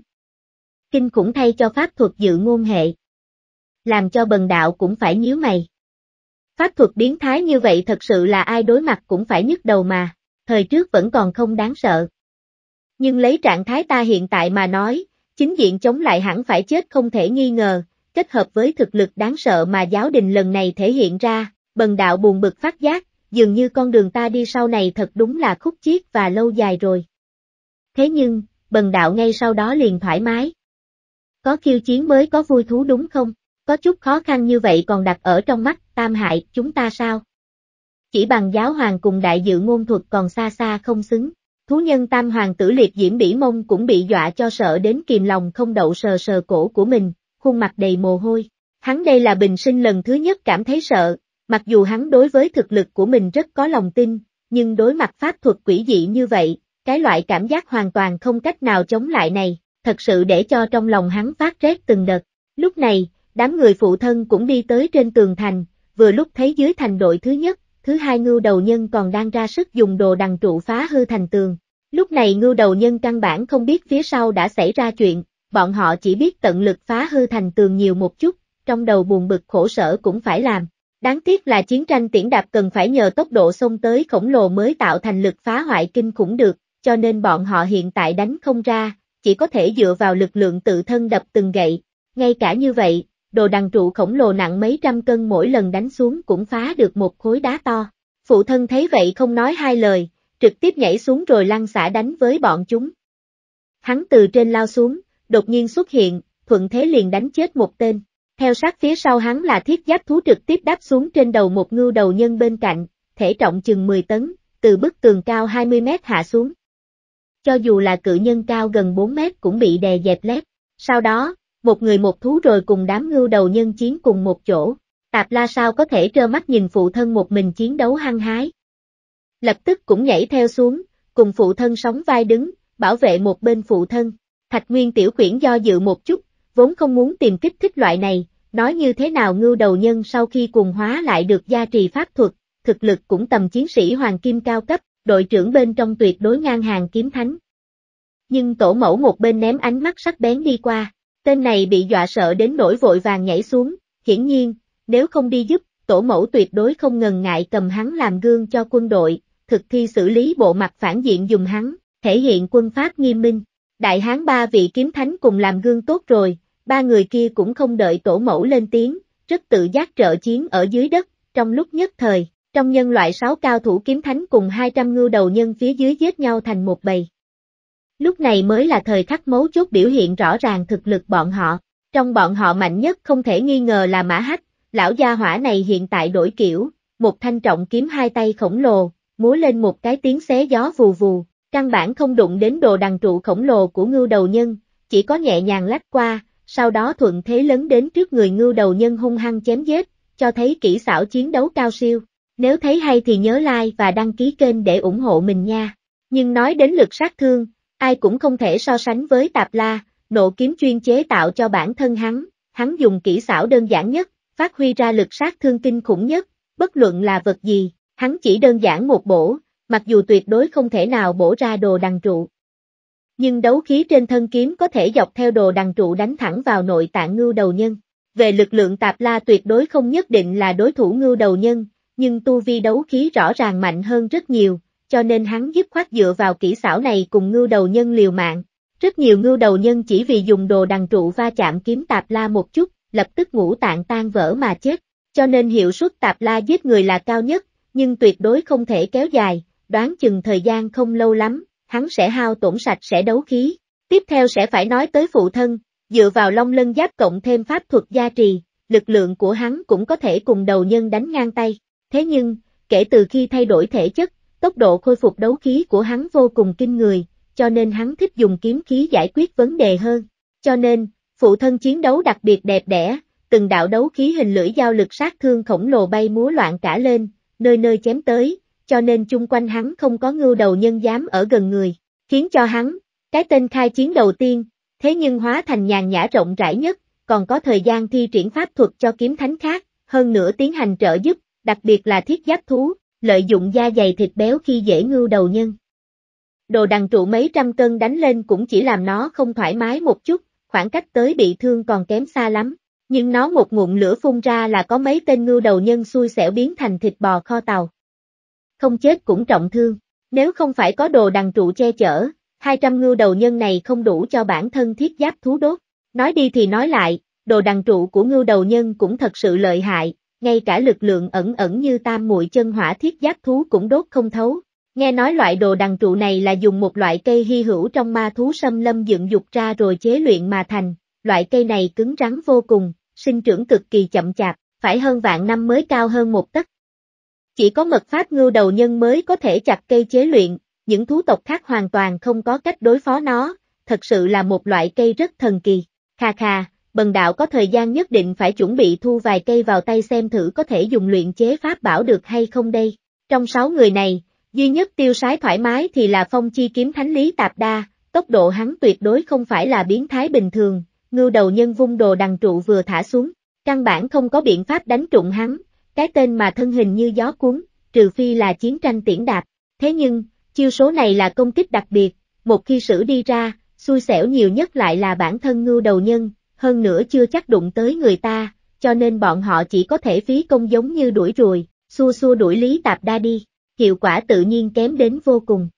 Kinh khủng thay cho pháp thuật dự ngôn hệ. Làm cho bần đạo cũng phải nhíu mày. Pháp thuật biến thái như vậy thật sự là ai đối mặt cũng phải nhức đầu mà, thời trước vẫn còn không đáng sợ. Nhưng lấy trạng thái ta hiện tại mà nói, chính diện chống lại hẳn phải chết không thể nghi ngờ, kết hợp với thực lực đáng sợ mà giáo đình lần này thể hiện ra, Bần đạo buồn bực phát giác, dường như con đường ta đi sau này thật đúng là khúc chiết và lâu dài rồi. Thế nhưng, bần đạo ngay sau đó liền thoải mái. Có khiêu chiến mới có vui thú đúng không? Có chút khó khăn như vậy còn đặt ở trong mắt, tam hại, chúng ta sao? Chỉ bằng giáo hoàng cùng đại dự ngôn thuật còn xa xa không xứng. Thú nhân tam hoàng tử liệt diễm bỉ mông cũng bị dọa cho sợ đến kìm lòng không đậu sờ sờ cổ của mình, khuôn mặt đầy mồ hôi. Hắn đây là bình sinh lần thứ nhất cảm thấy sợ, Mặc dù hắn đối với thực lực của mình rất có lòng tin, nhưng đối mặt pháp thuật quỷ dị như vậy, cái loại cảm giác hoàn toàn không cách nào chống lại này, thật sự để cho trong lòng hắn phát rét từng đợt. Lúc này, đám người phụ thân cũng đi tới trên tường thành, vừa lúc thấy dưới thành đội thứ nhất, thứ hai ngưu đầu nhân còn đang ra sức dùng đồ đằng trụ phá hư thành tường. Lúc này ngưu đầu nhân căn bản không biết phía sau đã xảy ra chuyện, bọn họ chỉ biết tận lực phá hư thành tường nhiều một chút, trong đầu buồn bực khổ sở cũng phải làm. Đáng tiếc là chiến tranh tiễn đạp cần phải nhờ tốc độ xông tới khổng lồ mới tạo thành lực phá hoại kinh khủng được, cho nên bọn họ hiện tại đánh không ra, chỉ có thể dựa vào lực lượng tự thân đập từng gậy. Ngay cả như vậy, đồ đằng trụ khổng lồ nặng mấy trăm cân mỗi lần đánh xuống cũng phá được một khối đá to. Phụ thân thấy vậy không nói hai lời, trực tiếp nhảy xuống rồi lăn xả đánh với bọn chúng. Hắn từ trên lao xuống, đột nhiên xuất hiện, thuận thế liền đánh chết một tên. Theo sát phía sau hắn là thiết giáp thú trực tiếp đáp xuống trên đầu một ngưu đầu nhân bên cạnh, thể trọng chừng 10 tấn, từ bức tường cao 20 mét hạ xuống. Cho dù là cự nhân cao gần 4 mét cũng bị đè dẹp lép. Sau đó, một người một thú rồi cùng đám ngưu đầu nhân chiến cùng một chỗ. Tạp la sao có thể trơ mắt nhìn phụ thân một mình chiến đấu hăng hái. Lập tức cũng nhảy theo xuống, cùng phụ thân sóng vai đứng, bảo vệ một bên phụ thân. Thạch Nguyên Tiểu Quyển do dự một chút, vốn không muốn tìm kích thích loại này, nói như thế nào ngưu đầu nhân sau khi cùng hóa lại được gia trì pháp thuật, thực lực cũng tầm chiến sĩ hoàng kim cao cấp, đội trưởng bên trong tuyệt đối ngang hàng kiếm thánh. Nhưng tổ mẫu một bên ném ánh mắt sắc bén đi qua, tên này bị dọa sợ đến nỗi vội vàng nhảy xuống, hiển nhiên, nếu không đi giúp, tổ mẫu tuyệt đối không ngần ngại cầm hắn làm gương cho quân đội, thực thi xử lý bộ mặt phản diện dùng hắn, thể hiện quân pháp nghiêm minh. Đại hán ba vị kiếm thánh cùng làm gương tốt rồi, ba người kia cũng không đợi tổ mẫu lên tiếng, rất tự giác trợ chiến ở dưới đất, trong lúc nhất thời, trong nhân loại sáu cao thủ kiếm thánh cùng 200 ngưu đầu nhân phía dưới giết nhau thành một bầy. Lúc này mới là thời khắc mấu chốt biểu hiện rõ ràng thực lực bọn họ, trong bọn họ mạnh nhất không thể nghi ngờ là Mã Hách, lão gia hỏa này hiện tại đổi kiểu, một thanh trọng kiếm hai tay khổng lồ, múa lên một cái tiếng xé gió vù vù, căn bản không đụng đến đồ đằng trụ khổng lồ của ngưu đầu nhân, chỉ có nhẹ nhàng lách qua, sau đó thuận thế lấn đến trước người ngưu đầu nhân hung hăng chém giết, cho thấy kỹ xảo chiến đấu cao siêu. Nếu thấy hay thì nhớ like và đăng ký kênh để ủng hộ mình nha. Nhưng nói đến lực sát thương, ai cũng không thể so sánh với Tạp La, nộ kiếm chuyên chế tạo cho bản thân hắn, hắn dùng kỹ xảo đơn giản nhất, phát huy ra lực sát thương kinh khủng nhất, bất luận là vật gì, hắn chỉ đơn giản một bổ, mặc dù tuyệt đối không thể nào bổ ra đồ đằng trụ nhưng đấu khí trên thân kiếm có thể dọc theo đồ đằng trụ đánh thẳng vào nội tạng ngưu đầu nhân. Về lực lượng tạp la tuyệt đối không nhất định là đối thủ ngưu đầu nhân, nhưng tu vi đấu khí rõ ràng mạnh hơn rất nhiều, cho nên hắn dứt khoát dựa vào kỹ xảo này cùng ngưu đầu nhân liều mạng. Rất nhiều ngưu đầu nhân chỉ vì dùng đồ đằng trụ va chạm kiếm tạp la một chút, lập tức ngũ tạng tan vỡ mà chết, cho nên hiệu suất tạp la giết người là cao nhất, nhưng tuyệt đối không thể kéo dài, đoán chừng thời gian không lâu lắm, hắn sẽ hao tổn sạch sẽ đấu khí. Tiếp theo sẽ phải nói tới phụ thân, dựa vào long lân giáp cộng thêm pháp thuật gia trì, lực lượng của hắn cũng có thể cùng đầu nhân đánh ngang tay. Thế nhưng, kể từ khi thay đổi thể chất, tốc độ khôi phục đấu khí của hắn vô cùng kinh người, cho nên hắn thích dùng kiếm khí giải quyết vấn đề hơn. Cho nên, phụ thân chiến đấu đặc biệt đẹp đẽ, từng đạo đấu khí hình lưỡi giao lực sát thương khổng lồ bay múa loạn cả lên, nơi nơi chém tới, cho nên chung quanh hắn không có ngưu đầu nhân dám ở gần người, khiến cho hắn, cái tên khai chiến đầu tiên, thế nhưng hóa thành nhàn nhã rộng rãi nhất, còn có thời gian thi triển pháp thuật cho kiếm thánh khác, hơn nữa tiến hành trợ giúp, đặc biệt là thiết giáp thú, lợi dụng da dày thịt béo khi dễ ngưu đầu nhân. Đồ đằng trụ mấy trăm cân đánh lên cũng chỉ làm nó không thoải mái một chút, khoảng cách tới bị thương còn kém xa lắm, nhưng nó một ngụm lửa phun ra là có mấy tên ngưu đầu nhân xui xẻo biến thành thịt bò kho tàu không chết cũng trọng thương. Nếu không phải có đồ đằng trụ che chở, 200 ngưu đầu nhân này không đủ cho bản thân thiết giáp thú đốt. Nói đi thì nói lại, đồ đằng trụ của ngưu đầu nhân cũng thật sự lợi hại, ngay cả lực lượng ẩn ẩn như tam muội chân hỏa thiết giáp thú cũng đốt không thấu. Nghe nói loại đồ đằng trụ này là dùng một loại cây hy hữu trong ma thú xâm lâm dựng dục ra rồi chế luyện mà thành, loại cây này cứng rắn vô cùng, sinh trưởng cực kỳ chậm chạp, phải hơn vạn năm mới cao hơn một tấc, chỉ có mật pháp ngưu đầu nhân mới có thể chặt cây chế luyện, những thú tộc khác hoàn toàn không có cách đối phó nó, thật sự là một loại cây rất thần kỳ. Kha kha, bần đạo có thời gian nhất định phải chuẩn bị thu vài cây vào tay xem thử có thể dùng luyện chế pháp bảo được hay không đây. Trong sáu người này, duy nhất tiêu sái thoải mái thì là phong chi kiếm thánh lý tạp đa, tốc độ hắn tuyệt đối không phải là biến thái bình thường, ngưu đầu nhân vung đồ đằng trụ vừa thả xuống, căn bản không có biện pháp đánh trụng hắn, cái tên mà thân hình như gió cuốn, trừ phi là chiến tranh tiễn đạp. Thế nhưng, chiêu số này là công kích đặc biệt, một khi sử đi ra, xui xẻo nhiều nhất lại là bản thân ngưu đầu nhân, hơn nữa chưa chắc đụng tới người ta, cho nên bọn họ chỉ có thể phí công giống như đuổi ruồi, xua xua đuổi Lý Tạp Đa đi, hiệu quả tự nhiên kém đến vô cùng.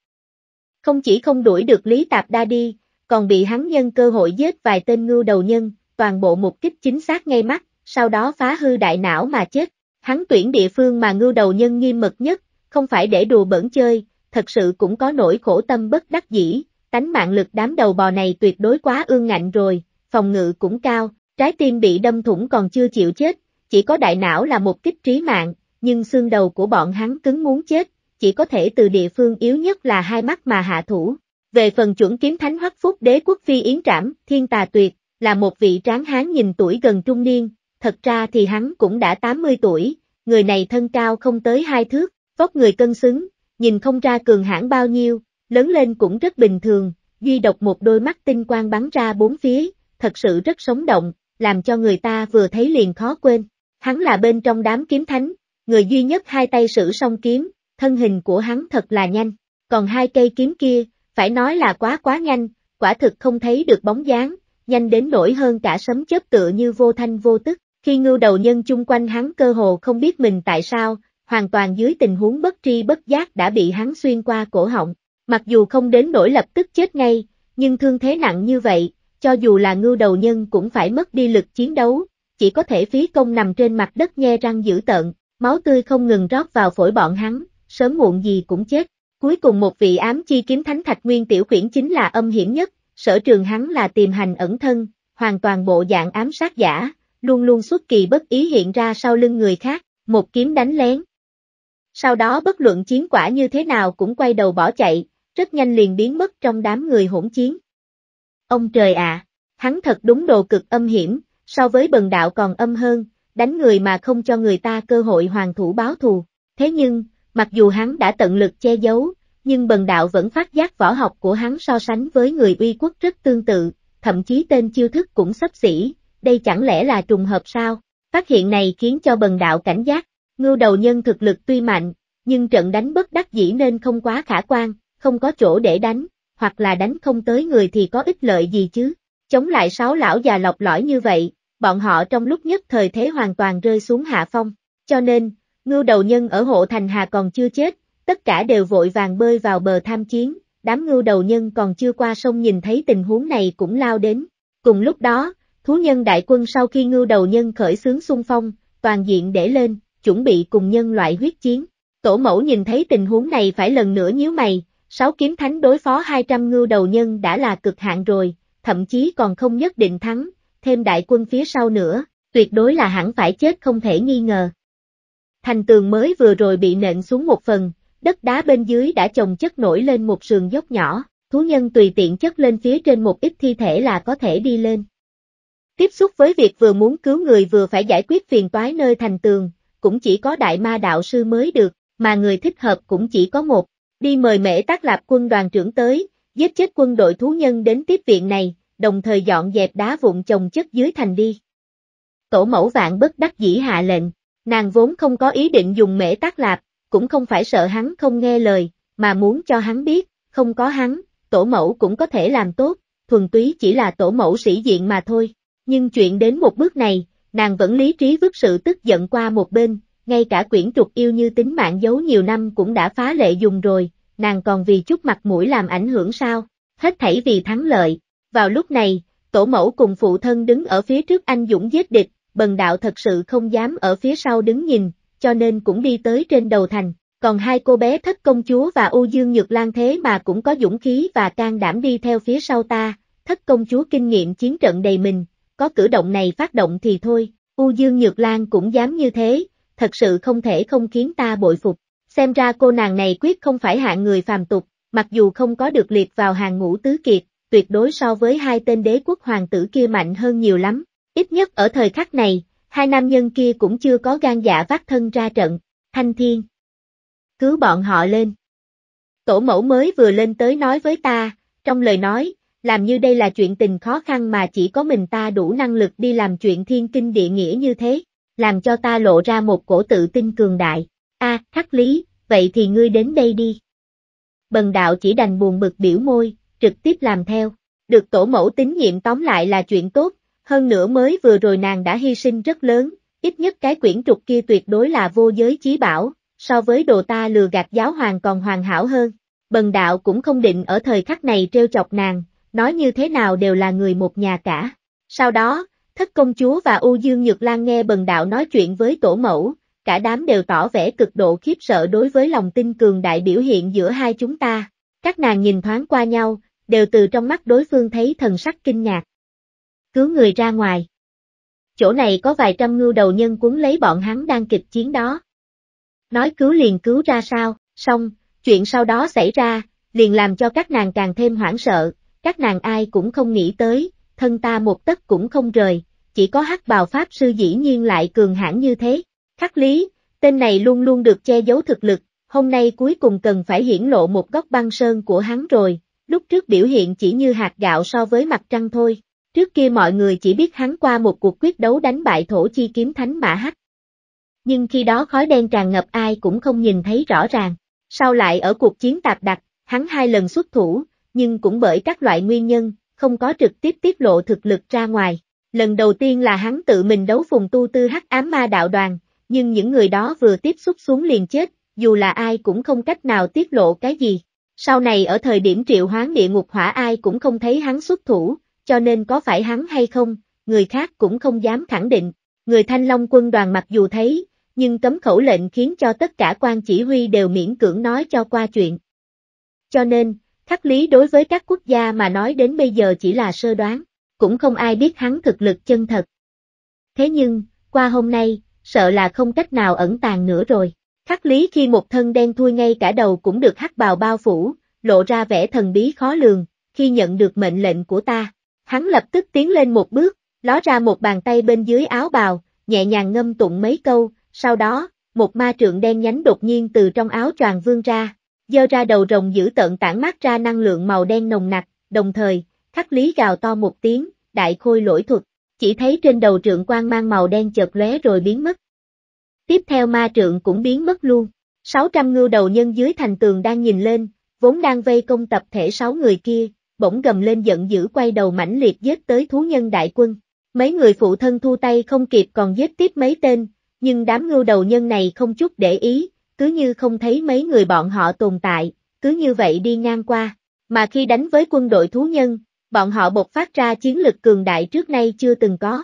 Không chỉ không đuổi được Lý Tạp Đa đi, còn bị hắn nhân cơ hội giết vài tên ngưu đầu nhân, toàn bộ mục kích chính xác ngay mắt, sau đó phá hư đại não mà chết. Hắn tuyển địa phương mà ngưu đầu nhân nghiêm mật nhất, không phải để đùa bẩn chơi, thật sự cũng có nỗi khổ tâm bất đắc dĩ, tánh mạng lực đám đầu bò này tuyệt đối quá ương ngạnh rồi, phòng ngự cũng cao, trái tim bị đâm thủng còn chưa chịu chết, chỉ có đại não là một kích trí mạng, nhưng xương đầu của bọn hắn cứng muốn chết, chỉ có thể từ địa phương yếu nhất là hai mắt mà hạ thủ. Về phần chuẩn kiếm thánh hoắc phúc đế quốc phi yến trảm, thiên tà tuyệt, là một vị tráng hán nhìn tuổi gần trung niên, thật ra thì hắn cũng đã 80 tuổi, người này thân cao không tới hai thước, vóc người cân xứng, nhìn không ra cường hãn bao nhiêu, lớn lên cũng rất bình thường, duy độc một đôi mắt tinh quang bắn ra bốn phía, thật sự rất sống động, làm cho người ta vừa thấy liền khó quên. Hắn là bên trong đám kiếm thánh, người duy nhất hai tay sử song kiếm, thân hình của hắn thật là nhanh, còn hai cây kiếm kia, phải nói là quá quá nhanh, quả thực không thấy được bóng dáng, nhanh đến nỗi hơn cả sấm chớp tựa như vô thanh vô tức, khi ngưu đầu nhân chung quanh hắn cơ hồ không biết mình tại sao, hoàn toàn dưới tình huống bất tri bất giác đã bị hắn xuyên qua cổ họng, mặc dù không đến nỗi lập tức chết ngay, nhưng thương thế nặng như vậy, cho dù là ngưu đầu nhân cũng phải mất đi lực chiến đấu, chỉ có thể phí công nằm trên mặt đất nghe răng dữ tợn, máu tươi không ngừng rót vào phổi bọn hắn, sớm muộn gì cũng chết. Cuối cùng một vị ám chi kiếm thánh thạch nguyên tiểu quyển chính là âm hiểm nhất, sở trường hắn là tìm hành ẩn thân, hoàn toàn bộ dạng ám sát giả, luôn luôn xuất kỳ bất ý hiện ra sau lưng người khác, một kiếm đánh lén. Sau đó bất luận chiến quả như thế nào cũng quay đầu bỏ chạy, rất nhanh liền biến mất trong đám người hỗn chiến. Ông trời ạ, hắn thật đúng đồ cực âm hiểm, so với bần đạo còn âm hơn, đánh người mà không cho người ta cơ hội hoàng thủ báo thù. Thế nhưng, mặc dù hắn đã tận lực che giấu, nhưng bần đạo vẫn phát giác võ học của hắn so sánh với người uy quốc rất tương tự, thậm chí tên chiêu thức cũng sắp xỉ, đây chẳng lẽ là trùng hợp sao? Phát hiện này khiến cho bần đạo cảnh giác, ngưu đầu nhân thực lực tuy mạnh, nhưng trận đánh bất đắc dĩ nên không quá khả quan, không có chỗ để đánh, hoặc là đánh không tới người thì có ích lợi gì chứ. Chống lại sáu lão già lọc lõi như vậy, bọn họ trong lúc nhất thời thế hoàn toàn rơi xuống hạ phong, cho nên, ngưu đầu nhân ở hộ thành hà còn chưa chết, tất cả đều vội vàng bơi vào bờ tham chiến, đám ngưu đầu nhân còn chưa qua sông nhìn thấy tình huống này cũng lao đến. Cùng lúc đó, Thú nhân đại quân sau khi ngưu đầu nhân khởi xướng xung phong, toàn diện để lên, chuẩn bị cùng nhân loại huyết chiến. Tổ mẫu nhìn thấy tình huống này phải lần nữa nhíu mày, sáu kiếm thánh đối phó 200 ngưu đầu nhân đã là cực hạn rồi, thậm chí còn không nhất định thắng, thêm đại quân phía sau nữa, tuyệt đối là hẳn phải chết không thể nghi ngờ. Thành tường mới vừa rồi bị nện xuống một phần, đất đá bên dưới đã chồng chất nổi lên một sườn dốc nhỏ, thú nhân tùy tiện chất lên phía trên một ít thi thể là có thể đi lên. Tiếp xúc với việc vừa muốn cứu người vừa phải giải quyết phiền toái nơi thành tường, cũng chỉ có đại ma đạo sư mới được, mà người thích hợp cũng chỉ có một. Đi mời mễ tác lạp quân đoàn trưởng tới, giết chết quân đội thú nhân đến tiếp viện này, đồng thời dọn dẹp đá vụn chồng chất dưới thành đi. Tổ mẫu vạn bất đắc dĩ hạ lệnh, nàng vốn không có ý định dùng mễ tác lạp, cũng không phải sợ hắn không nghe lời, mà muốn cho hắn biết, không có hắn, tổ mẫu cũng có thể làm tốt, thuần túy chỉ là tổ mẫu sĩ diện mà thôi. Nhưng chuyện đến một bước này, nàng vẫn lý trí vứt sự tức giận qua một bên, ngay cả quyển trục yêu như tính mạng giấu nhiều năm cũng đã phá lệ dùng rồi, nàng còn vì chút mặt mũi làm ảnh hưởng sao, hết thảy vì thắng lợi. Vào lúc này, tổ mẫu cùng phụ thân đứng ở phía trước anh dũng giết địch, bần đạo thật sự không dám ở phía sau đứng nhìn, cho nên cũng đi tới trên đầu thành. Còn hai cô bé thất công chúa và U Dương Nhược Lan thế mà cũng có dũng khí và can đảm đi theo phía sau ta, thất công chúa kinh nghiệm chiến trận đầy mình, có cử động này phát động thì thôi, U Dương Nhược Lan cũng dám như thế, thật sự không thể không khiến ta bội phục, xem ra cô nàng này quyết không phải hạng người phàm tục, mặc dù không có được liệt vào hàng ngũ tứ kiệt, tuyệt đối so với hai tên đế quốc hoàng tử kia mạnh hơn nhiều lắm, ít nhất ở thời khắc này, hai nam nhân kia cũng chưa có gan dạ vác thân ra trận, thanh thiên. Cứu bọn họ lên. Tổ mẫu mới vừa lên tới nói với ta, trong lời nói, làm như đây là chuyện tình khó khăn mà chỉ có mình ta đủ năng lực đi làm chuyện thiên kinh địa nghĩa như thế, làm cho ta lộ ra một cổ tự tin cường đại. A, à, Lý, vậy thì ngươi đến đây đi. Bần đạo chỉ đành buồn bực biểu môi, trực tiếp làm theo. Được tổ mẫu tín nhiệm tóm lại là chuyện tốt, hơn nữa mới vừa rồi nàng đã hy sinh rất lớn, ít nhất cái quyển trục kia tuyệt đối là vô giới chí bảo, so với đồ ta lừa gạt giáo hoàng còn hoàn hảo hơn. Bần đạo cũng không định ở thời khắc này trêu chọc nàng, nói như thế nào đều là người một nhà cả. Sau đó, thất công chúa và U Dương Nhược Lan nghe bần đạo nói chuyện với tổ mẫu, cả đám đều tỏ vẻ cực độ khiếp sợ đối với lòng tin cường đại biểu hiện giữa hai chúng ta. Các nàng nhìn thoáng qua nhau, đều từ trong mắt đối phương thấy thần sắc kinh ngạc. Cứu người ra ngoài. Chỗ này có vài trăm ngưu đầu nhân cuốn lấy bọn hắn đang kịch chiến đó. Nói cứu liền cứu ra sao, xong, chuyện sau đó xảy ra, liền làm cho các nàng càng thêm hoảng sợ, các nàng ai cũng không nghĩ tới, thân ta một tấc cũng không rời, chỉ có hắc bào pháp sư dĩ nhiên lại cường hãn như thế. Khắc lý, tên này luôn luôn được che giấu thực lực, hôm nay cuối cùng cần phải hiển lộ một góc băng sơn của hắn rồi, lúc trước biểu hiện chỉ như hạt gạo so với mặt trăng thôi. Trước kia mọi người chỉ biết hắn qua một cuộc quyết đấu đánh bại thổ chi kiếm thánh mã hắc. Nhưng khi đó khói đen tràn ngập ai cũng không nhìn thấy rõ ràng. Sau lại ở cuộc chiến tạp đặc, hắn hai lần xuất thủ, nhưng cũng bởi các loại nguyên nhân, không có trực tiếp tiết lộ thực lực ra ngoài. Lần đầu tiên là hắn tự mình đấu phùng tu tư hắc ám ma đạo đoàn, nhưng những người đó vừa tiếp xúc xuống liền chết, dù là ai cũng không cách nào tiết lộ cái gì. Sau này ở thời điểm triệu hoán địa ngục hỏa ai cũng không thấy hắn xuất thủ, cho nên có phải hắn hay không, người khác cũng không dám khẳng định. Người thanh long quân đoàn mặc dù thấy, nhưng cấm khẩu lệnh khiến cho tất cả quan chỉ huy đều miễn cưỡng nói cho qua chuyện. Cho nên, Khắc lý đối với các quốc gia mà nói đến bây giờ chỉ là sơ đoán, cũng không ai biết hắn thực lực chân thật. Thế nhưng, qua hôm nay, sợ là không cách nào ẩn tàng nữa rồi. Khắc lý khi một thân đen thui ngay cả đầu cũng được hắc bào bao phủ, lộ ra vẻ thần bí khó lường, khi nhận được mệnh lệnh của ta, hắn lập tức tiến lên một bước, ló ra một bàn tay bên dưới áo bào, nhẹ nhàng ngâm tụng mấy câu, sau đó, một ma trượng đen nhánh đột nhiên từ trong áo choàng vương ra, dơ ra đầu rồng giữ tận tản mát ra năng lượng màu đen nồng nặc, đồng thời, khắc lý gào to một tiếng, đại khôi lỗi thuật, chỉ thấy trên đầu trượng quang mang màu đen chợt lóe rồi biến mất. Tiếp theo ma trượng cũng biến mất luôn, 600 ngưu đầu nhân dưới thành tường đang nhìn lên, vốn đang vây công tập thể 6 người kia, bỗng gầm lên giận dữ quay đầu mãnh liệt giết tới thú nhân đại quân. Mấy người phụ thân thu tay không kịp còn giết tiếp mấy tên, nhưng đám ngưu đầu nhân này không chút để ý, cứ như không thấy mấy người bọn họ tồn tại, cứ như vậy đi ngang qua. Mà khi đánh với quân đội thú nhân, bọn họ bộc phát ra chiến lực cường đại trước nay chưa từng có.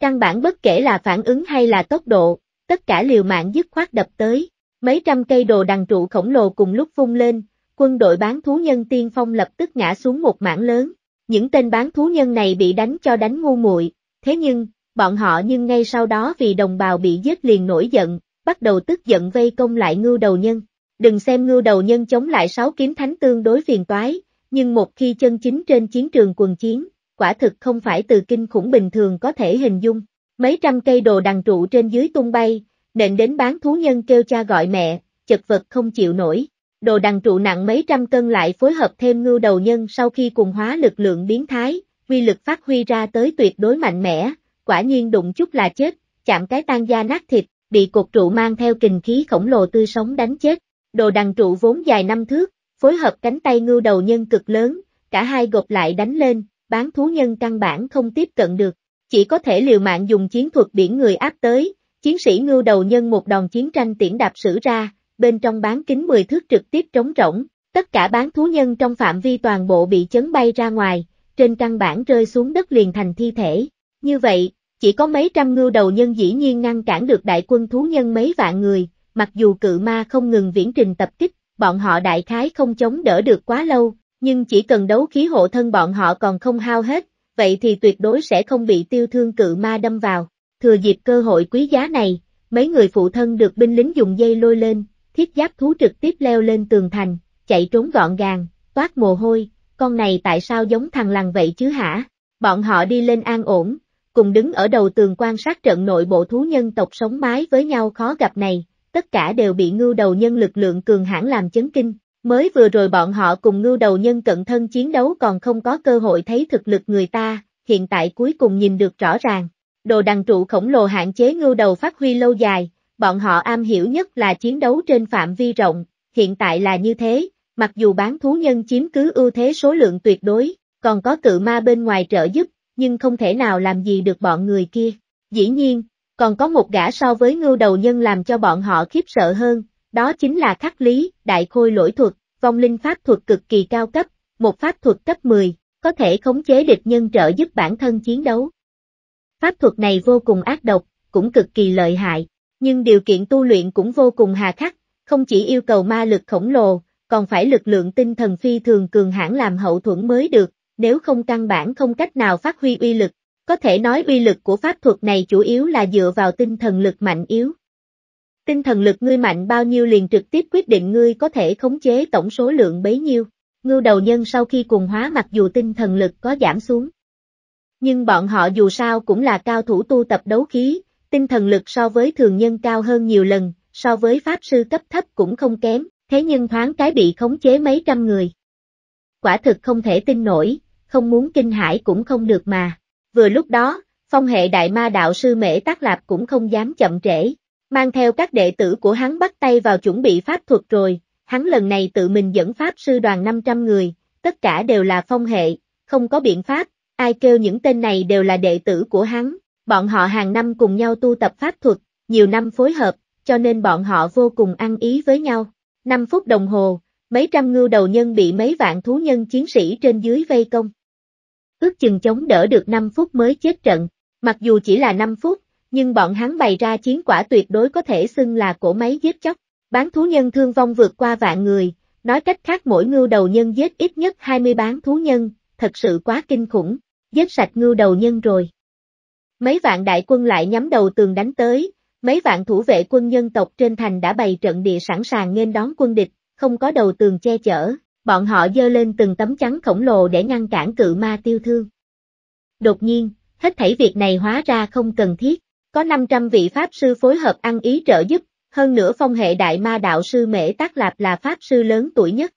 Căn bản bất kể là phản ứng hay là tốc độ, tất cả liều mạng dứt khoát đập tới, mấy trăm cây đồ đằng trụ khổng lồ cùng lúc phun lên, quân đội bán thú nhân tiên phong lập tức ngã xuống một mảng lớn. Những tên bán thú nhân này bị đánh cho đánh ngu muội, thế nhưng, bọn họ nhưng ngay sau đó vì đồng bào bị giết liền nổi giận, bắt đầu tức giận vây công lại ngưu đầu nhân. Đừng xem ngưu đầu nhân chống lại sáu kiếm thánh tương đối phiền toái, nhưng một khi chân chính trên chiến trường quần chiến, quả thực không phải từ kinh khủng bình thường có thể hình dung. Mấy trăm cây đồ đằng trụ trên dưới tung bay, nện đến bán thú nhân kêu cha gọi mẹ, chật vật không chịu nổi. Đồ đằng trụ nặng mấy trăm cân lại phối hợp thêm ngưu đầu nhân sau khi cùng hóa lực lượng biến thái, quy lực phát huy ra tới tuyệt đối mạnh mẽ, quả nhiên đụng chút là chết, chạm cái tan da nát thịt, bị cột trụ mang theo kình khí khổng lồ tươi sống đánh chết. Đồ đằng trụ vốn dài năm thước, phối hợp cánh tay ngưu đầu nhân cực lớn, cả hai gộp lại đánh lên, bán thú nhân căn bản không tiếp cận được, chỉ có thể liều mạng dùng chiến thuật biển người áp tới, chiến sĩ ngưu đầu nhân một đòn chiến tranh tiễn đạp sử ra, bên trong bán kính 10 thước trực tiếp trống rỗng, tất cả bán thú nhân trong phạm vi toàn bộ bị chấn bay ra ngoài, trên căn bản rơi xuống đất liền thành thi thể. Như vậy, chỉ có mấy trăm ngưu đầu nhân dĩ nhiên ngăn cản được đại quân thú nhân mấy vạn người, mặc dù cự ma không ngừng viễn trình tập kích, bọn họ đại khái không chống đỡ được quá lâu, nhưng chỉ cần đấu khí hộ thân bọn họ còn không hao hết, vậy thì tuyệt đối sẽ không bị tiêu thương cự ma đâm vào. Thừa dịp cơ hội quý giá này, mấy người phụ thân được binh lính dùng dây lôi lên, thiết giáp thú trực tiếp leo lên tường thành, chạy trốn gọn gàng, toát mồ hôi, con này tại sao giống thằng lằn vậy chứ hả? Bọn họ đi lên an ổn, cùng đứng ở đầu tường quan sát trận nội bộ thú nhân tộc sống mái với nhau khó gặp này, tất cả đều bị ngưu đầu nhân lực lượng cường hãn làm chấn kinh. Mới vừa rồi bọn họ cùng ngưu đầu nhân cận thân chiến đấu còn không có cơ hội thấy thực lực người ta, hiện tại cuối cùng nhìn được rõ ràng. Đồ đằng trụ khổng lồ hạn chế ngưu đầu phát huy lâu dài, bọn họ am hiểu nhất là chiến đấu trên phạm vi rộng, hiện tại là như thế, mặc dù bán thú nhân chiếm cứ ưu thế số lượng tuyệt đối, còn có cự ma bên ngoài trợ giúp, nhưng không thể nào làm gì được bọn người kia. Dĩ nhiên, còn có một gã so với ngưu đầu nhân làm cho bọn họ khiếp sợ hơn, đó chính là khắc lý, đại khôi lỗi thuật, vong linh pháp thuật cực kỳ cao cấp, một pháp thuật cấp 10, có thể khống chế địch nhân trợ giúp bản thân chiến đấu. Pháp thuật này vô cùng ác độc, cũng cực kỳ lợi hại, nhưng điều kiện tu luyện cũng vô cùng hà khắc, không chỉ yêu cầu ma lực khổng lồ, còn phải lực lượng tinh thần phi thường cường hãn làm hậu thuẫn mới được, nếu không căn bản không cách nào phát huy uy lực. Có thể nói uy lực của pháp thuật này chủ yếu là dựa vào tinh thần lực mạnh yếu. Tinh thần lực ngươi mạnh bao nhiêu liền trực tiếp quyết định ngươi có thể khống chế tổng số lượng bấy nhiêu. Ngưu đầu nhân sau khi cùng hóa mặc dù tinh thần lực có giảm xuống. Nhưng bọn họ dù sao cũng là cao thủ tu tập đấu khí, tinh thần lực so với thường nhân cao hơn nhiều lần, so với pháp sư cấp thấp cũng không kém, thế nhưng thoáng cái bị khống chế mấy trăm người. Quả thực không thể tin nổi, không muốn kinh hãi cũng không được mà. Vừa lúc đó, phong hệ đại ma đạo sư Mễ Tác Lạp cũng không dám chậm trễ, mang theo các đệ tử của hắn bắt tay vào chuẩn bị pháp thuật rồi, hắn lần này tự mình dẫn pháp sư đoàn 500 người, tất cả đều là phong hệ, không có biện pháp, ai kêu những tên này đều là đệ tử của hắn, bọn họ hàng năm cùng nhau tu tập pháp thuật, nhiều năm phối hợp, cho nên bọn họ vô cùng ăn ý với nhau. 5 phút đồng hồ, mấy trăm ngưu đầu nhân bị mấy vạn thú nhân chiến sĩ trên dưới vây công, ước chừng chống đỡ được 5 phút mới chết trận. Mặc dù chỉ là 5 phút, nhưng bọn hắn bày ra chiến quả tuyệt đối có thể xưng là cổ máy giết chóc. Bán thú nhân thương vong vượt qua vạn người, nói cách khác mỗi ngưu đầu nhân giết ít nhất 20 bán thú nhân, thật sự quá kinh khủng, giết sạch ngưu đầu nhân rồi. Mấy vạn đại quân lại nhắm đầu tường đánh tới, mấy vạn thủ vệ quân nhân tộc trên thành đã bày trận địa sẵn sàng nghênh đón quân địch, không có đầu tường che chở, bọn họ dơ lên từng tấm trắng khổng lồ để ngăn cản cự ma tiêu thương. Đột nhiên, hết thảy việc này hóa ra không cần thiết, có 500 vị Pháp sư phối hợp ăn ý trợ giúp, hơn nữa phong hệ đại ma đạo sư Mễ Tác Lạp là Pháp sư lớn tuổi nhất.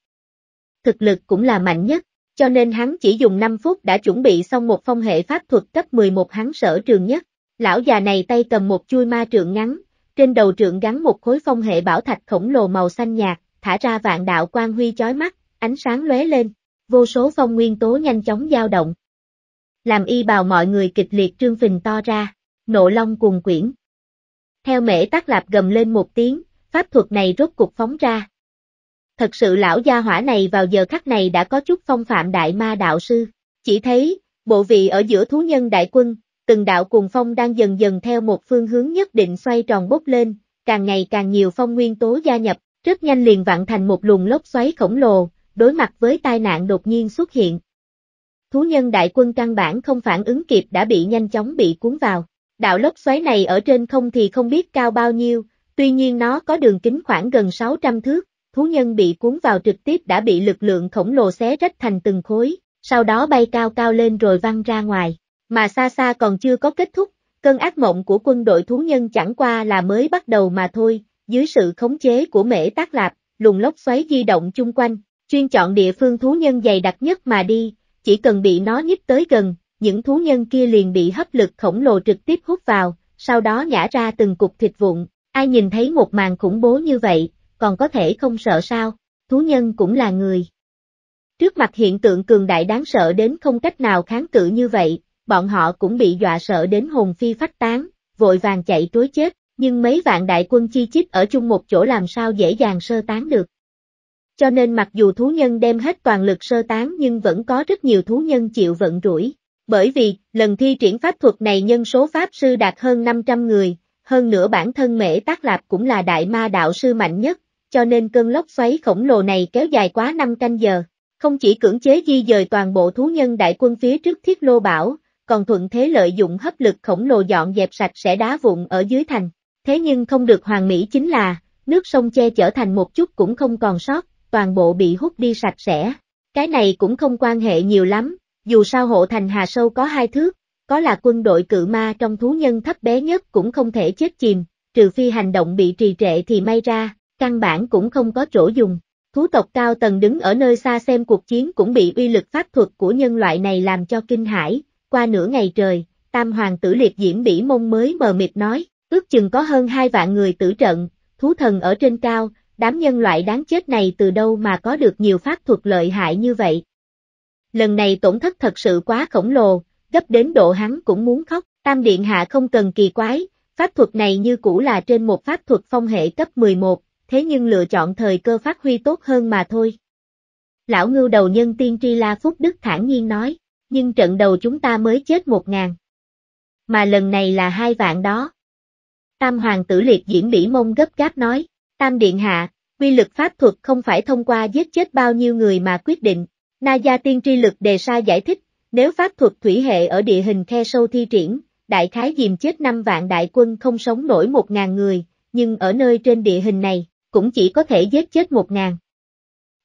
Thực lực cũng là mạnh nhất, cho nên hắn chỉ dùng 5 phút đã chuẩn bị xong một phong hệ pháp thuật cấp 11 hắn sở trường nhất. Lão già này tay cầm một chuôi ma trượng ngắn, trên đầu trượng gắn một khối phong hệ bảo thạch khổng lồ màu xanh nhạt, thả ra vạn đạo quang huy chói mắt, ánh sáng lóe lên, vô số phong nguyên tố nhanh chóng dao động. Làm y bào mọi người kịch liệt trương phình to ra, nộ long cuồng quyển. Theo mễ tác lạp gầm lên một tiếng, pháp thuật này rốt cục phóng ra. Thật sự lão gia hỏa này vào giờ khắc này đã có chút phong phạm đại ma đạo sư, chỉ thấy, bộ vị ở giữa thú nhân đại quân, từng đạo cùng phong đang dần dần theo một phương hướng nhất định xoay tròn bốc lên, càng ngày càng nhiều phong nguyên tố gia nhập, rất nhanh liền vặn thành một luồng lốc xoáy khổng lồ, đối mặt với tai nạn đột nhiên xuất hiện. Thú nhân đại quân căn bản không phản ứng kịp đã bị nhanh chóng bị cuốn vào. Đạo lốc xoáy này ở trên không thì không biết cao bao nhiêu, tuy nhiên nó có đường kính khoảng gần 600 thước, thú nhân bị cuốn vào trực tiếp đã bị lực lượng khổng lồ xé rách thành từng khối, sau đó bay cao cao lên rồi văng ra ngoài. Mà xa xa còn chưa có kết thúc, cơn ác mộng của quân đội thú nhân chẳng qua là mới bắt đầu mà thôi, dưới sự khống chế của mễ tác lạp, luồng lốc xoáy di động chung quanh, Chuyên chọn địa phương thú nhân dày đặc nhất mà đi, chỉ cần bị nó nhíp tới gần, những thú nhân kia liền bị hấp lực khổng lồ trực tiếp hút vào, sau đó nhả ra từng cục thịt vụn, ai nhìn thấy một màn khủng bố như vậy, còn có thể không sợ sao, thú nhân cũng là người. Trước mặt hiện tượng cường đại đáng sợ đến không cách nào kháng cự như vậy, bọn họ cũng bị dọa sợ đến hồn phi phách tán, vội vàng chạy trối chết, nhưng mấy vạn đại quân chi chít ở chung một chỗ làm sao dễ dàng sơ tán được cho nên mặc dù thú nhân đem hết toàn lực sơ tán nhưng vẫn có rất nhiều thú nhân chịu vận rủi. Bởi vì, lần thi triển pháp thuật này nhân số pháp sư đạt hơn 500 người, hơn nữa bản thân Mễ Tác Lạp cũng là đại ma đạo sư mạnh nhất, cho nên cơn lốc xoáy khổng lồ này kéo dài quá 5 canh giờ. Không chỉ cưỡng chế di dời toàn bộ thú nhân đại quân phía trước thiết lô bảo, còn thuận thế lợi dụng hấp lực khổng lồ dọn dẹp sạch sẽ đá vụn ở dưới thành. Thế nhưng không được hoàn mỹ chính là, nước sông che chở thành một chút cũng không còn sót, toàn bộ bị hút đi sạch sẽ. Cái này cũng không quan hệ nhiều lắm, dù sao hộ thành Hà Sâu có hai thước, có là quân đội cự ma trong thú nhân thấp bé nhất cũng không thể chết chìm, trừ phi hành động bị trì trệ thì may ra, căn bản cũng không có chỗ dùng. Thú tộc cao tầng đứng ở nơi xa xem cuộc chiến cũng bị uy lực pháp thuật của nhân loại này làm cho kinh hãi. Qua nửa ngày trời, Tam Hoàng tử liệt diễm bỉ mông mới mờ mịt nói, ước chừng có hơn hai vạn người tử trận, thú thần ở trên cao, đám nhân loại đáng chết này từ đâu mà có được nhiều pháp thuật lợi hại như vậy. Lần này tổn thất thật sự quá khổng lồ, gấp đến độ hắn cũng muốn khóc, Tam Điện Hạ không cần kỳ quái, pháp thuật này như cũ là trên một pháp thuật phong hệ cấp 11, thế nhưng lựa chọn thời cơ phát huy tốt hơn mà thôi. Lão ngưu đầu nhân tiên tri La Phúc Đức thản nhiên nói, nhưng trận đầu chúng ta mới chết một ngàn. Mà lần này là hai vạn đó. Tam hoàng tử liệt diễn bỉ mông gấp gáp nói. Tam Điện Hạ, quy lực pháp thuật không phải thông qua giết chết bao nhiêu người mà quyết định. Na Gia Tiên Tri Lực đề ra giải thích, nếu pháp thuật thủy hệ ở địa hình khe sâu thi triển, đại khái dìm chết 5 vạn đại quân không sống nổi 1.000 người, nhưng ở nơi trên địa hình này, cũng chỉ có thể giết chết 1.000.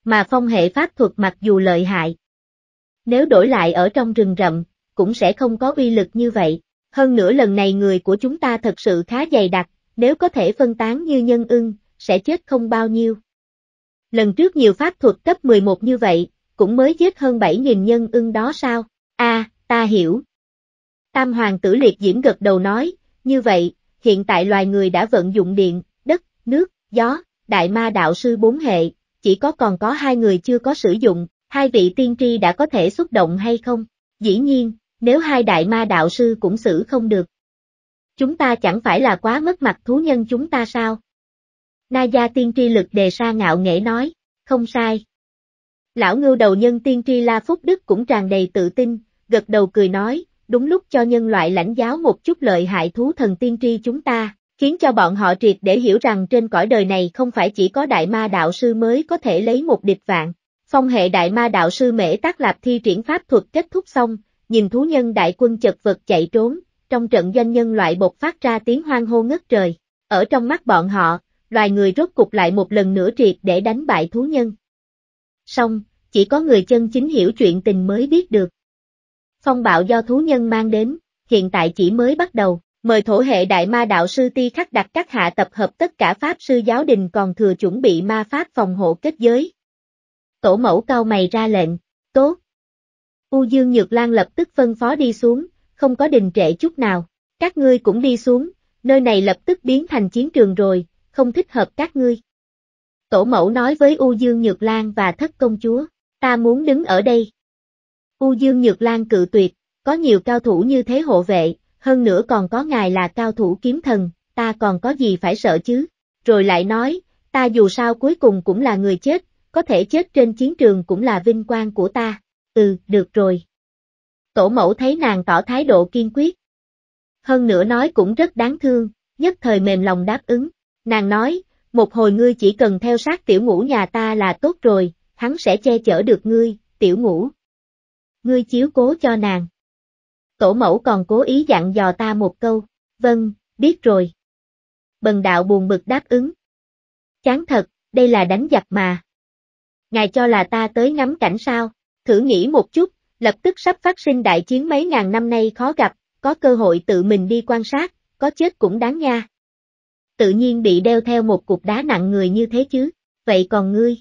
Mà phong hệ pháp thuật mặc dù lợi hại, nếu đổi lại ở trong rừng rậm, cũng sẽ không có uy lực như vậy. Hơn nữa lần này người của chúng ta thật sự khá dày đặc, nếu có thể phân tán như nhân ưng, sẽ chết không bao nhiêu. Lần trước nhiều pháp thuật cấp 11 như vậy, cũng mới giết hơn 7.000 nhân ưng đó sao? A, ta hiểu. Tam hoàng tử liệt diễm gật đầu nói, như vậy, hiện tại loài người đã vận dụng điện, đất, nước, gió, đại ma đạo sư bốn hệ, chỉ có còn có hai người chưa có sử dụng, hai vị tiên tri đã có thể xúc động hay không? Dĩ nhiên, nếu hai đại ma đạo sư cũng xử không được. Chúng ta chẳng phải là quá mất mặt thú nhân chúng ta sao? Na gia tiên tri lực đề sa ngạo nghễ nói, không sai. Lão ngưu đầu nhân tiên tri La Phúc Đức cũng tràn đầy tự tin, gật đầu cười nói, đúng lúc cho nhân loại lãnh giáo một chút lợi hại thú thần tiên tri chúng ta, khiến cho bọn họ triệt để hiểu rằng trên cõi đời này không phải chỉ có đại ma đạo sư mới có thể lấy một địch vạn. Phong hệ đại ma đạo sư mễ tác lạp thi triển pháp thuật kết thúc xong, nhìn thú nhân đại quân chật vật chạy trốn, trong trận doanh nhân loại bột phát ra tiếng hoang hô ngất trời. Ở trong mắt bọn họ, loài người rốt cục lại một lần nữa triệt để đánh bại thú nhân. Song, chỉ có người chân chính hiểu chuyện tình mới biết được. Phong bạo do thú nhân mang đến, hiện tại chỉ mới bắt đầu, mời thổ hệ đại ma đạo sư ti khắc đặt các hạ tập hợp tất cả pháp sư giáo đình còn thừa chuẩn bị ma pháp phòng hộ kết giới. Tổ mẫu cao mày ra lệnh, tốt. U Dương Nhược Lan lập tức phân phó đi xuống, không có đình trệ chút nào, các ngươi cũng đi xuống, nơi này lập tức biến thành chiến trường rồi, không thích hợp các ngươi. Tổ mẫu nói với U Dương Nhược Lan và thất công chúa, ta muốn đứng ở đây. U Dương Nhược Lan cự tuyệt, có nhiều cao thủ như thế hộ vệ, hơn nữa còn có ngài là cao thủ kiếm thần, ta còn có gì phải sợ chứ. Rồi lại nói, ta dù sao cuối cùng cũng là người chết, có thể chết trên chiến trường cũng là vinh quang của ta. Ừ, được rồi. Tổ mẫu thấy nàng tỏ thái độ kiên quyết. Hơn nữa nói cũng rất đáng thương, nhất thời mềm lòng đáp ứng. Nàng nói, một hồi ngươi chỉ cần theo sát tiểu ngũ nhà ta là tốt rồi, hắn sẽ che chở được ngươi, tiểu ngũ. Ngươi chiếu cố cho nàng. Tổ mẫu còn cố ý dặn dò ta một câu, vâng, biết rồi. Bần đạo buồn bực đáp ứng. Chán thật, đây là đánh giặc mà. Ngài cho là ta tới ngắm cảnh sao, thử nghĩ một chút, lập tức sắp phát sinh đại chiến mấy ngàn năm nay khó gặp, có cơ hội tự mình đi quan sát, có chết cũng đáng nha tự nhiên bị đeo theo một cục đá nặng người như thế chứ, vậy còn ngươi?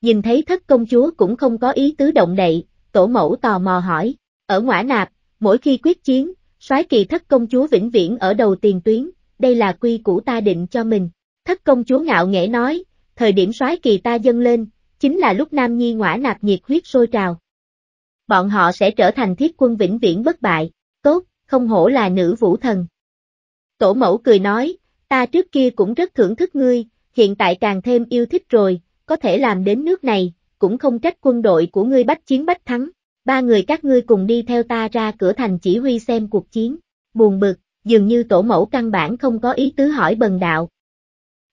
Nhìn thấy thất công chúa cũng không có ý tứ động đậy, tổ mẫu tò mò hỏi, ở ngõa nạp, mỗi khi quyết chiến, soái kỳ thất công chúa vĩnh viễn ở đầu tiền tuyến, đây là quy củ ta định cho mình. Thất công chúa ngạo nghễ nói, thời điểm soái kỳ ta dâng lên, chính là lúc Nam Nhi ngõa nạp nhiệt huyết sôi trào. Bọn họ sẽ trở thành thiết quân vĩnh viễn bất bại, tốt, không hổ là nữ vũ thần. Tổ mẫu cười nói, ta trước kia cũng rất thưởng thức ngươi, hiện tại càng thêm yêu thích rồi, có thể làm đến nước này, cũng không trách quân đội của ngươi bách chiến bách thắng. Ba người các ngươi cùng đi theo ta ra cửa thành chỉ huy xem cuộc chiến. Buồn bực, dường như tổ mẫu căn bản không có ý tứ hỏi bần đạo.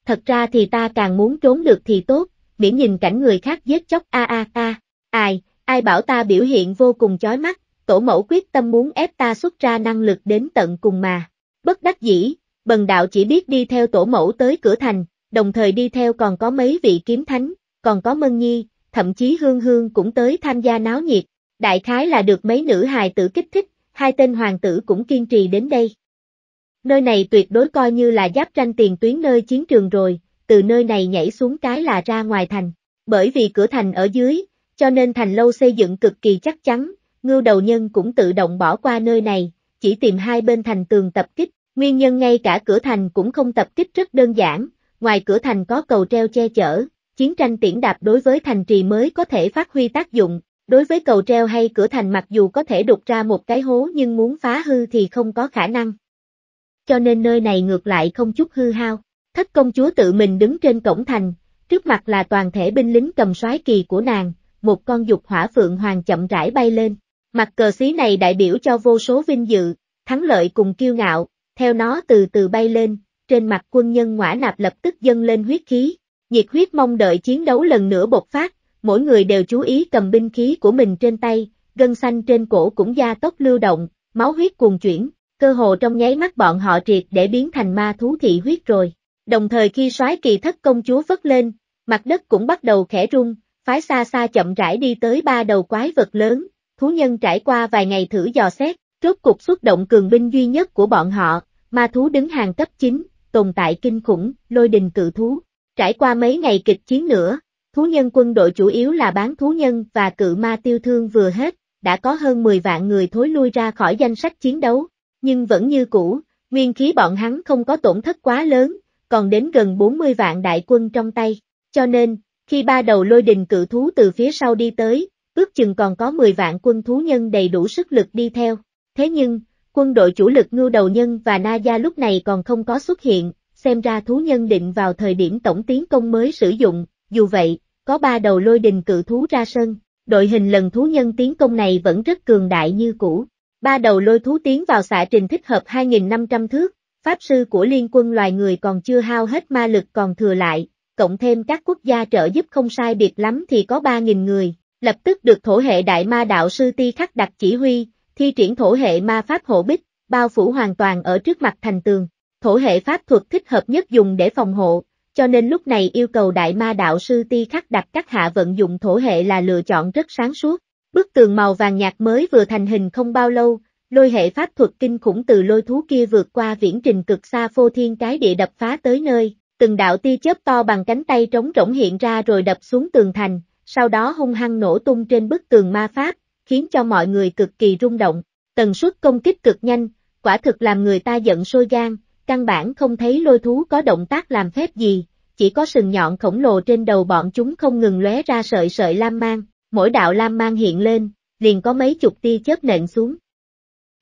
Thật ra thì ta càng muốn trốn được thì tốt, miễn nhìn cảnh người khác giết chóc a a a. Ai, ai bảo ta biểu hiện vô cùng chói mắt, tổ mẫu quyết tâm muốn ép ta xuất ra năng lực đến tận cùng mà. Bất đắc dĩ, bần đạo chỉ biết đi theo tổ mẫu tới cửa thành, đồng thời đi theo còn có mấy vị kiếm thánh, còn có Mân Nhi, thậm chí Hương Hương cũng tới tham gia náo nhiệt. Đại khái là được mấy nữ hài tử kích thích, hai tên hoàng tử cũng kiên trì đến đây. Nơi này tuyệt đối coi như là giáp tranh tiền tuyến nơi chiến trường rồi, từ nơi này nhảy xuống cái là ra ngoài thành. Bởi vì cửa thành ở dưới, cho nên thành lâu xây dựng cực kỳ chắc chắn, ngưu đầu nhân cũng tự động bỏ qua nơi này, chỉ tìm hai bên thành tường tập kích, Nguyên nhân ngay cả cửa thành cũng không tập kích rất đơn giản, ngoài cửa thành có cầu treo che chở, chiến tranh tiễn đạp đối với thành trì mới có thể phát huy tác dụng, đối với cầu treo hay cửa thành mặc dù có thể đục ra một cái hố nhưng muốn phá hư thì không có khả năng. Cho nên nơi này ngược lại không chút hư hao, thất công chúa tự mình đứng trên cổng thành, trước mặt là toàn thể binh lính cầm soái kỳ của nàng, một con dục hỏa phượng hoàng chậm rãi bay lên, mặt cờ xí này đại biểu cho vô số vinh dự, thắng lợi cùng kiêu ngạo, theo nó từ từ bay lên, trên mặt quân nhân ngõa nạp lập tức dâng lên huyết khí, nhiệt huyết mong đợi chiến đấu lần nữa bộc phát, mỗi người đều chú ý cầm binh khí của mình trên tay, gân xanh trên cổ cũng gia tốc lưu động, máu huyết cuồn chuyển, cơ hồ trong nháy mắt bọn họ triệt để biến thành ma thú thị huyết rồi. Đồng thời khi soái kỳ thất công chúa vất lên, mặt đất cũng bắt đầu khẽ rung, phái xa xa chậm rãi đi tới ba đầu quái vật lớn, thú nhân trải qua vài ngày thử dò xét, rốt cục xuất động cường binh duy nhất của bọn họ, ma thú đứng hàng cấp 9, tồn tại kinh khủng, lôi đình cự thú. Trải qua mấy ngày kịch chiến nữa, thú nhân quân đội chủ yếu là bán thú nhân và cự ma tiêu thương vừa hết, đã có hơn 10 vạn người thối lui ra khỏi danh sách chiến đấu, nhưng vẫn như cũ, nguyên khí bọn hắn không có tổn thất quá lớn, còn đến gần 40 vạn đại quân trong tay, cho nên, khi ba đầu lôi đình cự thú từ phía sau đi tới, ước chừng còn có 10 vạn quân thú nhân đầy đủ sức lực đi theo, Thế nhưng, quân đội chủ lực ngưu đầu nhân và Na Gia lúc này còn không có xuất hiện, xem ra thú nhân định vào thời điểm tổng tiến công mới sử dụng, dù vậy, có ba đầu lôi đình cự thú ra sân, đội hình lần thú nhân tiến công này vẫn rất cường đại như cũ. Ba đầu lôi thú tiến vào xạ trình thích hợp 2.500 thước, pháp sư của liên quân loài người còn chưa hao hết ma lực còn thừa lại, cộng thêm các quốc gia trợ giúp không sai biệt lắm thì có 3.000 người, lập tức được thổ hệ đại ma đạo sư ti khắc đặt chỉ huy, thi triển thổ hệ ma pháp hộ bích, bao phủ hoàn toàn ở trước mặt thành tường. Thổ hệ pháp thuật thích hợp nhất dùng để phòng hộ, cho nên lúc này yêu cầu đại ma đạo sư ti khắc đặt các hạ vận dụng thổ hệ là lựa chọn rất sáng suốt. Bức tường màu vàng nhạt mới vừa thành hình không bao lâu, lôi hệ pháp thuật kinh khủng từ lôi thú kia vượt qua viễn trình cực xa phô thiên cái địa đập phá tới nơi, từng đạo ti chớp to bằng cánh tay trống rỗng hiện ra rồi đập xuống tường thành, sau đó hung hăng nổ tung trên bức tường ma pháp, khiến cho mọi người cực kỳ rung động, tần suất công kích cực nhanh, quả thực làm người ta giận sôi gan, căn bản không thấy lôi thú có động tác làm phép gì, chỉ có sừng nhọn khổng lồ trên đầu bọn chúng không ngừng lóe ra sợi sợi lam mang, mỗi đạo lam mang hiện lên, liền có mấy chục tia chớp nện xuống.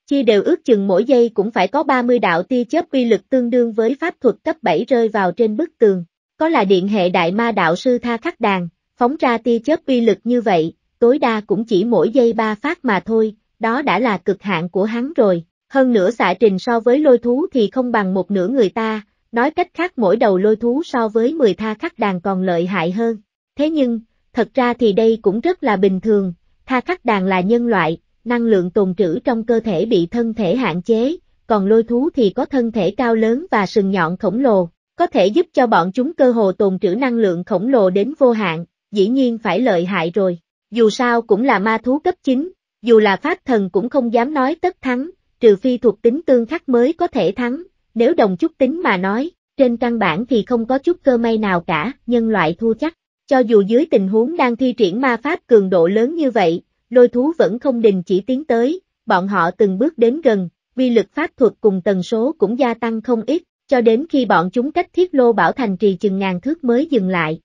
Chia đều ước chừng mỗi giây cũng phải có 30 đạo tia chớp uy lực tương đương với pháp thuật cấp 7 rơi vào trên bức tường, có là điện hệ đại ma đạo sư tha khắc đàn, phóng ra tia chớp uy lực như vậy, tối đa cũng chỉ mỗi giây ba phát mà thôi, đó đã là cực hạn của hắn rồi. Hơn nữa xạ trình so với lôi thú thì không bằng một nửa người ta, nói cách khác mỗi đầu lôi thú so với 10 tha khắc đàn còn lợi hại hơn. Thế nhưng, thật ra thì đây cũng rất là bình thường, tha khắc đàn là nhân loại, năng lượng tồn trữ trong cơ thể bị thân thể hạn chế, còn lôi thú thì có thân thể cao lớn và sừng nhọn khổng lồ, có thể giúp cho bọn chúng cơ hồ tồn trữ năng lượng khổng lồ đến vô hạn, dĩ nhiên phải lợi hại rồi dù sao cũng là ma thú cấp 9, dù là pháp thần cũng không dám nói tất thắng, trừ phi thuộc tính tương khắc mới có thể thắng, nếu đồng chút tính mà nói, trên căn bản thì không có chút cơ may nào cả, nhân loại thua chắc. Cho dù dưới tình huống đang thi triển ma pháp cường độ lớn như vậy, lôi thú vẫn không đình chỉ tiến tới, bọn họ từng bước đến gần, uy lực pháp thuật cùng tần số cũng gia tăng không ít, cho đến khi bọn chúng cách thiết lô bảo thành trì chừng ngàn thước mới dừng lại,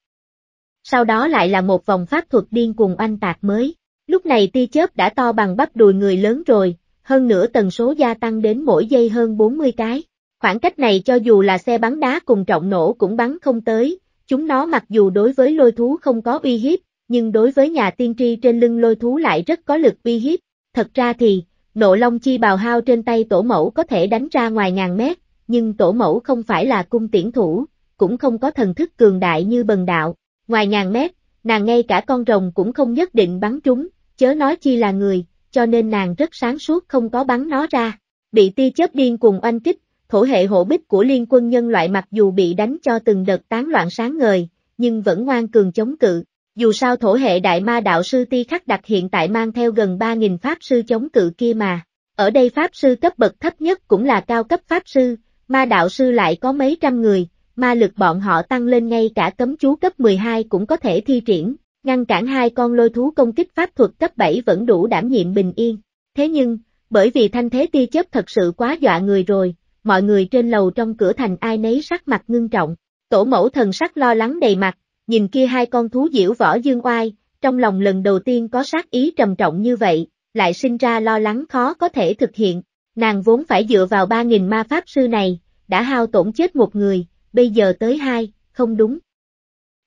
sau đó lại là một vòng pháp thuật điên cuồng oanh tạc mới. Lúc này tia chớp đã to bằng bắp đùi người lớn rồi, hơn nữa tần số gia tăng đến mỗi giây hơn 40 cái. Khoảng cách này cho dù là xe bắn đá cùng trọng nổ cũng bắn không tới, chúng nó mặc dù đối với lôi thú không có uy hiếp, nhưng đối với nhà tiên tri trên lưng lôi thú lại rất có lực uy hiếp. Thật ra thì, nộ long chi bào hao trên tay tổ mẫu có thể đánh ra ngoài ngàn mét, nhưng tổ mẫu không phải là cung tiễn thủ, cũng không có thần thức cường đại như bần đạo, Ngoài ngàn mét, nàng ngay cả con rồng cũng không nhất định bắn trúng, chớ nói chi là người, cho nên nàng rất sáng suốt không có bắn nó ra. Bị tia chớp điên cùng oanh kích, thổ hệ hộ bích của liên quân nhân loại mặc dù bị đánh cho từng đợt tán loạn sáng ngời, nhưng vẫn ngoan cường chống cự. Dù sao thổ hệ đại ma đạo sư ti khắc đặt hiện tại mang theo gần 3.000 pháp sư chống cự kia mà. Ở đây pháp sư cấp bậc thấp nhất cũng là cao cấp pháp sư, ma đạo sư lại có mấy trăm người, ma lực bọn họ tăng lên ngay cả cấm chú cấp 12 cũng có thể thi triển, ngăn cản hai con lôi thú công kích pháp thuật cấp 7 vẫn đủ đảm nhiệm bình yên. Thế nhưng, bởi vì thanh thế ti chấp thật sự quá dọa người rồi, mọi người trên lầu trong cửa thành ai nấy sắc mặt ngưng trọng, tổ mẫu thần sắc lo lắng đầy mặt, nhìn kia hai con thú diễu võ dương oai, trong lòng lần đầu tiên có sát ý trầm trọng như vậy, lại sinh ra lo lắng khó có thể thực hiện, nàng vốn phải dựa vào 3.000 ma pháp sư này, đã hao tổn chết một người, bây giờ tới hai, không đúng.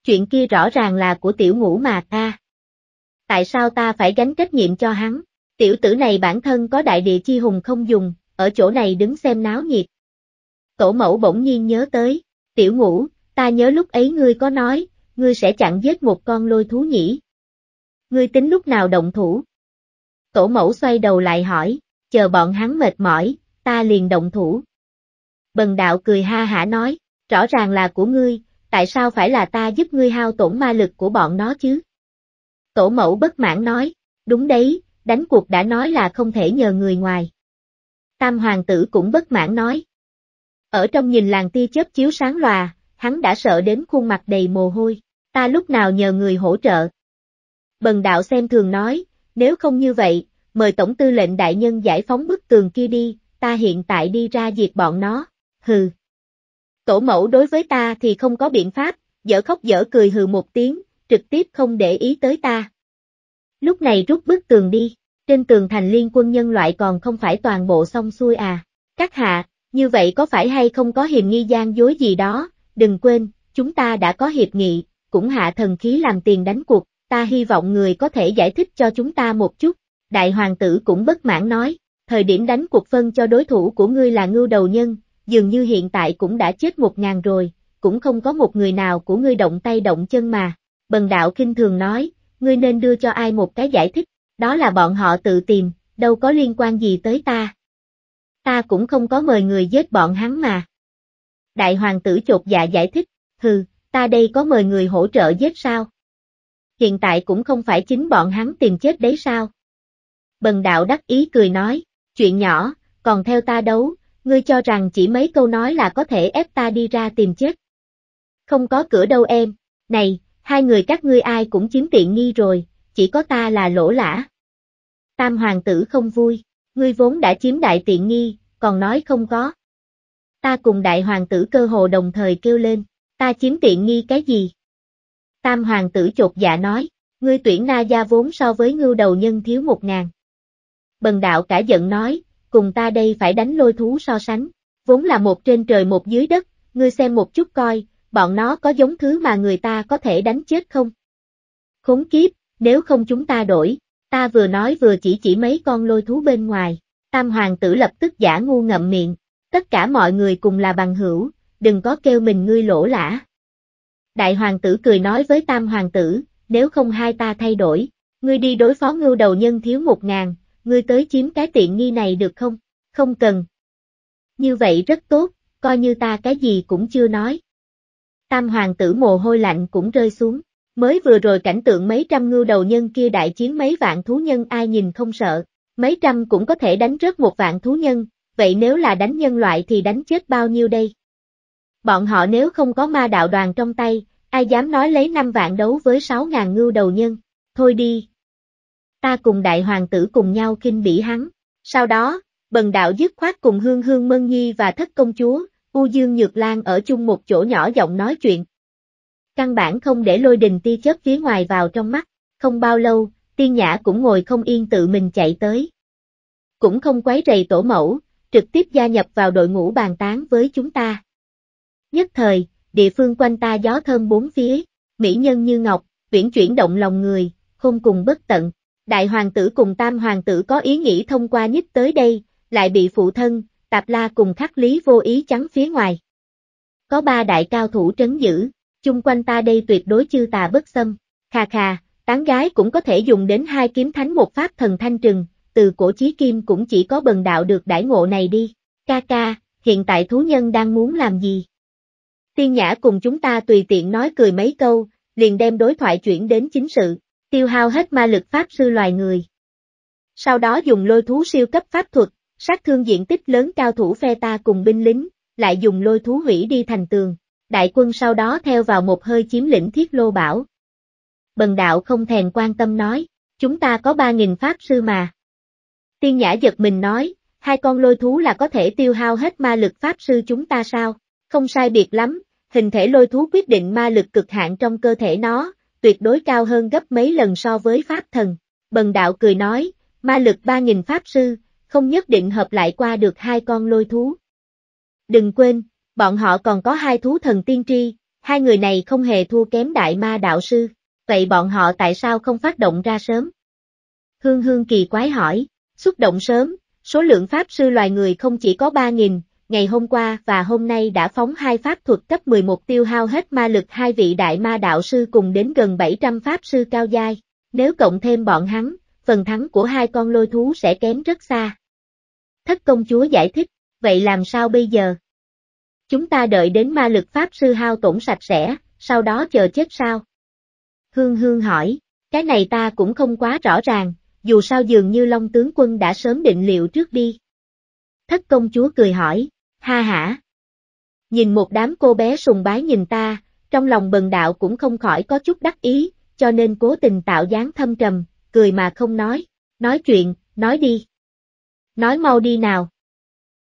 Chuyện kia rõ ràng là của tiểu ngũ mà ta. Tại sao ta phải gánh trách nhiệm cho hắn? Tiểu tử này bản thân có đại địa chi hùng không dùng, ở chỗ này đứng xem náo nhiệt. Tổ mẫu bỗng nhiên nhớ tới, tiểu ngũ, ta nhớ lúc ấy ngươi có nói, ngươi sẽ chặn giết một con lôi thú nhỉ. Ngươi tính lúc nào động thủ? Tổ mẫu xoay đầu lại hỏi, chờ bọn hắn mệt mỏi, ta liền động thủ. Bần đạo cười ha hả nói, Rõ ràng là của ngươi, tại sao phải là ta giúp ngươi hao tổn ma lực của bọn nó chứ? Tổ mẫu bất mãn nói, đúng đấy, đánh cuộc đã nói là không thể nhờ người ngoài. Tam hoàng tử cũng bất mãn nói. Ở trong nhìn làng tia chớp chiếu sáng lòa, hắn đã sợ đến khuôn mặt đầy mồ hôi, ta lúc nào nhờ người hỗ trợ. Bần đạo xem thường nói, nếu không như vậy, mời tổng tư lệnh đại nhân giải phóng bức tường kia đi, ta hiện tại đi ra diệt bọn nó, hừ. Tổ mẫu đối với ta thì không có biện pháp, dở khóc dở cười hừ một tiếng, trực tiếp không để ý tới ta. Lúc này rút bức tường đi, trên tường thành liên quân nhân loại còn không phải toàn bộ xong xuôi à. Các hạ, như vậy có phải hay không có hiềm nghi gian dối gì đó, đừng quên, chúng ta đã có hiệp nghị, cũng hạ thần khí làm tiền đánh cuộc, ta hy vọng người có thể giải thích cho chúng ta một chút. Đại hoàng tử cũng bất mãn nói, thời điểm đánh cuộc phân cho đối thủ của ngươi là ngưu đầu nhân, dường như hiện tại cũng đã chết một ngàn rồi, cũng không có một người nào của ngươi động tay động chân mà. Bần đạo kinh thường nói, ngươi nên đưa cho ai một cái giải thích, đó là bọn họ tự tìm, đâu có liên quan gì tới ta. Ta cũng không có mời người giết bọn hắn mà. Đại hoàng tử chột dạ giải thích, hừ, ta đây có mời người hỗ trợ giết sao? Hiện tại cũng không phải chính bọn hắn tìm chết đấy sao? Bần đạo đắc ý cười nói, chuyện nhỏ, còn theo ta đấu, ngươi cho rằng chỉ mấy câu nói là có thể ép ta đi ra tìm chết. Không có cửa đâu em, này, hai người các ngươi ai cũng chiếm tiện nghi rồi, chỉ có ta là lỗ lã. Tam hoàng tử không vui, ngươi vốn đã chiếm đại tiện nghi, còn nói không có. Ta cùng đại hoàng tử cơ hồ đồng thời kêu lên, ta chiếm tiện nghi cái gì? Tam hoàng tử chột dạ nói, ngươi tuyển na gia vốn so với ngưu đầu nhân thiếu một ngàn. Bần đạo cả giận nói, cùng ta đây phải đánh lôi thú so sánh, vốn là một trên trời một dưới đất, ngươi xem một chút coi, bọn nó có giống thứ mà người ta có thể đánh chết không? Khốn kiếp, nếu không chúng ta đổi, ta vừa nói vừa chỉ chỉ mấy con lôi thú bên ngoài, tam hoàng tử lập tức giả ngu ngậm miệng, tất cả mọi người cùng là bằng hữu, đừng có kêu mình ngươi lỗ lã. Đại hoàng tử cười nói với tam hoàng tử, nếu không hai ta thay đổi, ngươi đi đối phó ngưu đầu nhân thiếu một ngàn, ngươi tới chiếm cái tiện nghi này được không? Không cần. Như vậy rất tốt, coi như ta cái gì cũng chưa nói. Tam hoàng tử mồ hôi lạnh cũng rơi xuống, mới vừa rồi cảnh tượng mấy trăm ngưu đầu nhân kia đại chiến mấy vạn thú nhân ai nhìn không sợ, mấy trăm cũng có thể đánh rớt một vạn thú nhân, vậy nếu là đánh nhân loại thì đánh chết bao nhiêu đây? Bọn họ nếu không có ma đạo đoàn trong tay, ai dám nói lấy năm vạn đấu với sáu ngàn ngưu đầu nhân, thôi đi, ta cùng đại hoàng tử cùng nhau kinh bỉ hắn. Sau đó, bần đạo dứt khoát cùng hương hương mân nhi và thất công chúa, U Dương Nhược Lan ở chung một chỗ nhỏ giọng nói chuyện. Căn bản không để lôi đình ti chớp phía ngoài vào trong mắt, không bao lâu, tiên nhã cũng ngồi không yên tự mình chạy tới. Cũng không quấy rầy tổ mẫu, trực tiếp gia nhập vào đội ngũ bàn tán với chúng ta. Nhất thời, địa phương quanh ta gió thơm bốn phía, mỹ nhân như ngọc, viễn chuyển động lòng người, không cùng bất tận đại hoàng tử cùng tam hoàng tử có ý nghĩ thông qua nhất tới đây, lại bị phụ thân, tạp la cùng khắc lý vô ý chắn phía ngoài. Có ba đại cao thủ trấn giữ, chung quanh ta đây tuyệt đối chư tà bất xâm, khà khà, tán gái cũng có thể dùng đến hai kiếm thánh một pháp thần thanh trừng, từ cổ chí kim cũng chỉ có bần đạo được đãi ngộ này đi, ca ca, hiện tại thú nhân đang muốn làm gì? Tiên Nhã cùng chúng ta tùy tiện nói cười mấy câu, liền đem đối thoại chuyển đến chính sự tiêu hao hết ma lực pháp sư loài người. Sau đó dùng lôi thú siêu cấp pháp thuật, sát thương diện tích lớn cao thủ phe ta cùng binh lính, lại dùng lôi thú hủy đi thành tường. Đại quân sau đó theo vào một hơi chiếm lĩnh thiết lô bảo. Bần đạo không thèm quan tâm nói, chúng ta có 3.000 pháp sư mà. Tiên nhã giật mình nói, hai con lôi thú là có thể tiêu hao hết ma lực pháp sư chúng ta sao? Không sai biệt lắm, hình thể lôi thú quyết định ma lực cực hạn trong cơ thể nó, tuyệt đối cao hơn gấp mấy lần so với pháp thần. Bần đạo cười nói, ma lực 3.000 pháp sư, không nhất định hợp lại qua được hai con lôi thú. Đừng quên, bọn họ còn có hai thú thần tiên tri, hai người này không hề thua kém đại ma đạo sư, vậy bọn họ tại sao không phát động ra sớm? Hương Hương kỳ quái hỏi, xúc động sớm, số lượng pháp sư loài người không chỉ có 3.000, ngày hôm qua và hôm nay đã phóng hai pháp thuật cấp 11 tiêu hao hết ma lực hai vị đại ma đạo sư cùng đến gần 700 pháp sư cao giai. Nếu cộng thêm bọn hắn, phần thắng của hai con lôi thú sẽ kém rất xa. Thất công chúa giải thích, vậy làm sao bây giờ? Chúng ta đợi đến ma lực pháp sư hao tổn sạch sẽ, sau đó chờ chết sao? Hương Hương hỏi, cái này ta cũng không quá rõ ràng, dù sao dường như Long tướng quân đã sớm định liệu trước đi. Thất công chúa cười hỏi, Ha hả! Nhìn một đám cô bé sùng bái nhìn ta, trong lòng bần đạo cũng không khỏi có chút đắc ý, cho nên cố tình tạo dáng thâm trầm, cười mà không nói, nói chuyện, nói đi. Nói mau đi nào.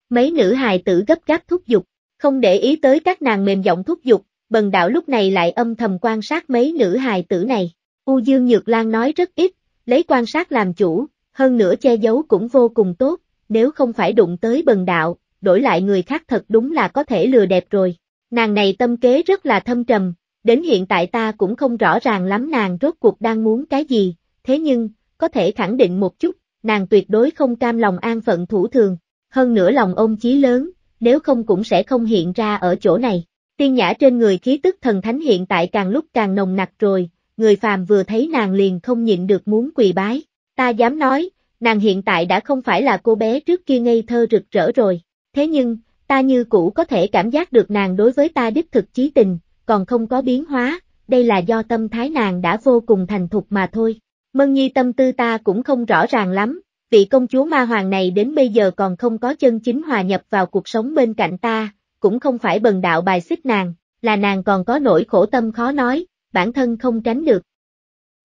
Mấy nữ hài tử gấp gáp thúc giục, không để ý tới các nàng mềm giọng thúc giục, bần đạo lúc này lại âm thầm quan sát mấy nữ hài tử này. U Dương Nhược Lan nói rất ít, lấy quan sát làm chủ, hơn nữa che giấu cũng vô cùng tốt, nếu không phải đụng tới bần đạo, đổi lại người khác thật đúng là có thể lừa đẹp rồi. Nàng này tâm kế rất là thâm trầm, đến hiện tại ta cũng không rõ ràng lắm nàng rốt cuộc đang muốn cái gì, thế nhưng, có thể khẳng định một chút, nàng tuyệt đối không cam lòng an phận thủ thường, hơn nữa lòng ông chí lớn, nếu không cũng sẽ không hiện ra ở chỗ này. Tiên nhã trên người khí tức thần thánh hiện tại càng lúc càng nồng nặc rồi, người phàm vừa thấy nàng liền không nhịn được muốn quỳ bái. Ta dám nói, nàng hiện tại đã không phải là cô bé trước kia ngây thơ rực rỡ rồi thế nhưng, ta như cũ có thể cảm giác được nàng đối với ta đích thực chí tình, còn không có biến hóa, đây là do tâm thái nàng đã vô cùng thành thục mà thôi. Mân nhi tâm tư ta cũng không rõ ràng lắm, vị công chúa ma hoàng này đến bây giờ còn không có chân chính hòa nhập vào cuộc sống bên cạnh ta, cũng không phải bần đạo bài xích nàng, là nàng còn có nỗi khổ tâm khó nói, bản thân không tránh được.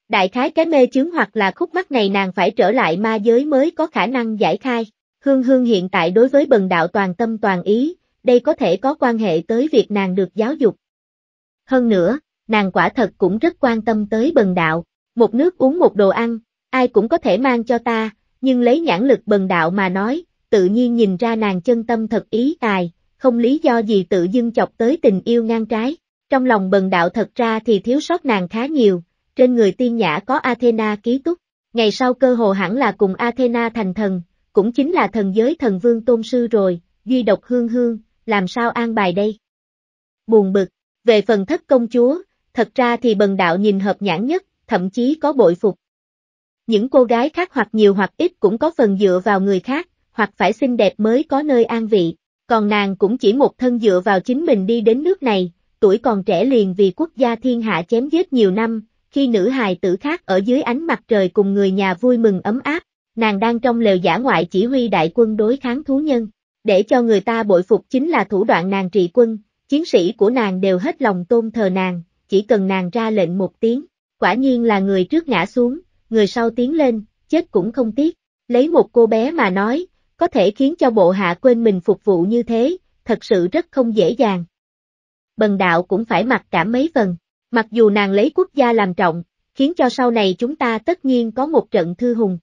Đại khái cái mê chứng hoặc là khúc mắc này nàng phải trở lại ma giới mới có khả năng giải khai, Hương Hương hiện tại đối với bần đạo toàn tâm toàn ý, đây có thể có quan hệ tới việc nàng được giáo dục. Hơn nữa, nàng quả thật cũng rất quan tâm tới bần đạo, một nước uống một đồ ăn, ai cũng có thể mang cho ta, nhưng lấy nhãn lực bần đạo mà nói, tự nhiên nhìn ra nàng chân tâm thật ý tài, không lý do gì tự dưng chọc tới tình yêu ngang trái. Trong lòng bần đạo thật ra thì thiếu sót nàng khá nhiều, trên người tiên nhã có Athena ký túc, ngày sau cơ hồ hẳn là cùng Athena thành thần, cũng chính là thần giới thần vương tôn sư rồi, duy độc hương hương, làm sao an bài đây? Buồn bực, về phần thất công chúa, thật ra thì bần đạo nhìn hợp nhãn nhất, thậm chí có bội phục. Những cô gái khác hoặc nhiều hoặc ít cũng có phần dựa vào người khác, hoặc phải xinh đẹp mới có nơi an vị, còn nàng cũng chỉ một thân dựa vào chính mình đi đến nước này, tuổi còn trẻ liền vì quốc gia thiên hạ chém giết nhiều năm, khi nữ hài tử khác ở dưới ánh mặt trời cùng người nhà vui mừng ấm áp, nàng đang trong lều giả ngoại chỉ huy đại quân đối kháng thú nhân. Để cho người ta bội phục chính là thủ đoạn nàng trị quân, chiến sĩ của nàng đều hết lòng tôn thờ nàng, chỉ cần nàng ra lệnh một tiếng, quả nhiên là người trước ngã xuống, người sau tiến lên, chết cũng không tiếc. Lấy một cô bé mà nói, có thể khiến cho bộ hạ quên mình phục vụ như thế, thật sự rất không dễ dàng. Bần đạo cũng phải mặc cảm mấy phần, mặc dù nàng lấy quốc gia làm trọng, khiến cho sau này chúng ta tất nhiên có một trận thư hùng,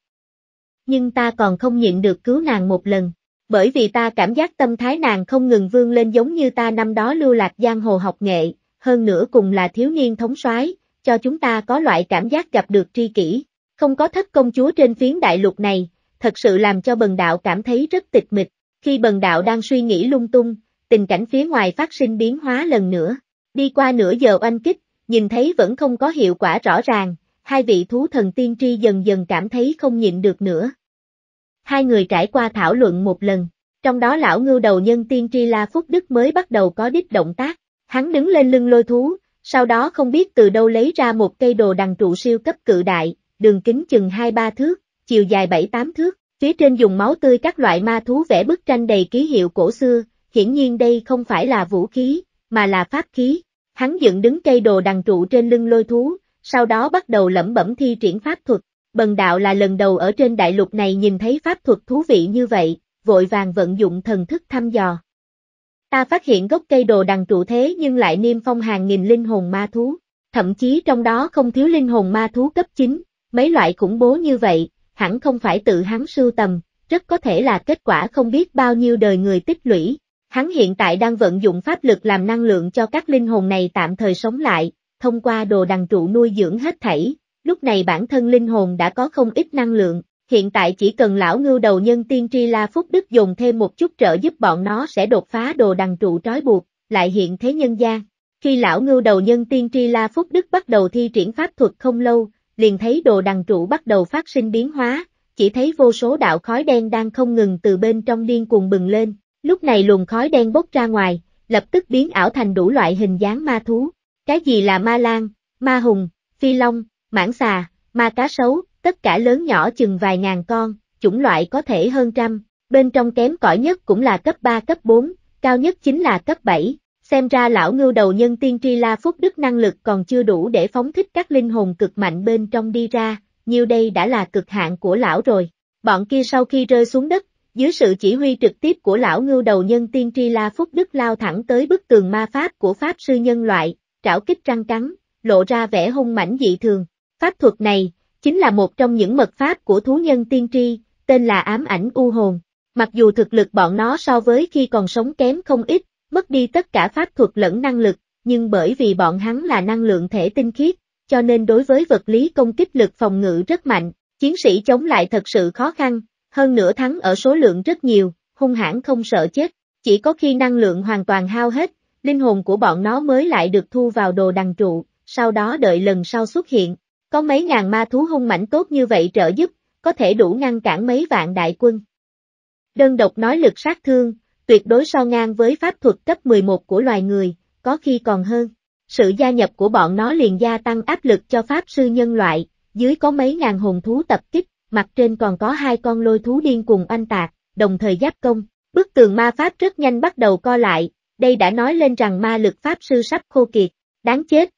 nhưng ta còn không nhịn được cứu nàng một lần. Bởi vì ta cảm giác tâm thái nàng không ngừng vươn lên giống như ta năm đó lưu lạc giang hồ học nghệ, hơn nữa cùng là thiếu niên thống soái, cho chúng ta có loại cảm giác gặp được tri kỷ. Không có thất công chúa trên phiến đại lục này, thật sự làm cho bần đạo cảm thấy rất tịch mịch. Khi bần đạo đang suy nghĩ lung tung, tình cảnh phía ngoài phát sinh biến hóa lần nữa. Đi qua nửa giờ oanh kích, nhìn thấy vẫn không có hiệu quả rõ ràng, hai vị thú thần tiên tri dần dần cảm thấy không nhịn được nữa, hai người trải qua thảo luận một lần. Trong đó lão ngưu đầu nhân tiên tri La Phúc Đức mới bắt đầu có đích động tác, hắn đứng lên lưng lôi thú, sau đó không biết từ đâu lấy ra một cây đồ đằng trụ siêu cấp cự đại, đường kính chừng 2-3 thước, chiều dài 7-8 thước, phía trên dùng máu tươi các loại ma thú vẽ bức tranh đầy ký hiệu cổ xưa, hiển nhiên đây không phải là vũ khí, mà là pháp khí. Hắn dựng đứng cây đồ đằng trụ trên lưng lôi thú, sau đó bắt đầu lẩm bẩm thi triển pháp thuật, Bần đạo là lần đầu ở trên đại lục này nhìn thấy pháp thuật thú vị như vậy, vội vàng vận dụng thần thức thăm dò. Ta phát hiện gốc cây đồ đằng trụ thế nhưng lại niêm phong hàng nghìn linh hồn ma thú, thậm chí trong đó không thiếu linh hồn ma thú cấp 9, mấy loại khủng bố như vậy, hẳn không phải tự hắn sưu tầm, rất có thể là kết quả không biết bao nhiêu đời người tích lũy. Hắn hiện tại đang vận dụng pháp lực làm năng lượng cho các linh hồn này tạm thời sống lại, thông qua đồ đằng trụ nuôi dưỡng hết thảy, lúc này bản thân linh hồn đã có không ít năng lượng, hiện tại chỉ cần lão ngưu đầu nhân tiên tri la phúc đức dùng thêm một chút trợ giúp bọn nó sẽ đột phá đồ đằng trụ trói buộc, lại hiện thế nhân gian. Khi lão ngưu đầu nhân tiên tri la phúc đức bắt đầu thi triển pháp thuật không lâu, liền thấy đồ đằng trụ bắt đầu phát sinh biến hóa, chỉ thấy vô số đạo khói đen đang không ngừng từ bên trong điên cuồng bừng lên, lúc này luồng khói đen bốc ra ngoài, lập tức biến ảo thành đủ loại hình dáng ma thú. Cái gì là ma lan, ma hùng, phi long, mãng xà, ma cá sấu, tất cả lớn nhỏ chừng vài ngàn con, chủng loại có thể hơn trăm, bên trong kém cỏi nhất cũng là cấp 3 cấp 4, cao nhất chính là cấp 7. Xem ra lão ngưu đầu nhân tiên tri la phúc đức năng lực còn chưa đủ để phóng thích các linh hồn cực mạnh bên trong đi ra, nhiều đây đã là cực hạn của lão rồi. Bọn kia sau khi rơi xuống đất, dưới sự chỉ huy trực tiếp của lão ngưu đầu nhân tiên tri la phúc đức lao thẳng tới bức tường ma pháp của pháp sư nhân loại, trảo kích răng cắn, lộ ra vẻ hung mãnh dị thường. Pháp thuật này, chính là một trong những mật pháp của thú nhân tiên tri, tên là ám ảnh u hồn. Mặc dù thực lực bọn nó so với khi còn sống kém không ít, mất đi tất cả pháp thuật lẫn năng lực, nhưng bởi vì bọn hắn là năng lượng thể tinh khiết, cho nên đối với vật lý công kích lực phòng ngự rất mạnh, chiến sĩ chống lại thật sự khó khăn, hơn nữa thắng ở số lượng rất nhiều, hung hãn không sợ chết, chỉ có khi năng lượng hoàn toàn hao hết, linh hồn của bọn nó mới lại được thu vào đồ đằng trụ, sau đó đợi lần sau xuất hiện, có mấy ngàn ma thú hung mãnh tốt như vậy trợ giúp, có thể đủ ngăn cản mấy vạn đại quân. Đơn độc nói lực sát thương, tuyệt đối so ngang với pháp thuật cấp 11 của loài người, có khi còn hơn. Sự gia nhập của bọn nó liền gia tăng áp lực cho pháp sư nhân loại, dưới có mấy ngàn hồn thú tập kích, mặt trên còn có hai con lôi thú điên cùng anh tạc, đồng thời giáp công. Bức tường ma pháp rất nhanh bắt đầu co lại, đây đã nói lên rằng ma lực pháp sư sắp khô kiệt, đáng chết.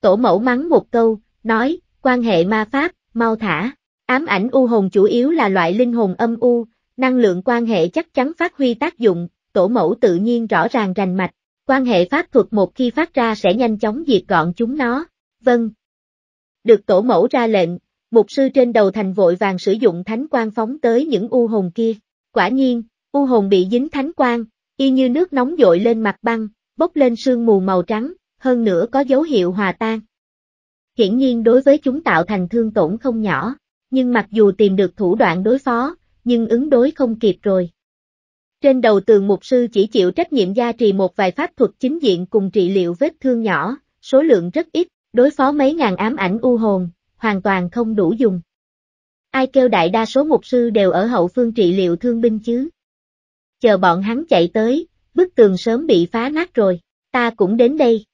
Tổ mẫu mắng một câu, nói, quan hệ ma pháp, mau thả. Ám ảnh u hồn chủ yếu là loại linh hồn âm u, năng lượng quan hệ chắc chắn phát huy tác dụng, tổ mẫu tự nhiên rõ ràng rành mạch, quan hệ pháp thuật một khi phát ra sẽ nhanh chóng diệt gọn chúng nó. Vâng. Được tổ mẫu ra lệnh, mục sư trên đầu thành vội vàng sử dụng thánh quan phóng tới những u hồn kia. Quả nhiên, u hồn bị dính thánh quan, y như nước nóng dội lên mặt băng, bốc lên sương mù màu trắng, hơn nữa có dấu hiệu hòa tan hiển nhiên đối với chúng tạo thành thương tổn không nhỏ, nhưng mặc dù tìm được thủ đoạn đối phó, nhưng ứng đối không kịp rồi. Trên đầu tường mục sư chỉ chịu trách nhiệm gia trì một vài pháp thuật chính diện cùng trị liệu vết thương nhỏ, số lượng rất ít, đối phó mấy ngàn ám ảnh u hồn, hoàn toàn không đủ dùng. Ai kêu đại đa số mục sư đều ở hậu phương trị liệu thương binh chứ? Chờ bọn hắn chạy tới, bức tường sớm bị phá nát rồi, ta cũng đến đây.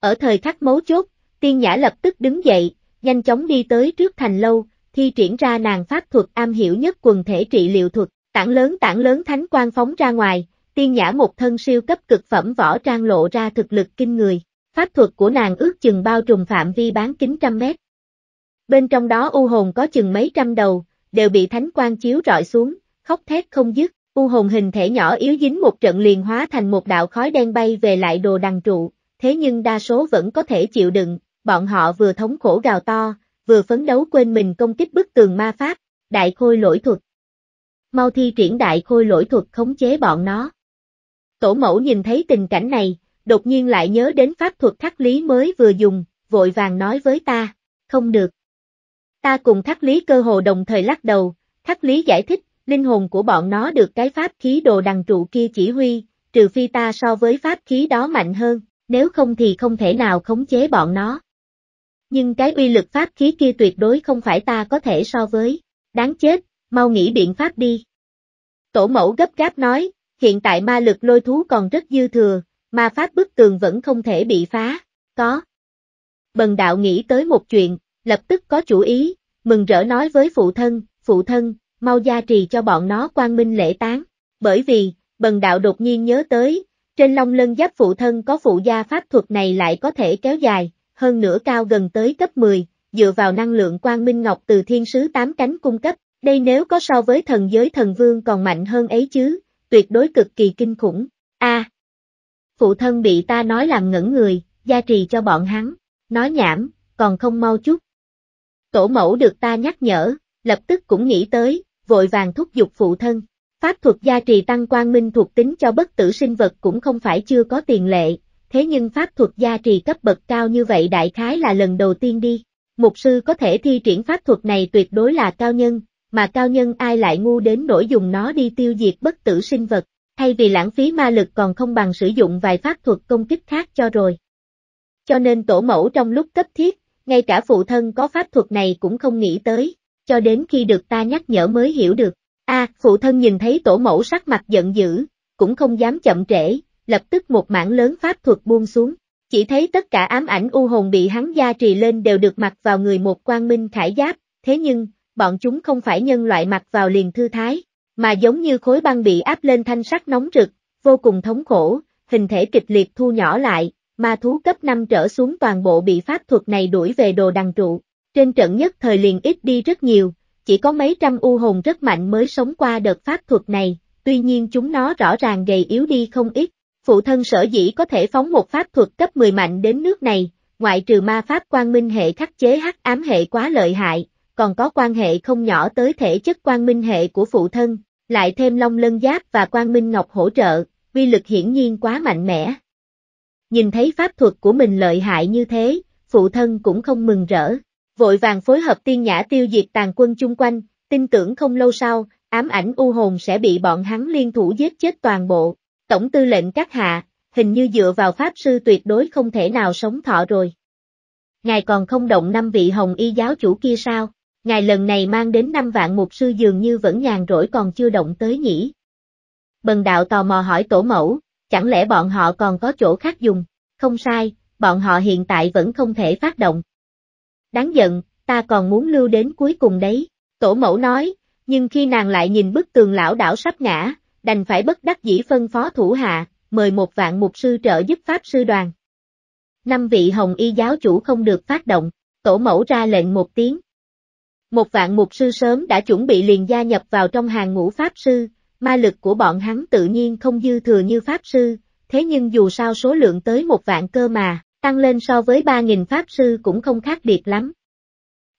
Ở thời khắc mấu chốt, Tiên Nhã lập tức đứng dậy, nhanh chóng đi tới trước thành lâu, thi triển ra nàng pháp thuật am hiểu nhất quần thể trị liệu thuật, tảng lớn tảng lớn thánh quang phóng ra ngoài, Tiên Nhã một thân siêu cấp cực phẩm võ trang lộ ra thực lực kinh người, pháp thuật của nàng ước chừng bao trùm phạm vi bán kính trăm mét. Bên trong đó u hồn có chừng mấy trăm đầu, đều bị thánh quang chiếu rọi xuống, khóc thét không dứt, u hồn hình thể nhỏ yếu dính một trận liền hóa thành một đạo khói đen bay về lại đồ đằng trụ, thế nhưng đa số vẫn có thể chịu đựng, bọn họ vừa thống khổ gào to, vừa phấn đấu quên mình công kích bức tường ma pháp, đại khôi lỗi thuật. Mau thi triển đại khôi lỗi thuật khống chế bọn nó. Tổ mẫu nhìn thấy tình cảnh này, đột nhiên lại nhớ đến pháp thuật khắc lý mới vừa dùng, vội vàng nói với ta, không được. Ta cùng khắc lý cơ hồ đồng thời lắc đầu, khắc lý giải thích, linh hồn của bọn nó được cái pháp khí đồ đằng trụ kia chỉ huy, trừ phi ta so với pháp khí đó mạnh hơn, nếu không thì không thể nào khống chế bọn nó. Nhưng cái uy lực pháp khí kia tuyệt đối không phải ta có thể so với. Đáng chết, mau nghĩ biện pháp đi. Tổ mẫu gấp gáp nói, hiện tại ma lực lôi thú còn rất dư thừa, ma pháp bức tường vẫn không thể bị phá, có. Bần đạo nghĩ tới một chuyện, lập tức có chủ ý, mừng rỡ nói với phụ thân, phụ thân, mau gia trì cho bọn nó quan minh lễ tán, bởi vì, bần đạo đột nhiên nhớ tới, trên long lân giáp phụ thân có phụ gia pháp thuật này lại có thể kéo dài, hơn nữa cao gần tới cấp 10, dựa vào năng lượng quang minh ngọc từ thiên sứ tám cánh cung cấp, đây nếu có so với thần giới thần vương còn mạnh hơn ấy chứ, tuyệt đối cực kỳ kinh khủng. A. phụ thân bị ta nói làm ngẩn người, gia trì cho bọn hắn, nói nhảm, còn không mau chút. Tổ mẫu được ta nhắc nhở, lập tức cũng nghĩ tới, vội vàng thúc giục phụ thân. Pháp thuật gia trì tăng quang minh thuộc tính cho bất tử sinh vật cũng không phải chưa có tiền lệ, thế nhưng pháp thuật gia trì cấp bậc cao như vậy đại khái là lần đầu tiên đi. Mục sư có thể thi triển pháp thuật này tuyệt đối là cao nhân, mà cao nhân ai lại ngu đến nỗi dùng nó đi tiêu diệt bất tử sinh vật, thay vì lãng phí ma lực còn không bằng sử dụng vài pháp thuật công kích khác cho rồi. Cho nên tổ mẫu trong lúc cấp thiết, ngay cả phụ thân có pháp thuật này cũng không nghĩ tới, cho đến khi được ta nhắc nhở mới hiểu được. A, phụ thân nhìn thấy tổ mẫu sắc mặt giận dữ, cũng không dám chậm trễ, lập tức một mảng lớn pháp thuật buông xuống. Chỉ thấy tất cả ám ảnh u hồn bị hắn gia trì lên đều được mặc vào người một quang minh khải giáp, thế nhưng, bọn chúng không phải nhân loại mặc vào liền thư thái, mà giống như khối băng bị áp lên thanh sắt nóng rực, vô cùng thống khổ, hình thể kịch liệt thu nhỏ lại, ma thú cấp 5 trở xuống toàn bộ bị pháp thuật này đuổi về đồ đằng trụ. Trên trận nhất thời liền ít đi rất nhiều, chỉ có mấy trăm u hồn rất mạnh mới sống qua đợt pháp thuật này, tuy nhiên chúng nó rõ ràng gầy yếu đi không ít phụ thân sở dĩ có thể phóng một pháp thuật cấp 10 mạnh đến nước này, ngoại trừ ma pháp quan minh hệ khắc chế hắc ám hệ quá lợi hại, còn có quan hệ không nhỏ tới thể chất quan minh hệ của phụ thân, lại thêm long lân giáp và quan minh ngọc hỗ trợ, vi lực hiển nhiên quá mạnh mẽ. Nhìn thấy pháp thuật của mình lợi hại như thế, phụ thân cũng không mừng rỡ, vội vàng phối hợp tiên nhã tiêu diệt tàn quân chung quanh, tin tưởng không lâu sau, ám ảnh u hồn sẽ bị bọn hắn liên thủ giết chết toàn bộ, Tổng tư lệnh các hạ, hình như dựa vào pháp sư tuyệt đối không thể nào sống thọ rồi. Ngài còn không động năm vị hồng y giáo chủ kia sao? Ngài lần này mang đến năm vạn mục sư dường như vẫn nhàn rỗi còn chưa động tới nhỉ. Bần đạo tò mò hỏi tổ mẫu, chẳng lẽ bọn họ còn có chỗ khác dùng? Không sai, bọn họ hiện tại vẫn không thể phát động. Đáng giận, ta còn muốn lưu đến cuối cùng đấy, tổ mẫu nói, nhưng khi nàng lại nhìn bức tường lão đảo sắp ngã, đành phải bất đắc dĩ phân phó thủ hạ, mời một vạn mục sư trợ giúp Pháp sư đoàn. Năm vị hồng y giáo chủ không được phát động, tổ mẫu ra lệnh một tiếng. Một vạn mục sư sớm đã chuẩn bị liền gia nhập vào trong hàng ngũ Pháp sư, ma lực của bọn hắn tự nhiên không dư thừa như Pháp sư, thế nhưng dù sao số lượng tới một vạn cơ mà, tăng lên so với 3.000 Pháp sư cũng không khác biệt lắm.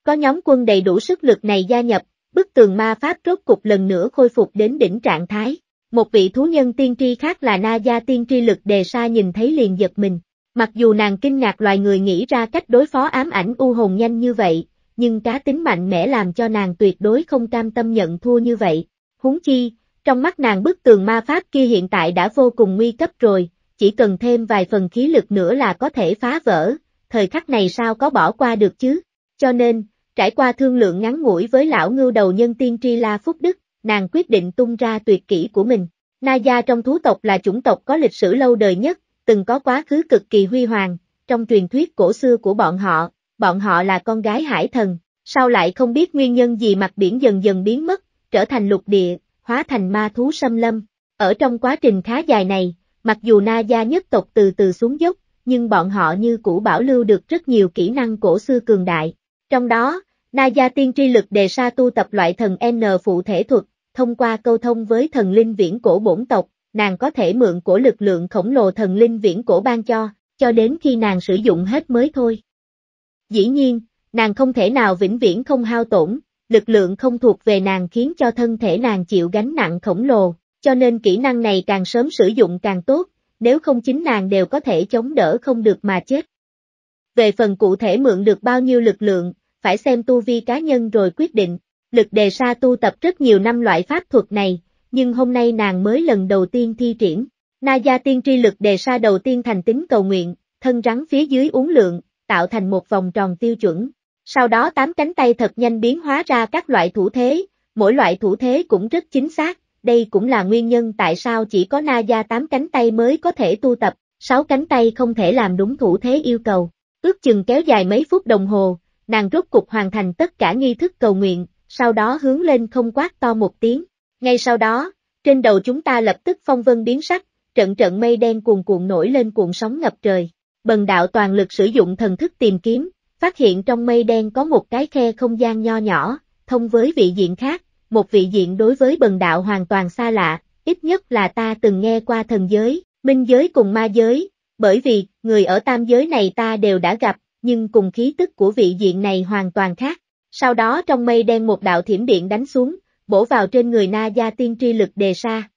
Có nhóm quân đầy đủ sức lực này gia nhập, bức tường ma Pháp rốt cục lần nữa khôi phục đến đỉnh trạng thái. Một vị thú nhân tiên tri khác là Na Gia tiên tri lực đề sa nhìn thấy liền giật mình. Mặc dù nàng kinh ngạc loài người nghĩ ra cách đối phó ám ảnh u hồn nhanh như vậy, nhưng cá tính mạnh mẽ làm cho nàng tuyệt đối không cam tâm nhận thua như vậy. Húng chi, trong mắt nàng bức tường ma pháp kia hiện tại đã vô cùng nguy cấp rồi, chỉ cần thêm vài phần khí lực nữa là có thể phá vỡ, thời khắc này sao có bỏ qua được chứ. Cho nên, trải qua thương lượng ngắn ngủi với lão ngưu đầu nhân tiên tri La Phúc Đức, nàng quyết định tung ra tuyệt kỹ của mình. Na gia trong thú tộc là chủng tộc có lịch sử lâu đời nhất, từng có quá khứ cực kỳ huy hoàng, trong truyền thuyết cổ xưa của bọn họ, bọn họ là con gái hải thần, sau lại không biết nguyên nhân gì mặt biển dần dần biến mất, trở thành lục địa, hóa thành ma thú xâm lâm. Ở trong quá trình khá dài này, mặc dù Na gia nhất tộc từ từ xuống dốc, nhưng bọn họ như cũ bảo lưu được rất nhiều kỹ năng cổ xưa cường đại. Trong đó, Na gia tiên tri lực đề sa tu tập loại thần N phụ thể thuật, thông qua câu thông với thần linh viễn cổ bổn tộc, nàng có thể mượn của lực lượng khổng lồ thần linh viễn cổ ban cho, cho đến khi nàng sử dụng hết mới thôi. Dĩ nhiên, nàng không thể nào vĩnh viễn không hao tổn, lực lượng không thuộc về nàng khiến cho thân thể nàng chịu gánh nặng khổng lồ, cho nên kỹ năng này càng sớm sử dụng càng tốt, nếu không chính nàng đều có thể chống đỡ không được mà chết. Về phần cụ thể mượn được bao nhiêu lực lượng, phải xem tu vi cá nhân rồi quyết định, Lực đề sa tu tập rất nhiều năm loại pháp thuật này, nhưng hôm nay nàng mới lần đầu tiên thi triển. Na gia tiên tri lực đề sa đầu tiên thành tính cầu nguyện, thân rắn phía dưới uống lượng, tạo thành một vòng tròn tiêu chuẩn. Sau đó tám cánh tay thật nhanh biến hóa ra các loại thủ thế, mỗi loại thủ thế cũng rất chính xác, đây cũng là nguyên nhân tại sao chỉ có na gia tám cánh tay mới có thể tu tập, sáu cánh tay không thể làm đúng thủ thế yêu cầu. Ước chừng kéo dài mấy phút đồng hồ, nàng rốt cục hoàn thành tất cả nghi thức cầu nguyện, sau đó hướng lên không quát to một tiếng. Ngay sau đó, trên đầu chúng ta lập tức phong vân biến sắc, trận trận mây đen cuồn cuộn nổi lên cuộn sóng ngập trời. Bần đạo toàn lực sử dụng thần thức tìm kiếm, phát hiện trong mây đen có một cái khe không gian nho nhỏ, thông với vị diện khác, một vị diện đối với bần đạo hoàn toàn xa lạ, ít nhất là ta từng nghe qua thần giới, minh giới cùng ma giới, bởi vì, người ở tam giới này ta đều đã gặp, nhưng cùng khí tức của vị diện này hoàn toàn khác. Sau đó trong mây đen một đạo thiểm điện đánh xuống, bổ vào trên người Na Gia tiên tri lực đề sa.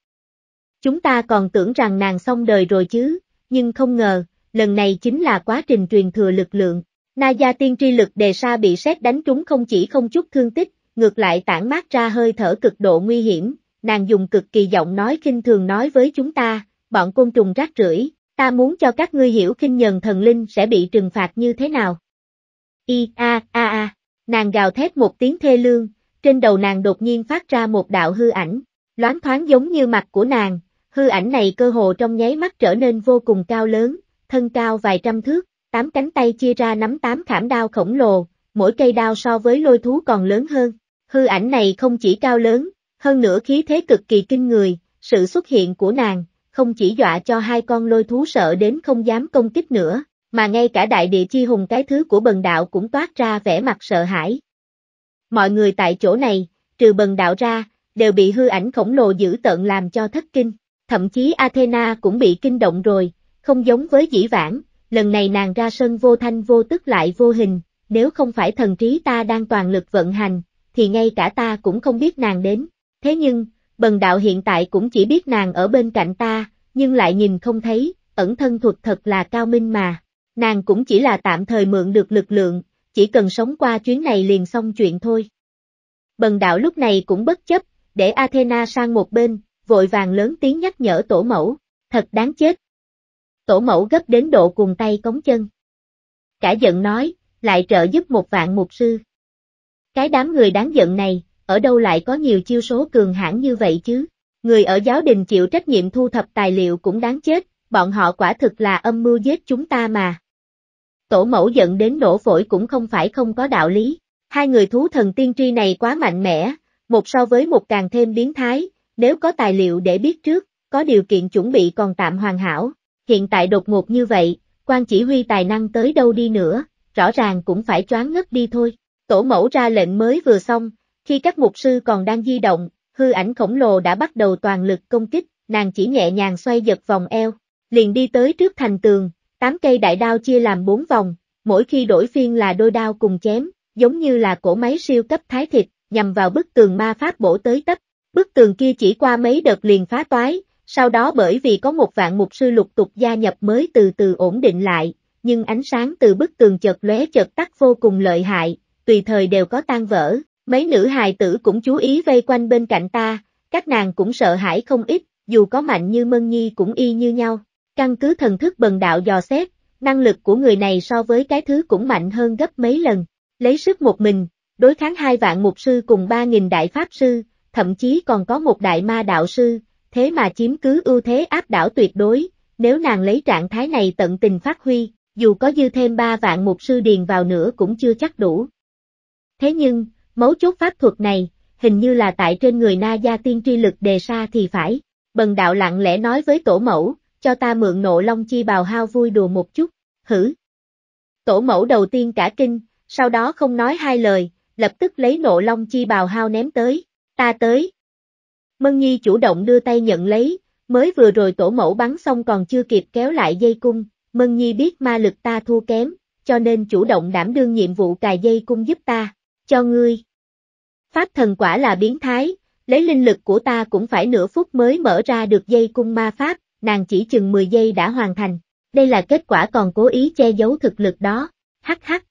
Chúng ta còn tưởng rằng nàng xong đời rồi chứ, nhưng không ngờ, lần này chính là quá trình truyền thừa lực lượng. Na Gia tiên tri lực đề sa bị sét đánh trúng không chỉ không chút thương tích, ngược lại tản mát ra hơi thở cực độ nguy hiểm, nàng dùng cực kỳ giọng nói khinh thường nói với chúng ta, bọn côn trùng rác rưởi, ta muốn cho các ngươi hiểu khinh nhần thần linh sẽ bị trừng phạt như thế nào. I a a a Nàng gào thét một tiếng thê lương, trên đầu nàng đột nhiên phát ra một đạo hư ảnh, loáng thoáng giống như mặt của nàng, hư ảnh này cơ hồ trong nháy mắt trở nên vô cùng cao lớn, thân cao vài trăm thước, tám cánh tay chia ra nắm tám khảm đao khổng lồ, mỗi cây đao so với lôi thú còn lớn hơn. Hư ảnh này không chỉ cao lớn, hơn nữa khí thế cực kỳ kinh người, sự xuất hiện của nàng, không chỉ dọa cho hai con lôi thú sợ đến không dám công kích nữa, mà ngay cả đại địa chi hùng cái thứ của bần đạo cũng toát ra vẻ mặt sợ hãi. Mọi người tại chỗ này, trừ bần đạo ra, đều bị hư ảnh khổng lồ dữ tận làm cho thất kinh, thậm chí Athena cũng bị kinh động rồi, không giống với dĩ vãng, lần này nàng ra sân vô thanh vô tức lại vô hình, nếu không phải thần trí ta đang toàn lực vận hành, thì ngay cả ta cũng không biết nàng đến, thế nhưng, bần đạo hiện tại cũng chỉ biết nàng ở bên cạnh ta, nhưng lại nhìn không thấy, ẩn thân thuật thật là cao minh mà. Nàng cũng chỉ là tạm thời mượn được lực lượng, chỉ cần sống qua chuyến này liền xong chuyện thôi. Bần đạo lúc này cũng bất chấp, để Athena sang một bên, vội vàng lớn tiếng nhắc nhở tổ mẫu, thật đáng chết. Tổ mẫu gấp đến độ cuồng tay cống chân. Cả giận nói, lại trợ giúp một vạn mục sư. Cái đám người đáng giận này, ở đâu lại có nhiều chiêu số cường hãn như vậy chứ? Người ở giáo đình chịu trách nhiệm thu thập tài liệu cũng đáng chết, bọn họ quả thực là âm mưu giết chúng ta mà. Tổ mẫu giận đến nổ phổi cũng không phải không có đạo lý, hai người thú thần tiên tri này quá mạnh mẽ, một so với một càng thêm biến thái, nếu có tài liệu để biết trước, có điều kiện chuẩn bị còn tạm hoàn hảo, hiện tại đột ngột như vậy, quan chỉ huy tài năng tới đâu đi nữa, rõ ràng cũng phải choáng ngất đi thôi. Tổ mẫu ra lệnh mới vừa xong, khi các mục sư còn đang di động, hư ảnh khổng lồ đã bắt đầu toàn lực công kích, nàng chỉ nhẹ nhàng xoay giật vòng eo, liền đi tới trước thành tường, tám cây đại đao chia làm bốn vòng, mỗi khi đổi phiên là đôi đao cùng chém, giống như là cổ máy siêu cấp thái thịt, nhằm vào bức tường ma pháp bổ tới tấp. Bức tường kia chỉ qua mấy đợt liền phá toái, sau đó bởi vì có một vạn mục sư lục tục gia nhập mới từ từ ổn định lại, nhưng ánh sáng từ bức tường chợt lóe chợt tắt vô cùng lợi hại, tùy thời đều có tan vỡ. Mấy nữ hài tử cũng chú ý vây quanh bên cạnh ta, các nàng cũng sợ hãi không ít, dù có mạnh như Mân Nhi cũng y như nhau. Căn cứ thần thức bần đạo dò xét, năng lực của người này so với cái thứ cũng mạnh hơn gấp mấy lần. Lấy sức một mình, đối kháng hai vạn mục sư cùng ba nghìn đại pháp sư, thậm chí còn có một đại ma đạo sư, thế mà chiếm cứ ưu thế áp đảo tuyệt đối, nếu nàng lấy trạng thái này tận tình phát huy, dù có dư thêm ba vạn mục sư điền vào nữa cũng chưa chắc đủ. Thế nhưng, mấu chốt pháp thuật này, hình như là tại trên người Na Gia Tiên tri lực đề xa thì phải, bần đạo lặng lẽ nói với tổ mẫu, cho ta mượn nộ long chi bào hao vui đùa một chút, hử. Tổ mẫu đầu tiên cả kinh, sau đó không nói hai lời, lập tức lấy nộ long chi bào hao ném tới, ta tới. Mân Nhi chủ động đưa tay nhận lấy, mới vừa rồi tổ mẫu bắn xong còn chưa kịp kéo lại dây cung, Mân Nhi biết ma lực ta thua kém, cho nên chủ động đảm đương nhiệm vụ cài dây cung giúp ta, cho ngươi. Pháp thần quả là biến thái, lấy linh lực của ta cũng phải nửa phút mới mở ra được dây cung ma pháp, nàng chỉ chừng 10 giây đã hoàn thành, đây là kết quả còn cố ý che giấu thực lực đó, hắc hắc.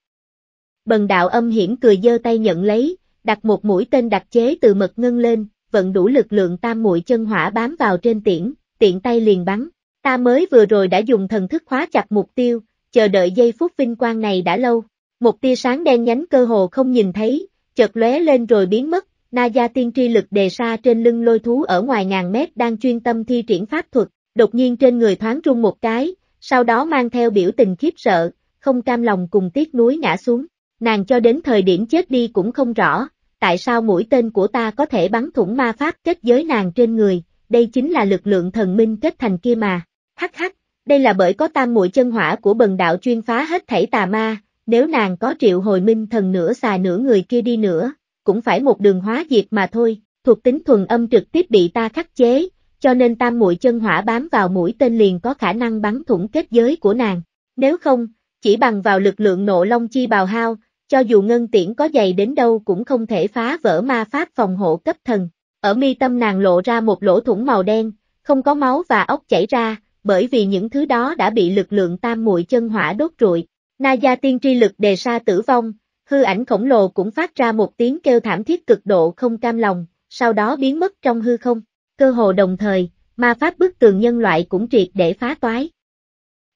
Bần đạo âm hiểm cười dơ tay nhận lấy, đặt một mũi tên đặc chế từ mật ngân lên, vận đủ lực lượng tam mũi chân hỏa bám vào trên tiễn, tiện tay liền bắn. Ta mới vừa rồi đã dùng thần thức khóa chặt mục tiêu, chờ đợi giây phút vinh quang này đã lâu. Một tia sáng đen nhánh cơ hồ không nhìn thấy, chợt lóe lên rồi biến mất. Na gia tiên tri lực đề xa trên lưng lôi thú ở ngoài ngàn mét đang chuyên tâm thi triển pháp thuật, đột nhiên trên người thoáng rung một cái, sau đó mang theo biểu tình khiếp sợ, không cam lòng cùng tiếc núi ngã xuống. Nàng cho đến thời điểm chết đi cũng không rõ, tại sao mũi tên của ta có thể bắn thủng ma pháp kết giới nàng trên người, đây chính là lực lượng thần minh kết thành kia mà. Hắc hắc, đây là bởi có tam mũi chân hỏa của bần đạo chuyên phá hết thảy tà ma, nếu nàng có triệu hồi minh thần nửa xà nửa người kia đi nữa, cũng phải một đường hóa diệt mà thôi, thuộc tính thuần âm trực tiếp bị ta khắc chế, cho nên tam muội chân hỏa bám vào mũi tên liền có khả năng bắn thủng kết giới của nàng. Nếu không, chỉ bằng vào lực lượng nộ long chi bào hao, cho dù ngân tiễn có dày đến đâu cũng không thể phá vỡ ma pháp phòng hộ cấp thần. Ở mi tâm nàng lộ ra một lỗ thủng màu đen, không có máu và ốc chảy ra, bởi vì những thứ đó đã bị lực lượng tam muội chân hỏa đốt rụi. Na gia tiên tri lực đề sa tử vong, hư ảnh khổng lồ cũng phát ra một tiếng kêu thảm thiết cực độ không cam lòng, sau đó biến mất trong hư không cơ hồ đồng thời, ma pháp bức tường nhân loại cũng triệt để phá toái.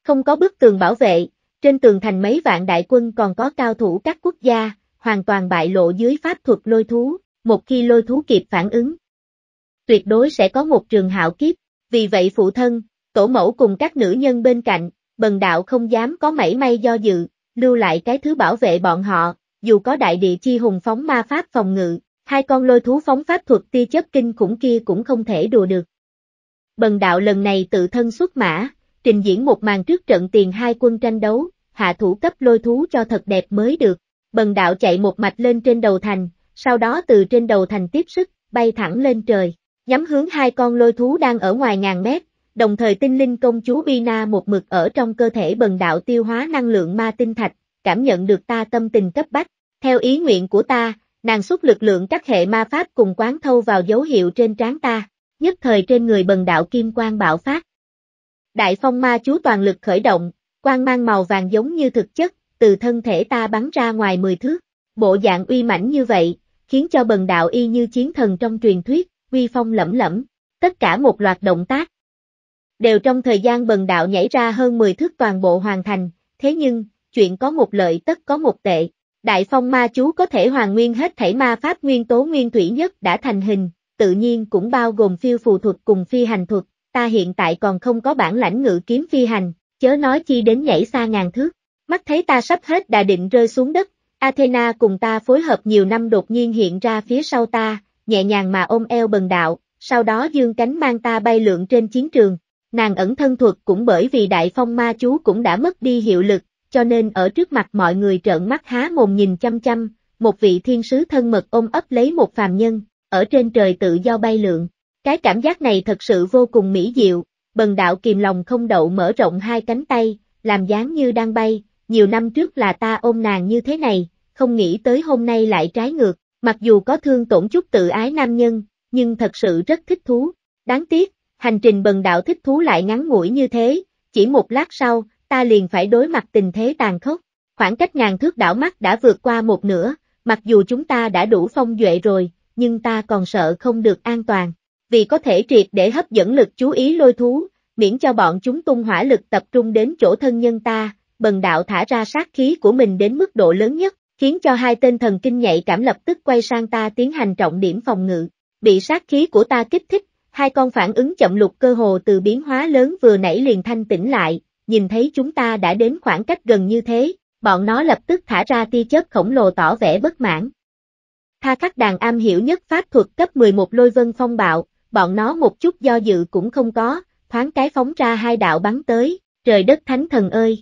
Không có bức tường bảo vệ, trên tường thành mấy vạn đại quân còn có cao thủ các quốc gia, hoàn toàn bại lộ dưới pháp thuật lôi thú, một khi lôi thú kịp phản ứng. Tuyệt đối sẽ có một trường hạo kiếp, vì vậy phụ thân, tổ mẫu cùng các nữ nhân bên cạnh, bần đạo không dám có mảy may do dự, lưu lại cái thứ bảo vệ bọn họ, dù có đại địa chi hùng phóng ma pháp phòng ngự, Hai con lôi thú phóng pháp thuật tia chớp kinh khủng kia cũng không thể đùa được. Bần đạo lần này tự thân xuất mã, trình diễn một màn trước trận tiền hai quân tranh đấu, hạ thủ cấp lôi thú cho thật đẹp mới được. Bần đạo chạy một mạch lên trên đầu thành, sau đó từ trên đầu thành tiếp sức, bay thẳng lên trời, nhắm hướng hai con lôi thú đang ở ngoài ngàn mét, đồng thời tinh linh công chúa Bina một mực ở trong cơ thể bần đạo tiêu hóa năng lượng ma tinh thạch, cảm nhận được ta tâm tình cấp bách. Theo ý nguyện của ta, Nàng xúc lực lượng các hệ ma pháp cùng quán thâu vào dấu hiệu trên trán ta, nhất thời trên người bần đạo kim quang bạo phát. Đại phong ma chú toàn lực khởi động, quang mang màu vàng giống như thực chất, từ thân thể ta bắn ra ngoài mười thước, bộ dạng uy mãnh như vậy, khiến cho bần đạo y như chiến thần trong truyền thuyết, uy phong lẫm lẫm, tất cả một loạt động tác. Đều trong thời gian bần đạo nhảy ra hơn 10 thước toàn bộ hoàn thành, thế nhưng, chuyện có một lợi tất có một tệ. Đại phong ma chú có thể hoàn nguyên hết thảy ma pháp nguyên tố nguyên thủy nhất đã thành hình, tự nhiên cũng bao gồm phiêu phù thuật cùng phi hành thuật, ta hiện tại còn không có bản lãnh ngự kiếm phi hành, chớ nói chi đến nhảy xa ngàn thước. Mắt thấy ta sắp hết đã định rơi xuống đất, Athena cùng ta phối hợp nhiều năm đột nhiên hiện ra phía sau ta, nhẹ nhàng mà ôm eo bần đạo, sau đó dương cánh mang ta bay lượn trên chiến trường. Nàng ẩn thân thuật cũng bởi vì đại phong ma chú cũng đã mất đi hiệu lực, cho nên ở trước mặt mọi người trợn mắt há mồm nhìn chăm chăm, một vị thiên sứ thân mật ôm ấp lấy một phàm nhân, ở trên trời tự do bay lượn. Cái cảm giác này thật sự vô cùng mỹ diệu, bần đạo kìm lòng không đậu mở rộng hai cánh tay, làm dáng như đang bay, nhiều năm trước là ta ôm nàng như thế này, không nghĩ tới hôm nay lại trái ngược, mặc dù có thương tổn chút tự ái nam nhân, nhưng thật sự rất thích thú. Đáng tiếc, hành trình bần đạo thích thú lại ngắn ngủi như thế, chỉ một lát sau, ta liền phải đối mặt tình thế tàn khốc. Khoảng cách ngàn thước đảo mắt đã vượt qua một nửa, mặc dù chúng ta đã đủ phong duệ rồi, nhưng ta còn sợ không được an toàn. Vì có thể triệt để hấp dẫn lực chú ý lôi thú, miễn cho bọn chúng tung hỏa lực tập trung đến chỗ thân nhân ta, bần đạo thả ra sát khí của mình đến mức độ lớn nhất, khiến cho hai tên thần kinh nhạy cảm lập tức quay sang ta tiến hành trọng điểm phòng ngự. Bị sát khí của ta kích thích, hai con phản ứng chậm lục cơ hồ từ biến hóa lớn vừa nãy liền thanh tĩnh lại, nhìn thấy chúng ta đã đến khoảng cách gần như thế, bọn nó lập tức thả ra tia chớp khổng lồ tỏ vẻ bất mãn. Tha khắc đàn am hiểu nhất pháp thuật cấp 11 lôi vân phong bạo, bọn nó một chút do dự cũng không có, thoáng cái phóng ra hai đạo bắn tới, trời đất thánh thần ơi!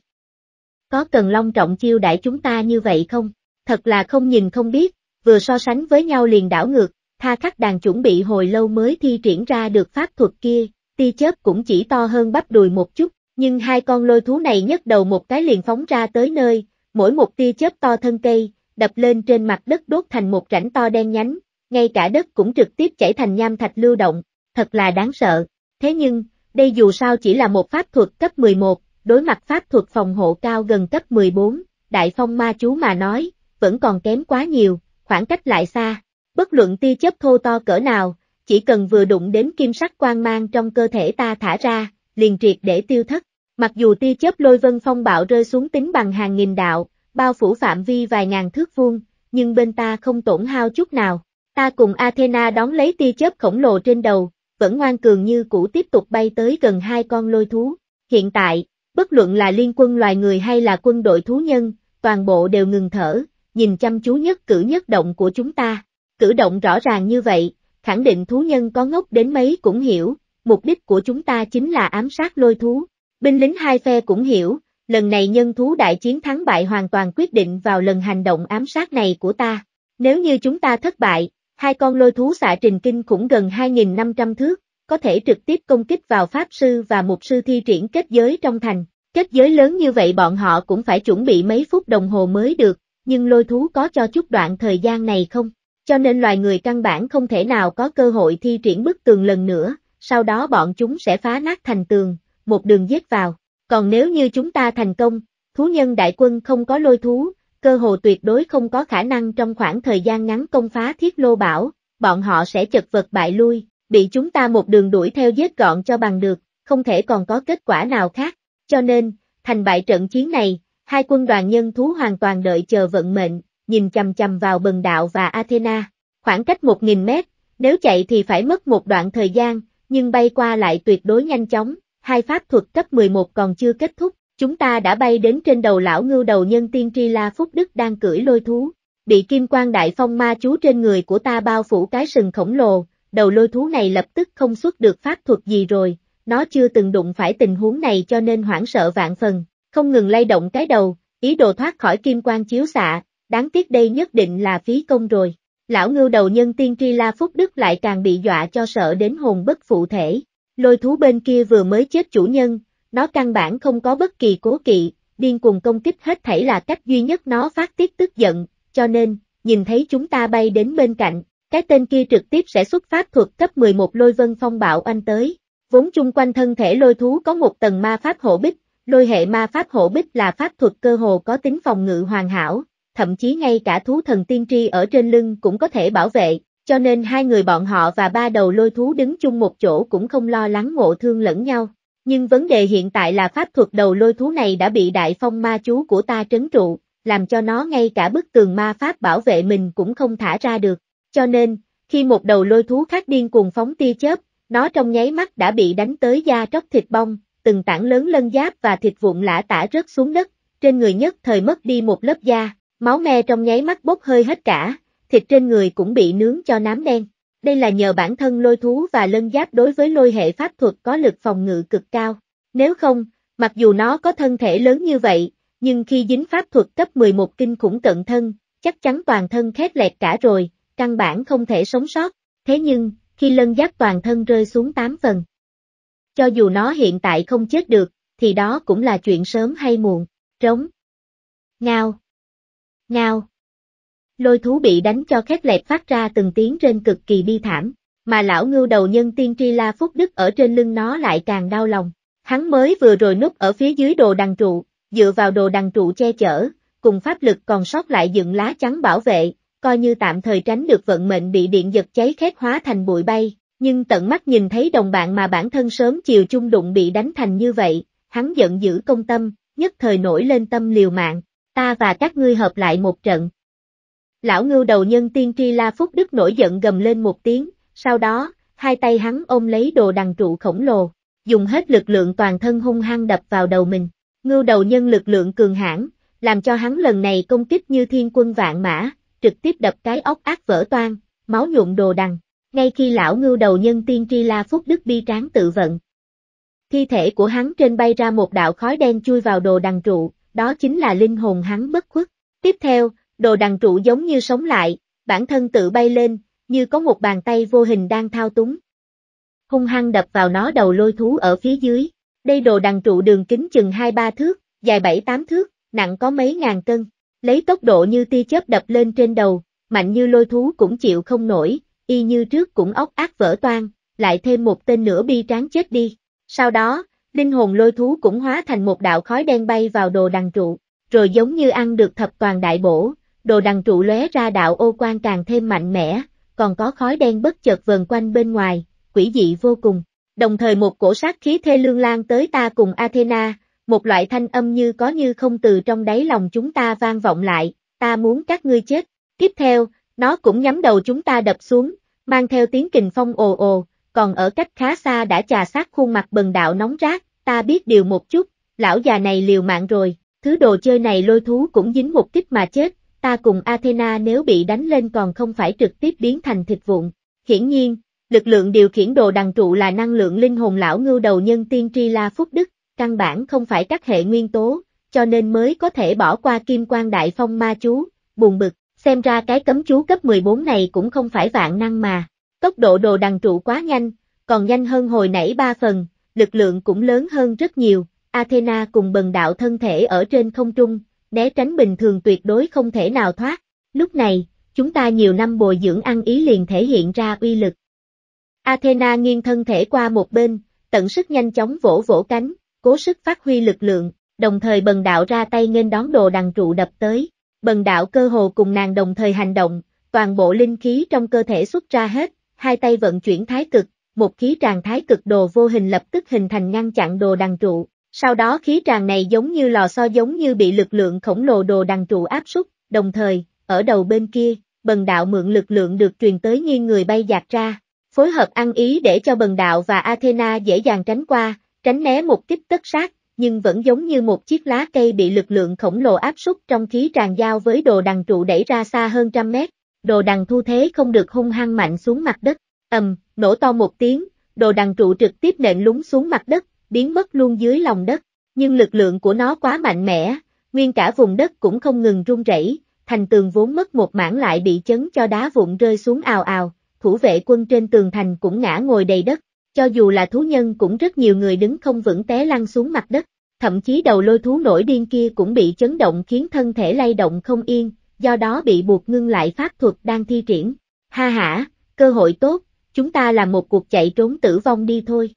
Có cần long trọng chiêu đãi chúng ta như vậy không? Thật là không nhìn không biết, vừa so sánh với nhau liền đảo ngược, tha khắc đàn chuẩn bị hồi lâu mới thi triển ra được pháp thuật kia, tia chớp cũng chỉ to hơn bắp đùi một chút, nhưng hai con lôi thú này nhấc đầu một cái liền phóng ra tới nơi, mỗi một tia chớp to thân cây, đập lên trên mặt đất đốt thành một rãnh to đen nhánh, ngay cả đất cũng trực tiếp chảy thành nham thạch lưu động, thật là đáng sợ. Thế nhưng, đây dù sao chỉ là một pháp thuật cấp 11, đối mặt pháp thuật phòng hộ cao gần cấp 14, đại phong ma chú mà nói, vẫn còn kém quá nhiều, khoảng cách lại xa. Bất luận tia chớp thô to cỡ nào, chỉ cần vừa đụng đến kim sắc quang mang trong cơ thể ta thả ra, liền triệt để tiêu thất. Mặc dù tia chớp lôi vân phong bạo rơi xuống tính bằng hàng nghìn đạo, bao phủ phạm vi vài ngàn thước vuông, nhưng bên ta không tổn hao chút nào. Ta cùng Athena đón lấy tia chớp khổng lồ trên đầu, vẫn ngoan cường như cũ tiếp tục bay tới gần hai con lôi thú. Hiện tại, bất luận là liên quân loài người hay là quân đội thú nhân, toàn bộ đều ngừng thở, nhìn chăm chú nhất cử nhất động của chúng ta. Cử động rõ ràng như vậy, khẳng định thú nhân có ngốc đến mấy cũng hiểu, mục đích của chúng ta chính là ám sát lôi thú. Binh lính hai phe cũng hiểu, lần này nhân thú đại chiến thắng bại hoàn toàn quyết định vào lần hành động ám sát này của ta. Nếu như chúng ta thất bại, hai con lôi thú xạ trình kinh cũng gần 2.500 thước, có thể trực tiếp công kích vào Pháp Sư và Mục Sư thi triển kết giới trong thành. Kết giới lớn như vậy bọn họ cũng phải chuẩn bị mấy phút đồng hồ mới được, nhưng lôi thú có cho chút đoạn thời gian này không? Cho nên loài người căn bản không thể nào có cơ hội thi triển bức tường lần nữa sau đó bọn chúng sẽ phá nát thành tường, một đường giết vào. Còn nếu như chúng ta thành công, thú nhân đại quân không có lôi thú, cơ hồ tuyệt đối không có khả năng trong khoảng thời gian ngắn công phá thiết lô bảo, bọn họ sẽ chật vật bại lui, bị chúng ta một đường đuổi theo giết gọn cho bằng được, không thể còn có kết quả nào khác. Cho nên, thành bại trận chiến này, hai quân đoàn nhân thú hoàn toàn đợi chờ vận mệnh, nhìn chầm chầm vào bần đạo và Athena. Khoảng cách 1.000 mét, nếu chạy thì phải mất một đoạn thời gian, nhưng bay qua lại tuyệt đối nhanh chóng, hai pháp thuật cấp 11 còn chưa kết thúc, chúng ta đã bay đến trên đầu lão ngưu đầu nhân tiên tri La Phúc Đức đang cưỡi lôi thú, bị kim quang đại phong ma chú trên người của ta bao phủ cái sừng khổng lồ, đầu lôi thú này lập tức không xuất được pháp thuật gì rồi, nó chưa từng đụng phải tình huống này cho nên hoảng sợ vạn phần, không ngừng lay động cái đầu, ý đồ thoát khỏi kim quang chiếu xạ, đáng tiếc đây nhất định là phí công rồi lão ngưu đầu nhân tiên tri La Phúc Đức lại càng bị dọa cho sợ đến hồn bất phụ thể. Lôi thú bên kia vừa mới chết chủ nhân, nó căn bản không có bất kỳ cố kỵ, điên cuồng công kích hết thảy là cách duy nhất nó phát tiết tức giận, cho nên, nhìn thấy chúng ta bay đến bên cạnh, cái tên kia trực tiếp sẽ xuất phát thuật cấp 11 lôi vân phong bạo anh tới. Vốn chung quanh thân thể lôi thú có một tầng ma pháp hộ bích, lôi hệ ma pháp hộ bích là pháp thuật cơ hồ có tính phòng ngự hoàn hảo, thậm chí ngay cả thú thần tiên tri ở trên lưng cũng có thể bảo vệ, cho nên hai người bọn họ và ba đầu lôi thú đứng chung một chỗ cũng không lo lắng ngộ thương lẫn nhau. Nhưng vấn đề hiện tại là pháp thuật đầu lôi thú này đã bị đại phong ma chú của ta trấn trụ, làm cho nó ngay cả bức tường ma pháp bảo vệ mình cũng không thả ra được. Cho nên, khi một đầu lôi thú khác điên cuồng phóng tia chớp, nó trong nháy mắt đã bị đánh tới da tróc thịt bong, từng tảng lớn lân giáp và thịt vụn lã tả rớt xuống đất, trên người nhất thời mất đi một lớp da, Máu me trong nháy mắt bốc hơi hết cả, thịt trên người cũng bị nướng cho nám đen. Đây là nhờ bản thân lôi thú và lân giáp đối với lôi hệ pháp thuật có lực phòng ngự cực cao. Nếu không, mặc dù nó có thân thể lớn như vậy, nhưng khi dính pháp thuật cấp 11 kinh khủng cận thân, chắc chắn toàn thân khét lẹt cả rồi, căn bản không thể sống sót. Thế nhưng, khi lân giáp toàn thân rơi xuống 8 phần, cho dù nó hiện tại không chết được, thì đó cũng là chuyện sớm hay muộn. Trống. Ngao. Ngao. Lôi thú bị đánh cho khét lẹp phát ra từng tiếng trên cực kỳ bi thảm, mà lão ngưu đầu nhân tiên tri la phúc đức ở trên lưng nó lại càng đau lòng. Hắn mới vừa rồi núp ở phía dưới đồ đằng trụ, dựa vào đồ đằng trụ che chở, cùng pháp lực còn sót lại dựng lá chắn bảo vệ, coi như tạm thời tránh được vận mệnh bị điện giật cháy khét hóa thành bụi bay, nhưng tận mắt nhìn thấy đồng bạn mà bản thân sớm chiều chung đụng bị đánh thành như vậy, hắn giận dữ công tâm, nhất thời nổi lên tâm liều mạng, ta và các ngươi hợp lại một trận. Lão ngưu đầu nhân tiên tri La Phúc Đức nổi giận gầm lên một tiếng, sau đó, hai tay hắn ôm lấy đồ đằng trụ khổng lồ, dùng hết lực lượng toàn thân hung hăng đập vào đầu mình. Ngưu đầu nhân lực lượng cường hãn, làm cho hắn lần này công kích như thiên quân vạn mã, trực tiếp đập cái ốc ác vỡ toan, máu nhuộm đồ đằng. Ngay khi lão ngưu đầu nhân tiên tri La Phúc Đức bi tráng tự vận, thi thể của hắn trên bay ra một đạo khói đen chui vào đồ đằng trụ, đó chính là linh hồn hắn bất khuất. Tiếp theo, đồ đằng trụ giống như sống lại, bản thân tự bay lên, như có một bàn tay vô hình đang thao túng. Hung hăng đập vào nó đầu lôi thú ở phía dưới. Đây đồ đằng trụ đường kính chừng 2-3 thước, dài 7-8 thước, nặng có mấy ngàn cân. Lấy tốc độ như tia chớp đập lên trên đầu, mạnh như lôi thú cũng chịu không nổi, y như trước cũng ốc ác vỡ toan, lại thêm một tên nữa bi tráng chết đi. Sau đó, linh hồn lôi thú cũng hóa thành một đạo khói đen bay vào đồ đằng trụ, rồi giống như ăn được thập toàn đại bổ, đồ đằng trụ lóe ra đạo ô quan càng thêm mạnh mẽ, còn có khói đen bất chợt vờn quanh bên ngoài, quỷ dị vô cùng. Đồng thời một cổ sát khí thê lương lan tới ta cùng Athena, một loại thanh âm như có như không từ trong đáy lòng chúng ta vang vọng lại, ta muốn các ngươi chết. Tiếp theo, nó cũng nhắm đầu chúng ta đập xuống, mang theo tiếng kình phong ồ ồ, còn ở cách khá xa đã trà sát khuôn mặt bần đạo nóng rát, ta biết điều một chút, lão già này liều mạng rồi, thứ đồ chơi này lôi thú cũng dính một kích mà chết, ta cùng Athena nếu bị đánh lên còn không phải trực tiếp biến thành thịt vụn. Hiển nhiên, lực lượng điều khiển đồ đằng trụ là năng lượng linh hồn lão ngưu đầu nhân tiên tri la phúc đức, căn bản không phải các hệ nguyên tố, cho nên mới có thể bỏ qua kim quan đại phong ma chú, buồn bực, xem ra cái cấm chú cấp 14 này cũng không phải vạn năng mà. Tốc độ đồ đằng trụ quá nhanh, còn nhanh hơn hồi nãy ba phần, lực lượng cũng lớn hơn rất nhiều. Athena cùng bần đạo thân thể ở trên không trung, né tránh bình thường tuyệt đối không thể nào thoát. Lúc này, chúng ta nhiều năm bồi dưỡng ăn ý liền thể hiện ra uy lực. Athena nghiêng thân thể qua một bên, tận sức nhanh chóng vỗ vỗ cánh, cố sức phát huy lực lượng, đồng thời bần đạo ra tay nghênh đón đồ đằng trụ đập tới. Bần đạo cơ hồ cùng nàng đồng thời hành động, toàn bộ linh khí trong cơ thể xuất ra hết, hai tay vận chuyển thái cực, một khí tràng thái cực đồ vô hình lập tức hình thành ngăn chặn đồ đằng trụ, sau đó khí tràng này giống như lò xo giống như bị lực lượng khổng lồ đồ đằng trụ áp súc, đồng thời, ở đầu bên kia, bần đạo mượn lực lượng được truyền tới nghiêng người bay dạt ra, phối hợp ăn ý để cho bần đạo và Athena dễ dàng tránh qua, tránh né một kích tất sát, nhưng vẫn giống như một chiếc lá cây bị lực lượng khổng lồ áp súc trong khí tràn giao với đồ đằng trụ đẩy ra xa hơn trăm mét, đồ đằng thu thế không được hung hăng mạnh xuống mặt đất, ầm, nổ to một tiếng, đồ đằng trụ trực tiếp nện lúng xuống mặt đất, biến mất luôn dưới lòng đất, nhưng lực lượng của nó quá mạnh mẽ, nguyên cả vùng đất cũng không ngừng rung rẩy, thành tường vốn mất một mảng lại bị chấn cho đá vụn rơi xuống ào ào, thủ vệ quân trên tường thành cũng ngã ngồi đầy đất, cho dù là thú nhân cũng rất nhiều người đứng không vững té lăn xuống mặt đất, thậm chí đầu lôi thú nổi điên kia cũng bị chấn động khiến thân thể lay động không yên, do đó bị buộc ngưng lại pháp thuật đang thi triển. Ha ha, cơ hội tốt, chúng ta làm một cuộc chạy trốn tử vong đi thôi.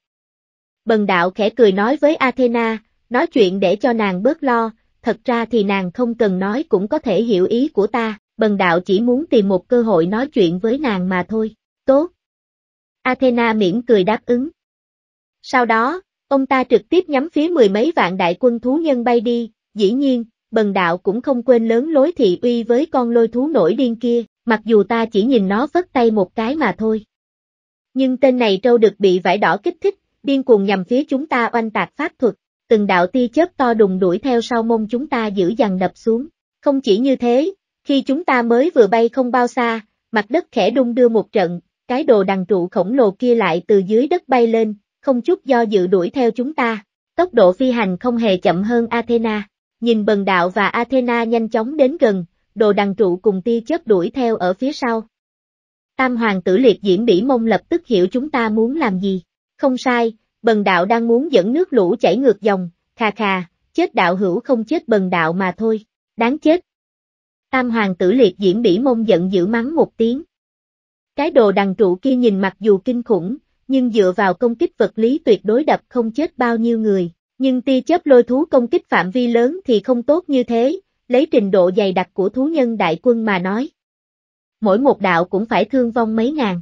Bần đạo khẽ cười nói với Athena, nói chuyện để cho nàng bớt lo, thật ra thì nàng không cần nói cũng có thể hiểu ý của ta, bần đạo chỉ muốn tìm một cơ hội nói chuyện với nàng mà thôi, tốt. Athena mỉm cười đáp ứng. Sau đó, ông ta trực tiếp nhắm phía mười mấy vạn đại quân thú nhân bay đi, dĩ nhiên, bần đạo cũng không quên lớn lối thị uy với con lôi thú nổi điên kia, mặc dù ta chỉ nhìn nó vất tay một cái mà thôi. Nhưng tên này trâu được bị vải đỏ kích thích, điên cuồng nhằm phía chúng ta oanh tạc pháp thuật, từng đạo tia chớp to đùng đuổi theo sau mông chúng ta giữ dằn đập xuống. Không chỉ như thế, khi chúng ta mới vừa bay không bao xa, mặt đất khẽ đung đưa một trận, cái đồ đằng trụ khổng lồ kia lại từ dưới đất bay lên, không chút do dự đuổi theo chúng ta. Tốc độ phi hành không hề chậm hơn Athena. Nhìn bần đạo và Athena nhanh chóng đến gần, đồ đằng trụ cùng tia chớp đuổi theo ở phía sau. Tam hoàng tử liệt diễm bỉ mông lập tức hiểu chúng ta muốn làm gì. Không sai, bần đạo đang muốn dẫn nước lũ chảy ngược dòng, khà khà, chết đạo hữu không chết bần đạo mà thôi, đáng chết. Tam hoàng tử liệt diễm bỉ mông giận dữ mắng một tiếng. Cái đồ đằng trụ kia nhìn mặc dù kinh khủng, nhưng dựa vào công kích vật lý tuyệt đối đập không chết bao nhiêu người, nhưng tia chớp lôi thú công kích phạm vi lớn thì không tốt như thế, lấy trình độ dày đặc của thú nhân đại quân mà nói. Mỗi một đạo cũng phải thương vong mấy ngàn.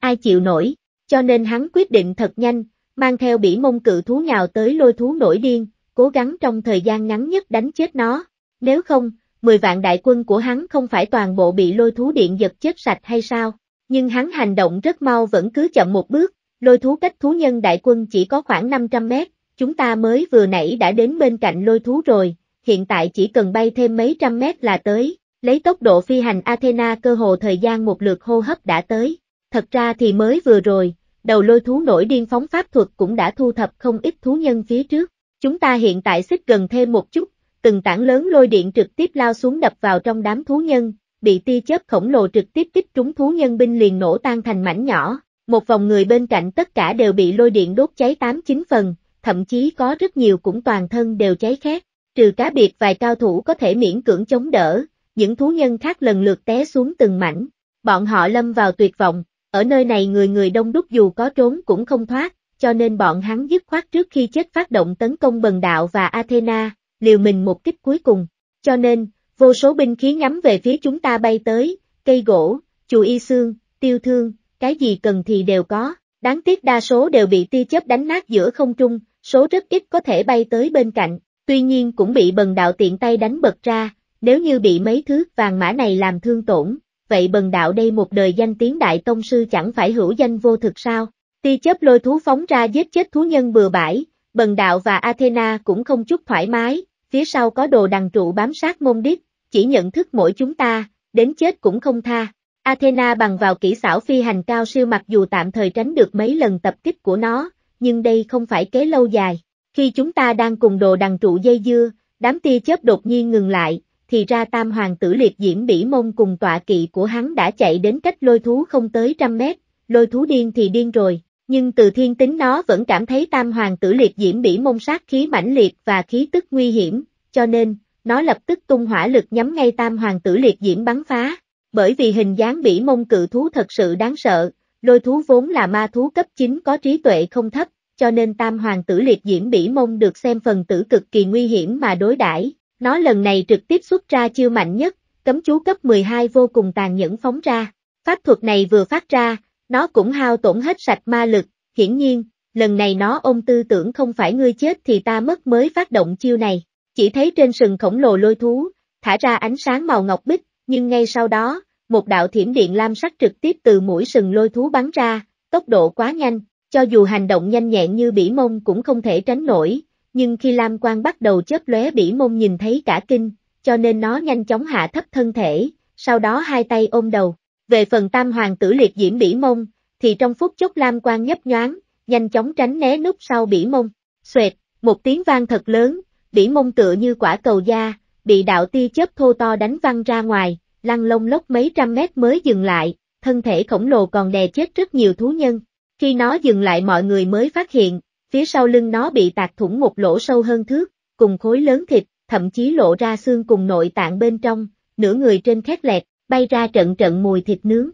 Ai chịu nổi, cho nên hắn quyết định thật nhanh, mang theo bỉ mông cự thú nhào tới lôi thú nổi điên, cố gắng trong thời gian ngắn nhất đánh chết nó. Nếu không, 10 vạn đại quân của hắn không phải toàn bộ bị lôi thú điện giật chết sạch hay sao? Nhưng hắn hành động rất mau vẫn cứ chậm một bước, lôi thú cách thú nhân đại quân chỉ có khoảng 500 mét, Chúng ta mới vừa nãy đã đến bên cạnh lôi thú rồi, hiện tại chỉ cần bay thêm mấy trăm mét là tới, lấy tốc độ phi hành Athena cơ hồ thời gian một lượt hô hấp đã tới. Thật ra thì mới vừa rồi, đầu lôi thú nổi điên phóng pháp thuật cũng đã thu thập không ít thú nhân phía trước. Chúng ta hiện tại xích gần thêm một chút, từng tảng lớn lôi điện trực tiếp lao xuống đập vào trong đám thú nhân, bị tia chớp khổng lồ trực tiếp kích trúng thú nhân binh liền nổ tan thành mảnh nhỏ. Một vòng người bên cạnh tất cả đều bị lôi điện đốt cháy tám chín phần, thậm chí có rất nhiều cũng toàn thân đều cháy khét, trừ cá biệt vài cao thủ có thể miễn cưỡng chống đỡ, những thú nhân khác lần lượt té xuống từng mảnh, bọn họ lâm vào tuyệt vọng, ở nơi này người người đông đúc dù có trốn cũng không thoát, cho nên bọn hắn dứt khoát trước khi chết phát động tấn công bần đạo và Athena, liều mình một kích cuối cùng, cho nên, vô số binh khí nhắm về phía chúng ta bay tới, cây gỗ, chù y xương, tiêu thương, cái gì cần thì đều có, đáng tiếc đa số đều bị tia chớp đánh nát giữa không trung, số rất ít có thể bay tới bên cạnh, tuy nhiên cũng bị bần đạo tiện tay đánh bật ra, nếu như bị mấy thứ vàng mã này làm thương tổn, vậy bần đạo đây một đời danh tiếng đại tông sư chẳng phải hữu danh vô thực sao, ti chớp lôi thú phóng ra giết chết thú nhân bừa bãi, bần đạo và Athena cũng không chút thoải mái, phía sau có đồ đằng trụ bám sát môn đít, chỉ nhận thức mỗi chúng ta, đến chết cũng không tha. Athena bằng vào kỹ xảo phi hành cao siêu mặc dù tạm thời tránh được mấy lần tập kích của nó, nhưng đây không phải kế lâu dài. Khi chúng ta đang cùng đồ đằng trụ dây dưa, đám tia chớp đột nhiên ngừng lại, thì ra tam hoàng tử liệt diễm bỉ mông cùng tọa kỵ của hắn đã chạy đến cách lôi thú không tới trăm mét, lôi thú điên thì điên rồi, nhưng từ thiên tính nó vẫn cảm thấy tam hoàng tử liệt diễm bỉ mông sát khí mãnh liệt và khí tức nguy hiểm, cho nên, nó lập tức tung hỏa lực nhắm ngay tam hoàng tử liệt diễm bắn phá, bởi vì hình dáng bỉ mông cự thú thật sự đáng sợ, lôi thú vốn là ma thú cấp 9 có trí tuệ không thấp, cho nên tam hoàng tử liệt diễm bỉ mông được xem phần tử cực kỳ nguy hiểm mà đối đãi. Nó lần này trực tiếp xuất ra chiêu mạnh nhất, cấm chú cấp 12 vô cùng tàn nhẫn phóng ra. Pháp thuật này vừa phát ra, nó cũng hao tổn hết sạch ma lực, hiển nhiên, lần này nó ôm tư tưởng không phải ngươi chết thì ta mất mới phát động chiêu này. Chỉ thấy trên sừng khổng lồ lôi thú, thả ra ánh sáng màu ngọc bích, nhưng ngay sau đó, một đạo thiểm điện lam sắc trực tiếp từ mũi sừng lôi thú bắn ra, tốc độ quá nhanh, cho dù hành động nhanh nhẹn như bỉ mông cũng không thể tránh nổi, nhưng khi lam quang bắt đầu chớp lóe bỉ mông nhìn thấy cả kinh, cho nên nó nhanh chóng hạ thấp thân thể, sau đó hai tay ôm đầu. Về phần tam hoàng tử liệt diễm bỉ mông, thì trong phút chốc lam quang nhấp nhoáng, nhanh chóng tránh né nút sau bỉ mông, xoẹt, một tiếng vang thật lớn, bỉ mông tựa như quả cầu da, bị đạo ti chớp thô to đánh văng ra ngoài, lăn lông lốc mấy trăm mét mới dừng lại, thân thể khổng lồ còn đè chết rất nhiều thú nhân. Khi nó dừng lại mọi người mới phát hiện, phía sau lưng nó bị tạc thủng một lỗ sâu hơn thước, cùng khối lớn thịt, thậm chí lộ ra xương cùng nội tạng bên trong, nửa người trên khét lẹt, bay ra trận trận mùi thịt nướng.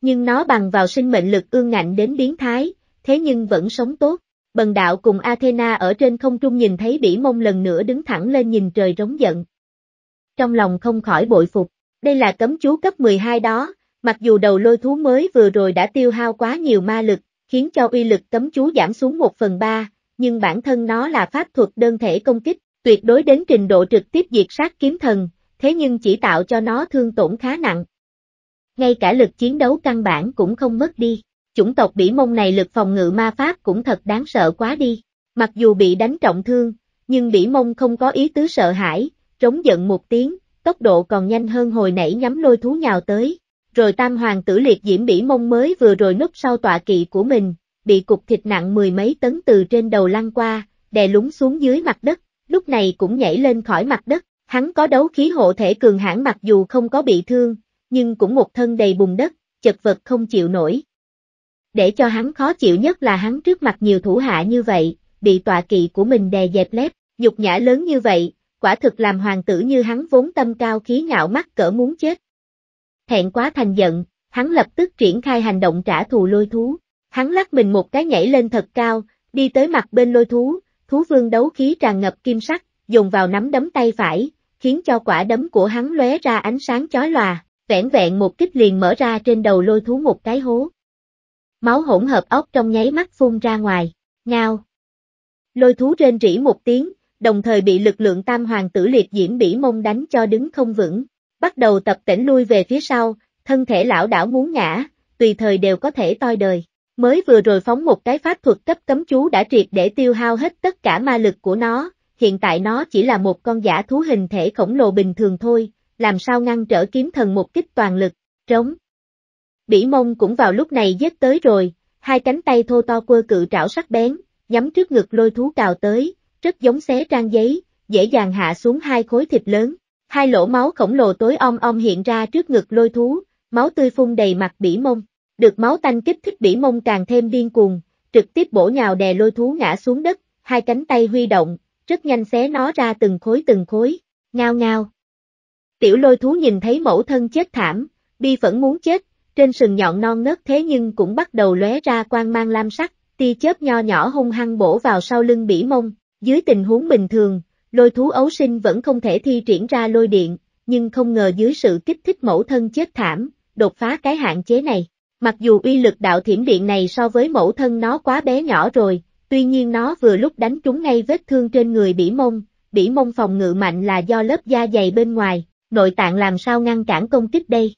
Nhưng nó bằng vào sinh mệnh lực ương ngạnh đến biến thái, thế nhưng vẫn sống tốt. Bần đạo cùng Athena ở trên không trung nhìn thấy bỉ mông lần nữa đứng thẳng lên nhìn trời rống giận. Trong lòng không khỏi bội phục. Đây là cấm chú cấp 12 đó, mặc dù đầu lôi thú mới vừa rồi đã tiêu hao quá nhiều ma lực, khiến cho uy lực cấm chú giảm xuống 1 phần 3, nhưng bản thân nó là pháp thuật đơn thể công kích, tuyệt đối đến trình độ trực tiếp diệt sát kiếm thần, thế nhưng chỉ tạo cho nó thương tổn khá nặng. Ngay cả lực chiến đấu căn bản cũng không mất đi, chủng tộc bỉ mông này lực phòng ngự ma pháp cũng thật đáng sợ quá đi, mặc dù bị đánh trọng thương, nhưng bỉ mông không có ý tứ sợ hãi, trống giận một tiếng, tốc độ còn nhanh hơn hồi nãy nhắm lôi thú nhào tới. Rồi tam hoàng tử liệt diễm bỉ mông mới vừa rồi núp sau tọa kỵ của mình, bị cục thịt nặng mười mấy tấn từ trên đầu lăn qua, đè lúng xuống dưới mặt đất, lúc này cũng nhảy lên khỏi mặt đất, hắn có đấu khí hộ thể cường hãn mặc dù không có bị thương, nhưng cũng một thân đầy bùn đất, chật vật không chịu nổi. Để cho hắn khó chịu nhất là hắn trước mặt nhiều thủ hạ như vậy, bị tọa kỵ của mình đè dẹp lép, nhục nhã lớn như vậy, quả thực làm hoàng tử như hắn vốn tâm cao khí ngạo mắt cỡ muốn chết. thẹn quá thành giận, hắn lập tức triển khai hành động trả thù lôi thú, hắn lắc mình một cái nhảy lên thật cao, đi tới mặt bên lôi thú, thú vương đấu khí tràn ngập kim sắc, dùng vào nắm đấm tay phải, khiến cho quả đấm của hắn lóe ra ánh sáng chói lòa, vẻn vẹn một kích liền mở ra trên đầu lôi thú một cái hố. Máu hỗn hợp ốc trong nháy mắt phun ra ngoài, ngao. Lôi thú trên rỉ một tiếng, đồng thời bị lực lượng tam hoàng tử liệt diễm bỉ mông đánh cho đứng không vững, bắt đầu tập tỉnh lui về phía sau, thân thể lão đảo muốn ngã, tùy thời đều có thể toi đời. Mới vừa rồi phóng một cái pháp thuật cấp cấm chú đã triệt để tiêu hao hết tất cả ma lực của nó, hiện tại nó chỉ là một con giả thú hình thể khổng lồ bình thường thôi, làm sao ngăn trở kiếm thần một kích toàn lực, trống. Bỉ mông cũng vào lúc này giết tới rồi, hai cánh tay thô to quơ cự trảo sắc bén, nhắm trước ngực lôi thú cào tới, rất giống xé trang giấy, dễ dàng hạ xuống hai khối thịt lớn. Hai lỗ máu khổng lồ tối om om hiện ra trước ngực lôi thú, máu tươi phun đầy mặt bỉ mông. Được máu tanh kích thích bỉ mông càng thêm điên cuồng, trực tiếp bổ nhào đè lôi thú ngã xuống đất, hai cánh tay huy động, rất nhanh xé nó ra từng khối từng khối, ngao ngao. Tiểu lôi thú nhìn thấy mẫu thân chết thảm, bi vẫn muốn chết, trên sừng nhọn non nớt thế nhưng cũng bắt đầu lóe ra quang mang lam sắc, tia chớp nho nhỏ hung hăng bổ vào sau lưng bỉ mông, dưới tình huống bình thường, lôi thú ấu sinh vẫn không thể thi triển ra lôi điện, nhưng không ngờ dưới sự kích thích mẫu thân chết thảm, đột phá cái hạn chế này. Mặc dù uy lực đạo thiểm điện này so với mẫu thân nó quá bé nhỏ rồi, tuy nhiên nó vừa lúc đánh trúng ngay vết thương trên người bỉ mông, bỉ mông phòng ngự mạnh là do lớp da dày bên ngoài, nội tạng làm sao ngăn cản công kích đây.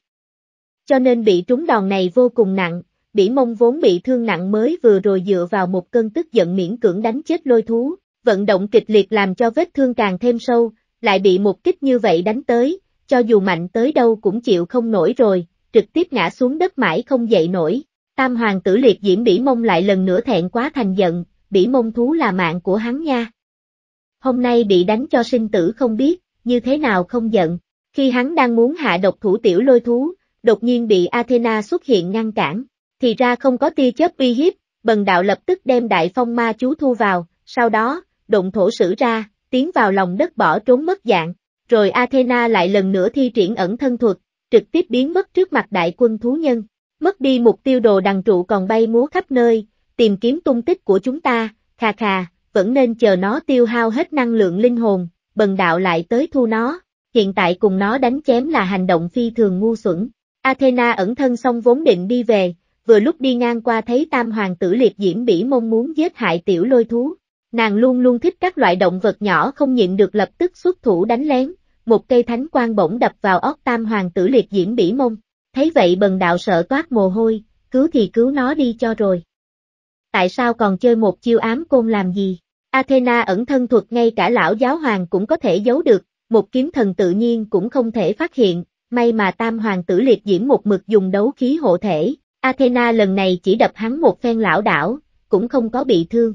Cho nên bị trúng đòn này vô cùng nặng, bỉ mông vốn bị thương nặng mới vừa rồi dựa vào một cơn tức giận miễn cưỡng đánh chết lôi thú, vận động kịch liệt làm cho vết thương càng thêm sâu, lại bị một kích như vậy đánh tới, cho dù mạnh tới đâu cũng chịu không nổi rồi, trực tiếp ngã xuống đất mãi không dậy nổi. Tam hoàng tử liệt diễm bỉ mông lại lần nữa thẹn quá thành giận, bỉ mông thú là mạng của hắn nha. Hôm nay bị đánh cho sinh tử không biết, như thế nào không giận, khi hắn đang muốn hạ độc thủ tiểu lôi thú, đột nhiên bị Athena xuất hiện ngăn cản, thì ra không có tia chớp uy hiếp, bần đạo lập tức đem đại phong ma chú thu vào, sau đó, động thổ sử ra, tiến vào lòng đất bỏ trốn mất dạng, rồi Athena lại lần nữa thi triển ẩn thân thuật, trực tiếp biến mất trước mặt đại quân thú nhân, mất đi mục tiêu đồ đằng trụ còn bay múa khắp nơi, tìm kiếm tung tích của chúng ta, khà khà, vẫn nên chờ nó tiêu hao hết năng lượng linh hồn, bần đạo lại tới thu nó, hiện tại cùng nó đánh chém là hành động phi thường ngu xuẩn. Athena ẩn thân xong vốn định đi về, vừa lúc đi ngang qua thấy tam hoàng tử liệt diễm bỉ mong muốn giết hại tiểu lôi thú, Nàng luôn luôn thích các loại động vật nhỏ không nhịn được lập tức xuất thủ đánh lén, một cây thánh quang bỗng đập vào óc tam hoàng tử liệt diễm bỉ mông, thấy vậy bần đạo sợ toát mồ hôi, cứu thì cứu nó đi cho rồi. Tại sao còn chơi một chiêu ám côn làm gì? Athena ẩn thân thuật ngay cả lão giáo hoàng cũng có thể giấu được, một kiếm thần tự nhiên cũng không thể phát hiện, may mà tam hoàng tử liệt diễm một mực dùng đấu khí hộ thể, Athena lần này chỉ đập hắn một phen lão đảo, cũng không có bị thương.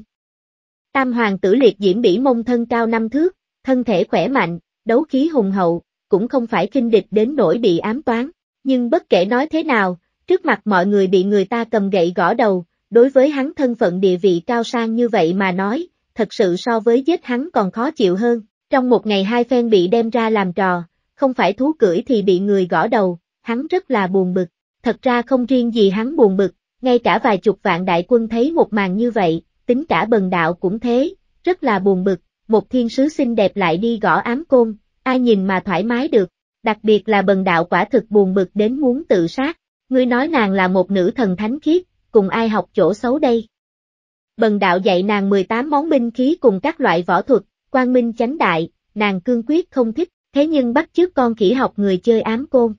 Tam hoàng tử liệt diễm bỉ mông thân cao năm thước, thân thể khỏe mạnh, đấu khí hùng hậu, cũng không phải kinh địch đến nỗi bị ám toán. Nhưng bất kể nói thế nào, trước mặt mọi người bị người ta cầm gậy gõ đầu, đối với hắn thân phận địa vị cao sang như vậy mà nói, thật sự so với giết hắn còn khó chịu hơn. Trong một ngày hai phen bị đem ra làm trò, không phải thú cưỡi thì bị người gõ đầu, hắn rất là buồn bực. Thật ra không riêng gì hắn buồn bực, ngay cả vài chục vạn đại quân thấy một màn như vậy, tính cả bần đạo cũng thế, rất là buồn bực, một thiên sứ xinh đẹp lại đi gõ ám côn, ai nhìn mà thoải mái được, đặc biệt là bần đạo quả thực buồn bực đến muốn tự sát, ngươi nói nàng là một nữ thần thánh khiết, cùng ai học chỗ xấu đây. Bần đạo dạy nàng 18 món binh khí cùng các loại võ thuật, quang minh chánh đại, nàng cương quyết không thích, thế nhưng bắt chước con khỉ học người chơi ám côn.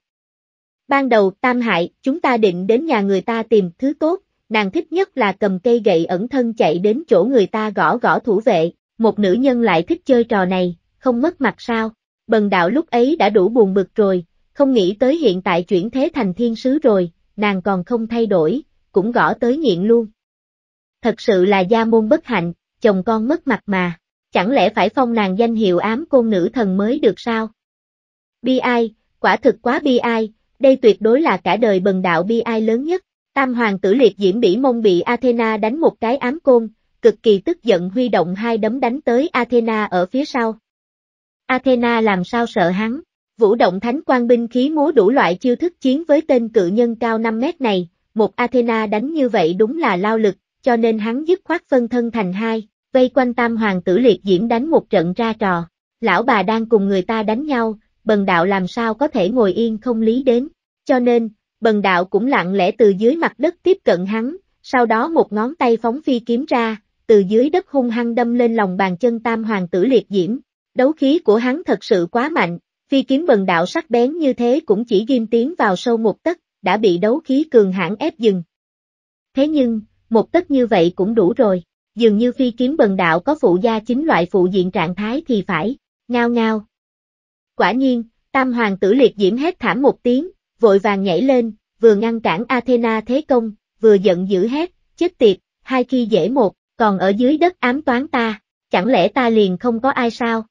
Ban đầu, tam hại, chúng ta định đến nhà người ta tìm thứ tốt, nàng thích nhất là cầm cây gậy ẩn thân chạy đến chỗ người ta gõ gõ thủ vệ, một nữ nhân lại thích chơi trò này, không mất mặt sao. Bần đạo lúc ấy đã đủ buồn bực rồi, không nghĩ tới hiện tại chuyển thế thành thiên sứ rồi, nàng còn không thay đổi, cũng gõ tới nghiện luôn. Thật sự là gia môn bất hạnh, chồng con mất mặt mà, chẳng lẽ phải phong nàng danh hiệu ám côn nữ thần mới được sao? Bi ai, quả thực quá bi ai, đây tuyệt đối là cả đời bần đạo bi ai lớn nhất. Tam hoàng tử liệt diễm bỉ mông bị Athena đánh một cái ám côn, cực kỳ tức giận huy động hai đấm đánh tới Athena ở phía sau. Athena làm sao sợ hắn, vũ động thánh quan binh khí múa đủ loại chiêu thức chiến với tên cự nhân cao 5 mét này, một Athena đánh như vậy đúng là lao lực, cho nên hắn dứt khoát phân thân thành hai, vây quanh tam hoàng tử liệt diễm đánh một trận ra trò, lão bà đang cùng người ta đánh nhau, bần đạo làm sao có thể ngồi yên không lý đến, cho nên, bần đạo cũng lặng lẽ từ dưới mặt đất tiếp cận hắn, sau đó một ngón tay phóng phi kiếm ra, từ dưới đất hung hăng đâm lên lòng bàn chân tam hoàng tử liệt diễm. Đấu khí của hắn thật sự quá mạnh, phi kiếm bần đạo sắc bén như thế cũng chỉ ghim tiến vào sâu một tấc, đã bị đấu khí cường hãn ép dừng. Thế nhưng, một tấc như vậy cũng đủ rồi, dường như phi kiếm bần đạo có phụ gia chính loại phụ diện trạng thái thì phải, ngao ngao. Quả nhiên, tam hoàng tử liệt diễm hết thảm một tiếng, vội vàng nhảy lên, vừa ngăn cản Athena thế công, vừa giận dữ hét, chết tiệt, hai khi dễ một, còn ở dưới đất ám toán ta, chẳng lẽ ta liền không có ai sao?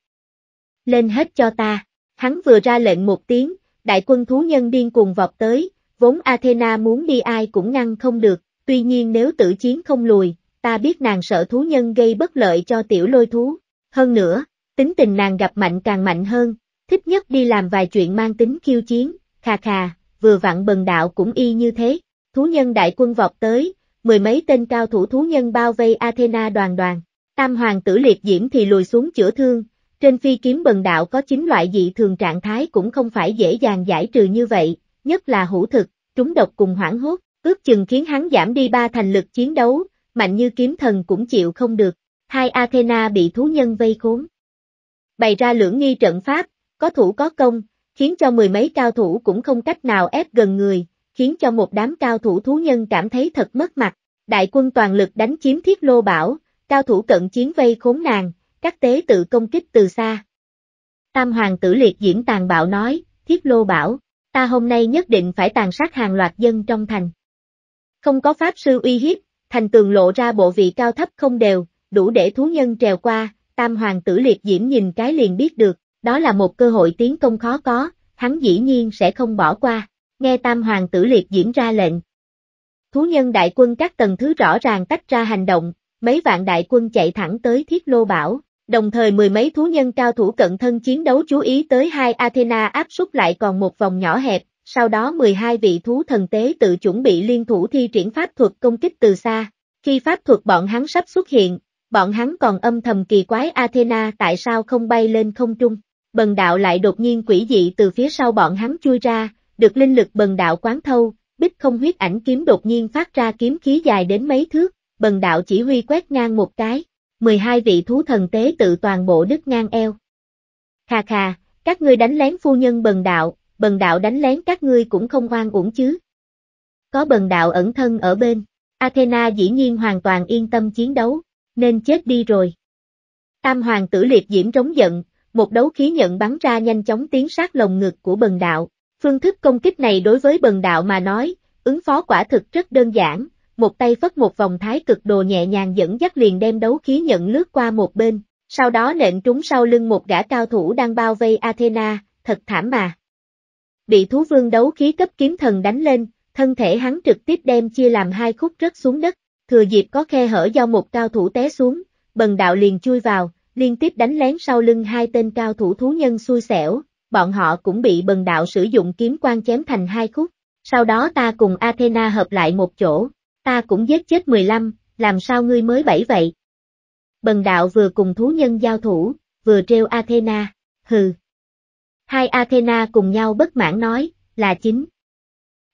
Lên hết cho ta, hắn vừa ra lệnh một tiếng, đại quân thú nhân điên cuồng vọt tới, vốn Athena muốn đi ai cũng ngăn không được, tuy nhiên nếu tử chiến không lùi, ta biết nàng sợ thú nhân gây bất lợi cho tiểu lôi thú, hơn nữa, tính tình nàng gặp mạnh càng mạnh hơn, thích nhất đi làm vài chuyện mang tính khiêu chiến, Khà khà, vừa vặn bần đạo cũng y như thế. Thú nhân đại quân vọt tới, mười mấy tên cao thủ thú nhân bao vây Athena đoàn đoàn. Tam hoàng tử liệt diễm thì lùi xuống chữa thương, trên phi kiếm bần đạo có chín loại dị thường trạng thái cũng không phải dễ dàng giải trừ như vậy, nhất là hữu thực, trúng độc cùng hoảng hốt, ước chừng khiến hắn giảm đi ba thành lực chiến đấu, mạnh như kiếm thần cũng chịu không được. Hai Athena bị thú nhân vây khốn. Bày ra lưỡng nghi trận pháp, có thủ có công, khiến cho mười mấy cao thủ cũng không cách nào ép gần người, khiến cho một đám cao thủ thú nhân cảm thấy thật mất mặt. Đại quân toàn lực đánh chiếm thiết lô bảo, cao thủ cận chiến vây khốn nàng, các tế tự công kích từ xa. Tam hoàng tử liệt diễn tàn bạo nói, thiết lô bảo, ta hôm nay nhất định phải tàn sát hàng loạt dân trong thành. Không có pháp sư uy hiếp, thành tường lộ ra bộ vị cao thấp không đều, đủ để thú nhân trèo qua, tam hoàng tử liệt diễm nhìn cái liền biết được, đó là một cơ hội tiến công khó có, hắn dĩ nhiên sẽ không bỏ qua. Nghe Tam Hoàng tử liệt diễn ra lệnh. Thú nhân đại quân các tầng thứ rõ ràng tách ra hành động, mấy vạn đại quân chạy thẳng tới Thiết Lô Bảo, đồng thời mười mấy thú nhân cao thủ cận thân chiến đấu chú ý tới hai Athena áp súc lại còn một vòng nhỏ hẹp, sau đó 12 vị thú thần tế tự chuẩn bị liên thủ thi triển pháp thuật công kích từ xa. Khi pháp thuật bọn hắn sắp xuất hiện, bọn hắn còn âm thầm kỳ quái Athena tại sao không bay lên không trung, bần đạo lại đột nhiên quỷ dị từ phía sau bọn hắn chui ra, được linh lực bần đạo quán thâu, bích không huyết ảnh kiếm đột nhiên phát ra kiếm khí dài đến mấy thước, bần đạo chỉ huy quét ngang một cái, 12 vị thú thần tế tự toàn bộ đứt ngang eo. Khà khà, các ngươi đánh lén phu nhân bần đạo, bần đạo đánh lén các ngươi cũng không oan uổng chứ. Có bần đạo ẩn thân ở bên, Athena dĩ nhiên hoàn toàn yên tâm chiến đấu, nên chết đi rồi. Tam hoàng tử liệt diễm trống giận, một đấu khí nhận bắn ra nhanh chóng tiến sát lồng ngực của bần đạo. Phương thức công kích này đối với bần đạo mà nói, ứng phó quả thực rất đơn giản, một tay phất một vòng thái cực đồ nhẹ nhàng dẫn dắt liền đem đấu khí nhận lướt qua một bên, sau đó nện trúng sau lưng một gã cao thủ đang bao vây Athena, thật thảm mà. Bị thú vương đấu khí cấp kiếm thần đánh lên, thân thể hắn trực tiếp đem chia làm hai khúc rớt xuống đất, thừa dịp có khe hở do một cao thủ té xuống, bần đạo liền chui vào, liên tiếp đánh lén sau lưng hai tên cao thủ thú nhân xui xẻo, bọn họ cũng bị bần đạo sử dụng kiếm quan chém thành hai khúc. Sau đó ta cùng Athena hợp lại một chỗ, ta cũng giết chết 15, làm sao ngươi mới bảy vậy? Bần đạo vừa cùng thú nhân giao thủ, vừa treo Athena, hừ. Hai Athena cùng nhau bất mãn nói, là chính.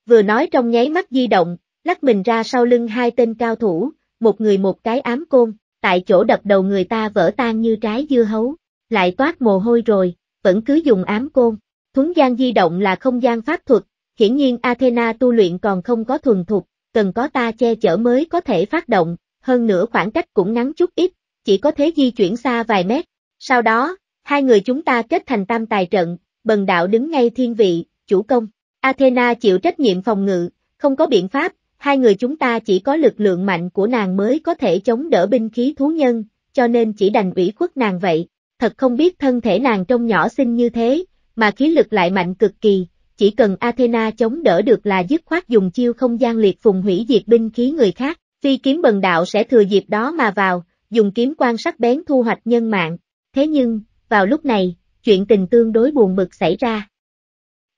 Vừa nói trong nháy mắt di động, lắc mình ra sau lưng hai tên cao thủ, một người một cái ám côn, tại chỗ đập đầu người ta vỡ tan như trái dưa hấu, lại toát mồ hôi rồi, vẫn cứ dùng ám côn. thúng gian di động là không gian pháp thuật, hiển nhiên Athena tu luyện còn không có thuần thục, cần có ta che chở mới có thể phát động, hơn nữa khoảng cách cũng ngắn chút ít, chỉ có thế di chuyển xa vài mét. Sau đó, hai người chúng ta kết thành tam tài trận, bần đạo đứng ngay thiên vị, chủ công. Athena chịu trách nhiệm phòng ngự, không có biện pháp, hai người chúng ta chỉ có lực lượng mạnh của nàng mới có thể chống đỡ binh khí thú nhân, cho nên chỉ đành ủy khuất nàng vậy. Thật không biết thân thể nàng trông nhỏ xinh như thế, mà khí lực lại mạnh cực kỳ, chỉ cần Athena chống đỡ được là dứt khoát dùng chiêu không gian liệt phùng hủy diệt binh khí người khác, phi kiếm bần đạo sẽ thừa dịp đó mà vào, dùng kiếm quan sắc bén thu hoạch nhân mạng. Thế nhưng, vào lúc này, chuyện tình tương đối buồn bực xảy ra.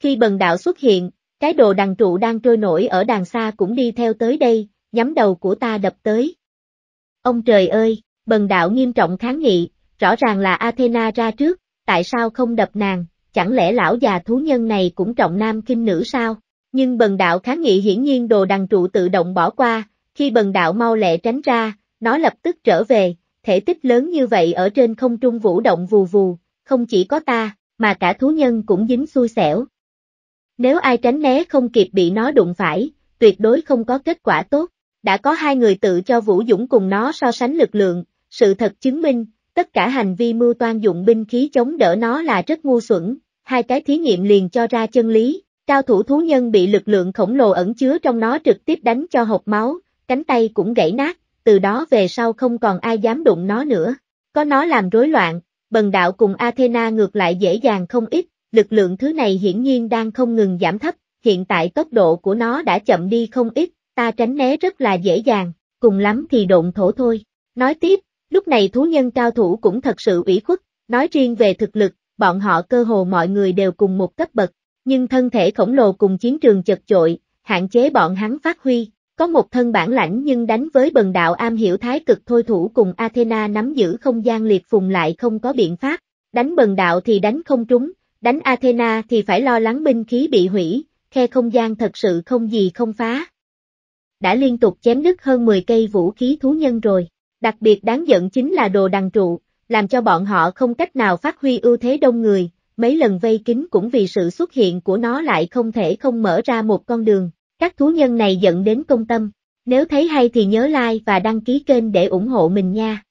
Khi bần đạo xuất hiện, cái đồ đằng trụ đang trôi nổi ở đàng xa cũng đi theo tới đây, nhắm đầu của ta đập tới. Ông trời ơi, bần đạo nghiêm trọng kháng nghị, rõ ràng là Athena ra trước, tại sao không đập nàng, chẳng lẽ lão già thú nhân này cũng trọng nam kinh nữ sao? Nhưng bần đạo kháng nghị hiển nhiên đồ đằng trụ tự động bỏ qua, khi bần đạo mau lẹ tránh ra, nó lập tức trở về, thể tích lớn như vậy ở trên không trung vũ động vù vù, không chỉ có ta, mà cả thú nhân cũng dính xui xẻo, nếu ai tránh né không kịp bị nó đụng phải, tuyệt đối không có kết quả tốt. Đã có hai người tự cho Vũ Dũng cùng nó so sánh lực lượng, sự thật chứng minh, tất cả hành vi mưu toan dụng binh khí chống đỡ nó là rất ngu xuẩn, hai cái thí nghiệm liền cho ra chân lý, cao thủ thú nhân bị lực lượng khổng lồ ẩn chứa trong nó trực tiếp đánh cho hộp máu, cánh tay cũng gãy nát, từ đó về sau không còn ai dám đụng nó nữa. Có nó làm rối loạn, bần đạo cùng Athena ngược lại dễ dàng không ít, lực lượng thứ này hiển nhiên đang không ngừng giảm thấp, hiện tại tốc độ của nó đã chậm đi không ít, ta tránh né rất là dễ dàng, cùng lắm thì độn thổ thôi. Nói tiếp, lúc này thú nhân cao thủ cũng thật sự ủy khuất, nói riêng về thực lực, bọn họ cơ hồ mọi người đều cùng một cấp bậc, nhưng thân thể khổng lồ cùng chiến trường chật chội, hạn chế bọn hắn phát huy. Có một thân bản lãnh nhưng đánh với bần đạo am hiểu thái cực thôi thủ cùng Athena nắm giữ không gian liệt phùng lại không có biện pháp, đánh bần đạo thì đánh không trúng, Đánh Athena thì phải lo lắng binh khí bị hủy, khe không gian thật sự không gì không phá. Đã liên tục chém đứt hơn 10 cây vũ khí thú nhân rồi. Đặc biệt đáng giận chính là đồ đằng trụ, làm cho bọn họ không cách nào phát huy ưu thế đông người, mấy lần vây kín cũng vì sự xuất hiện của nó lại không thể không mở ra một con đường. Các thú nhân này dẫn đến công tâm. Nếu thấy hay thì nhớ like và đăng ký kênh để ủng hộ mình nha.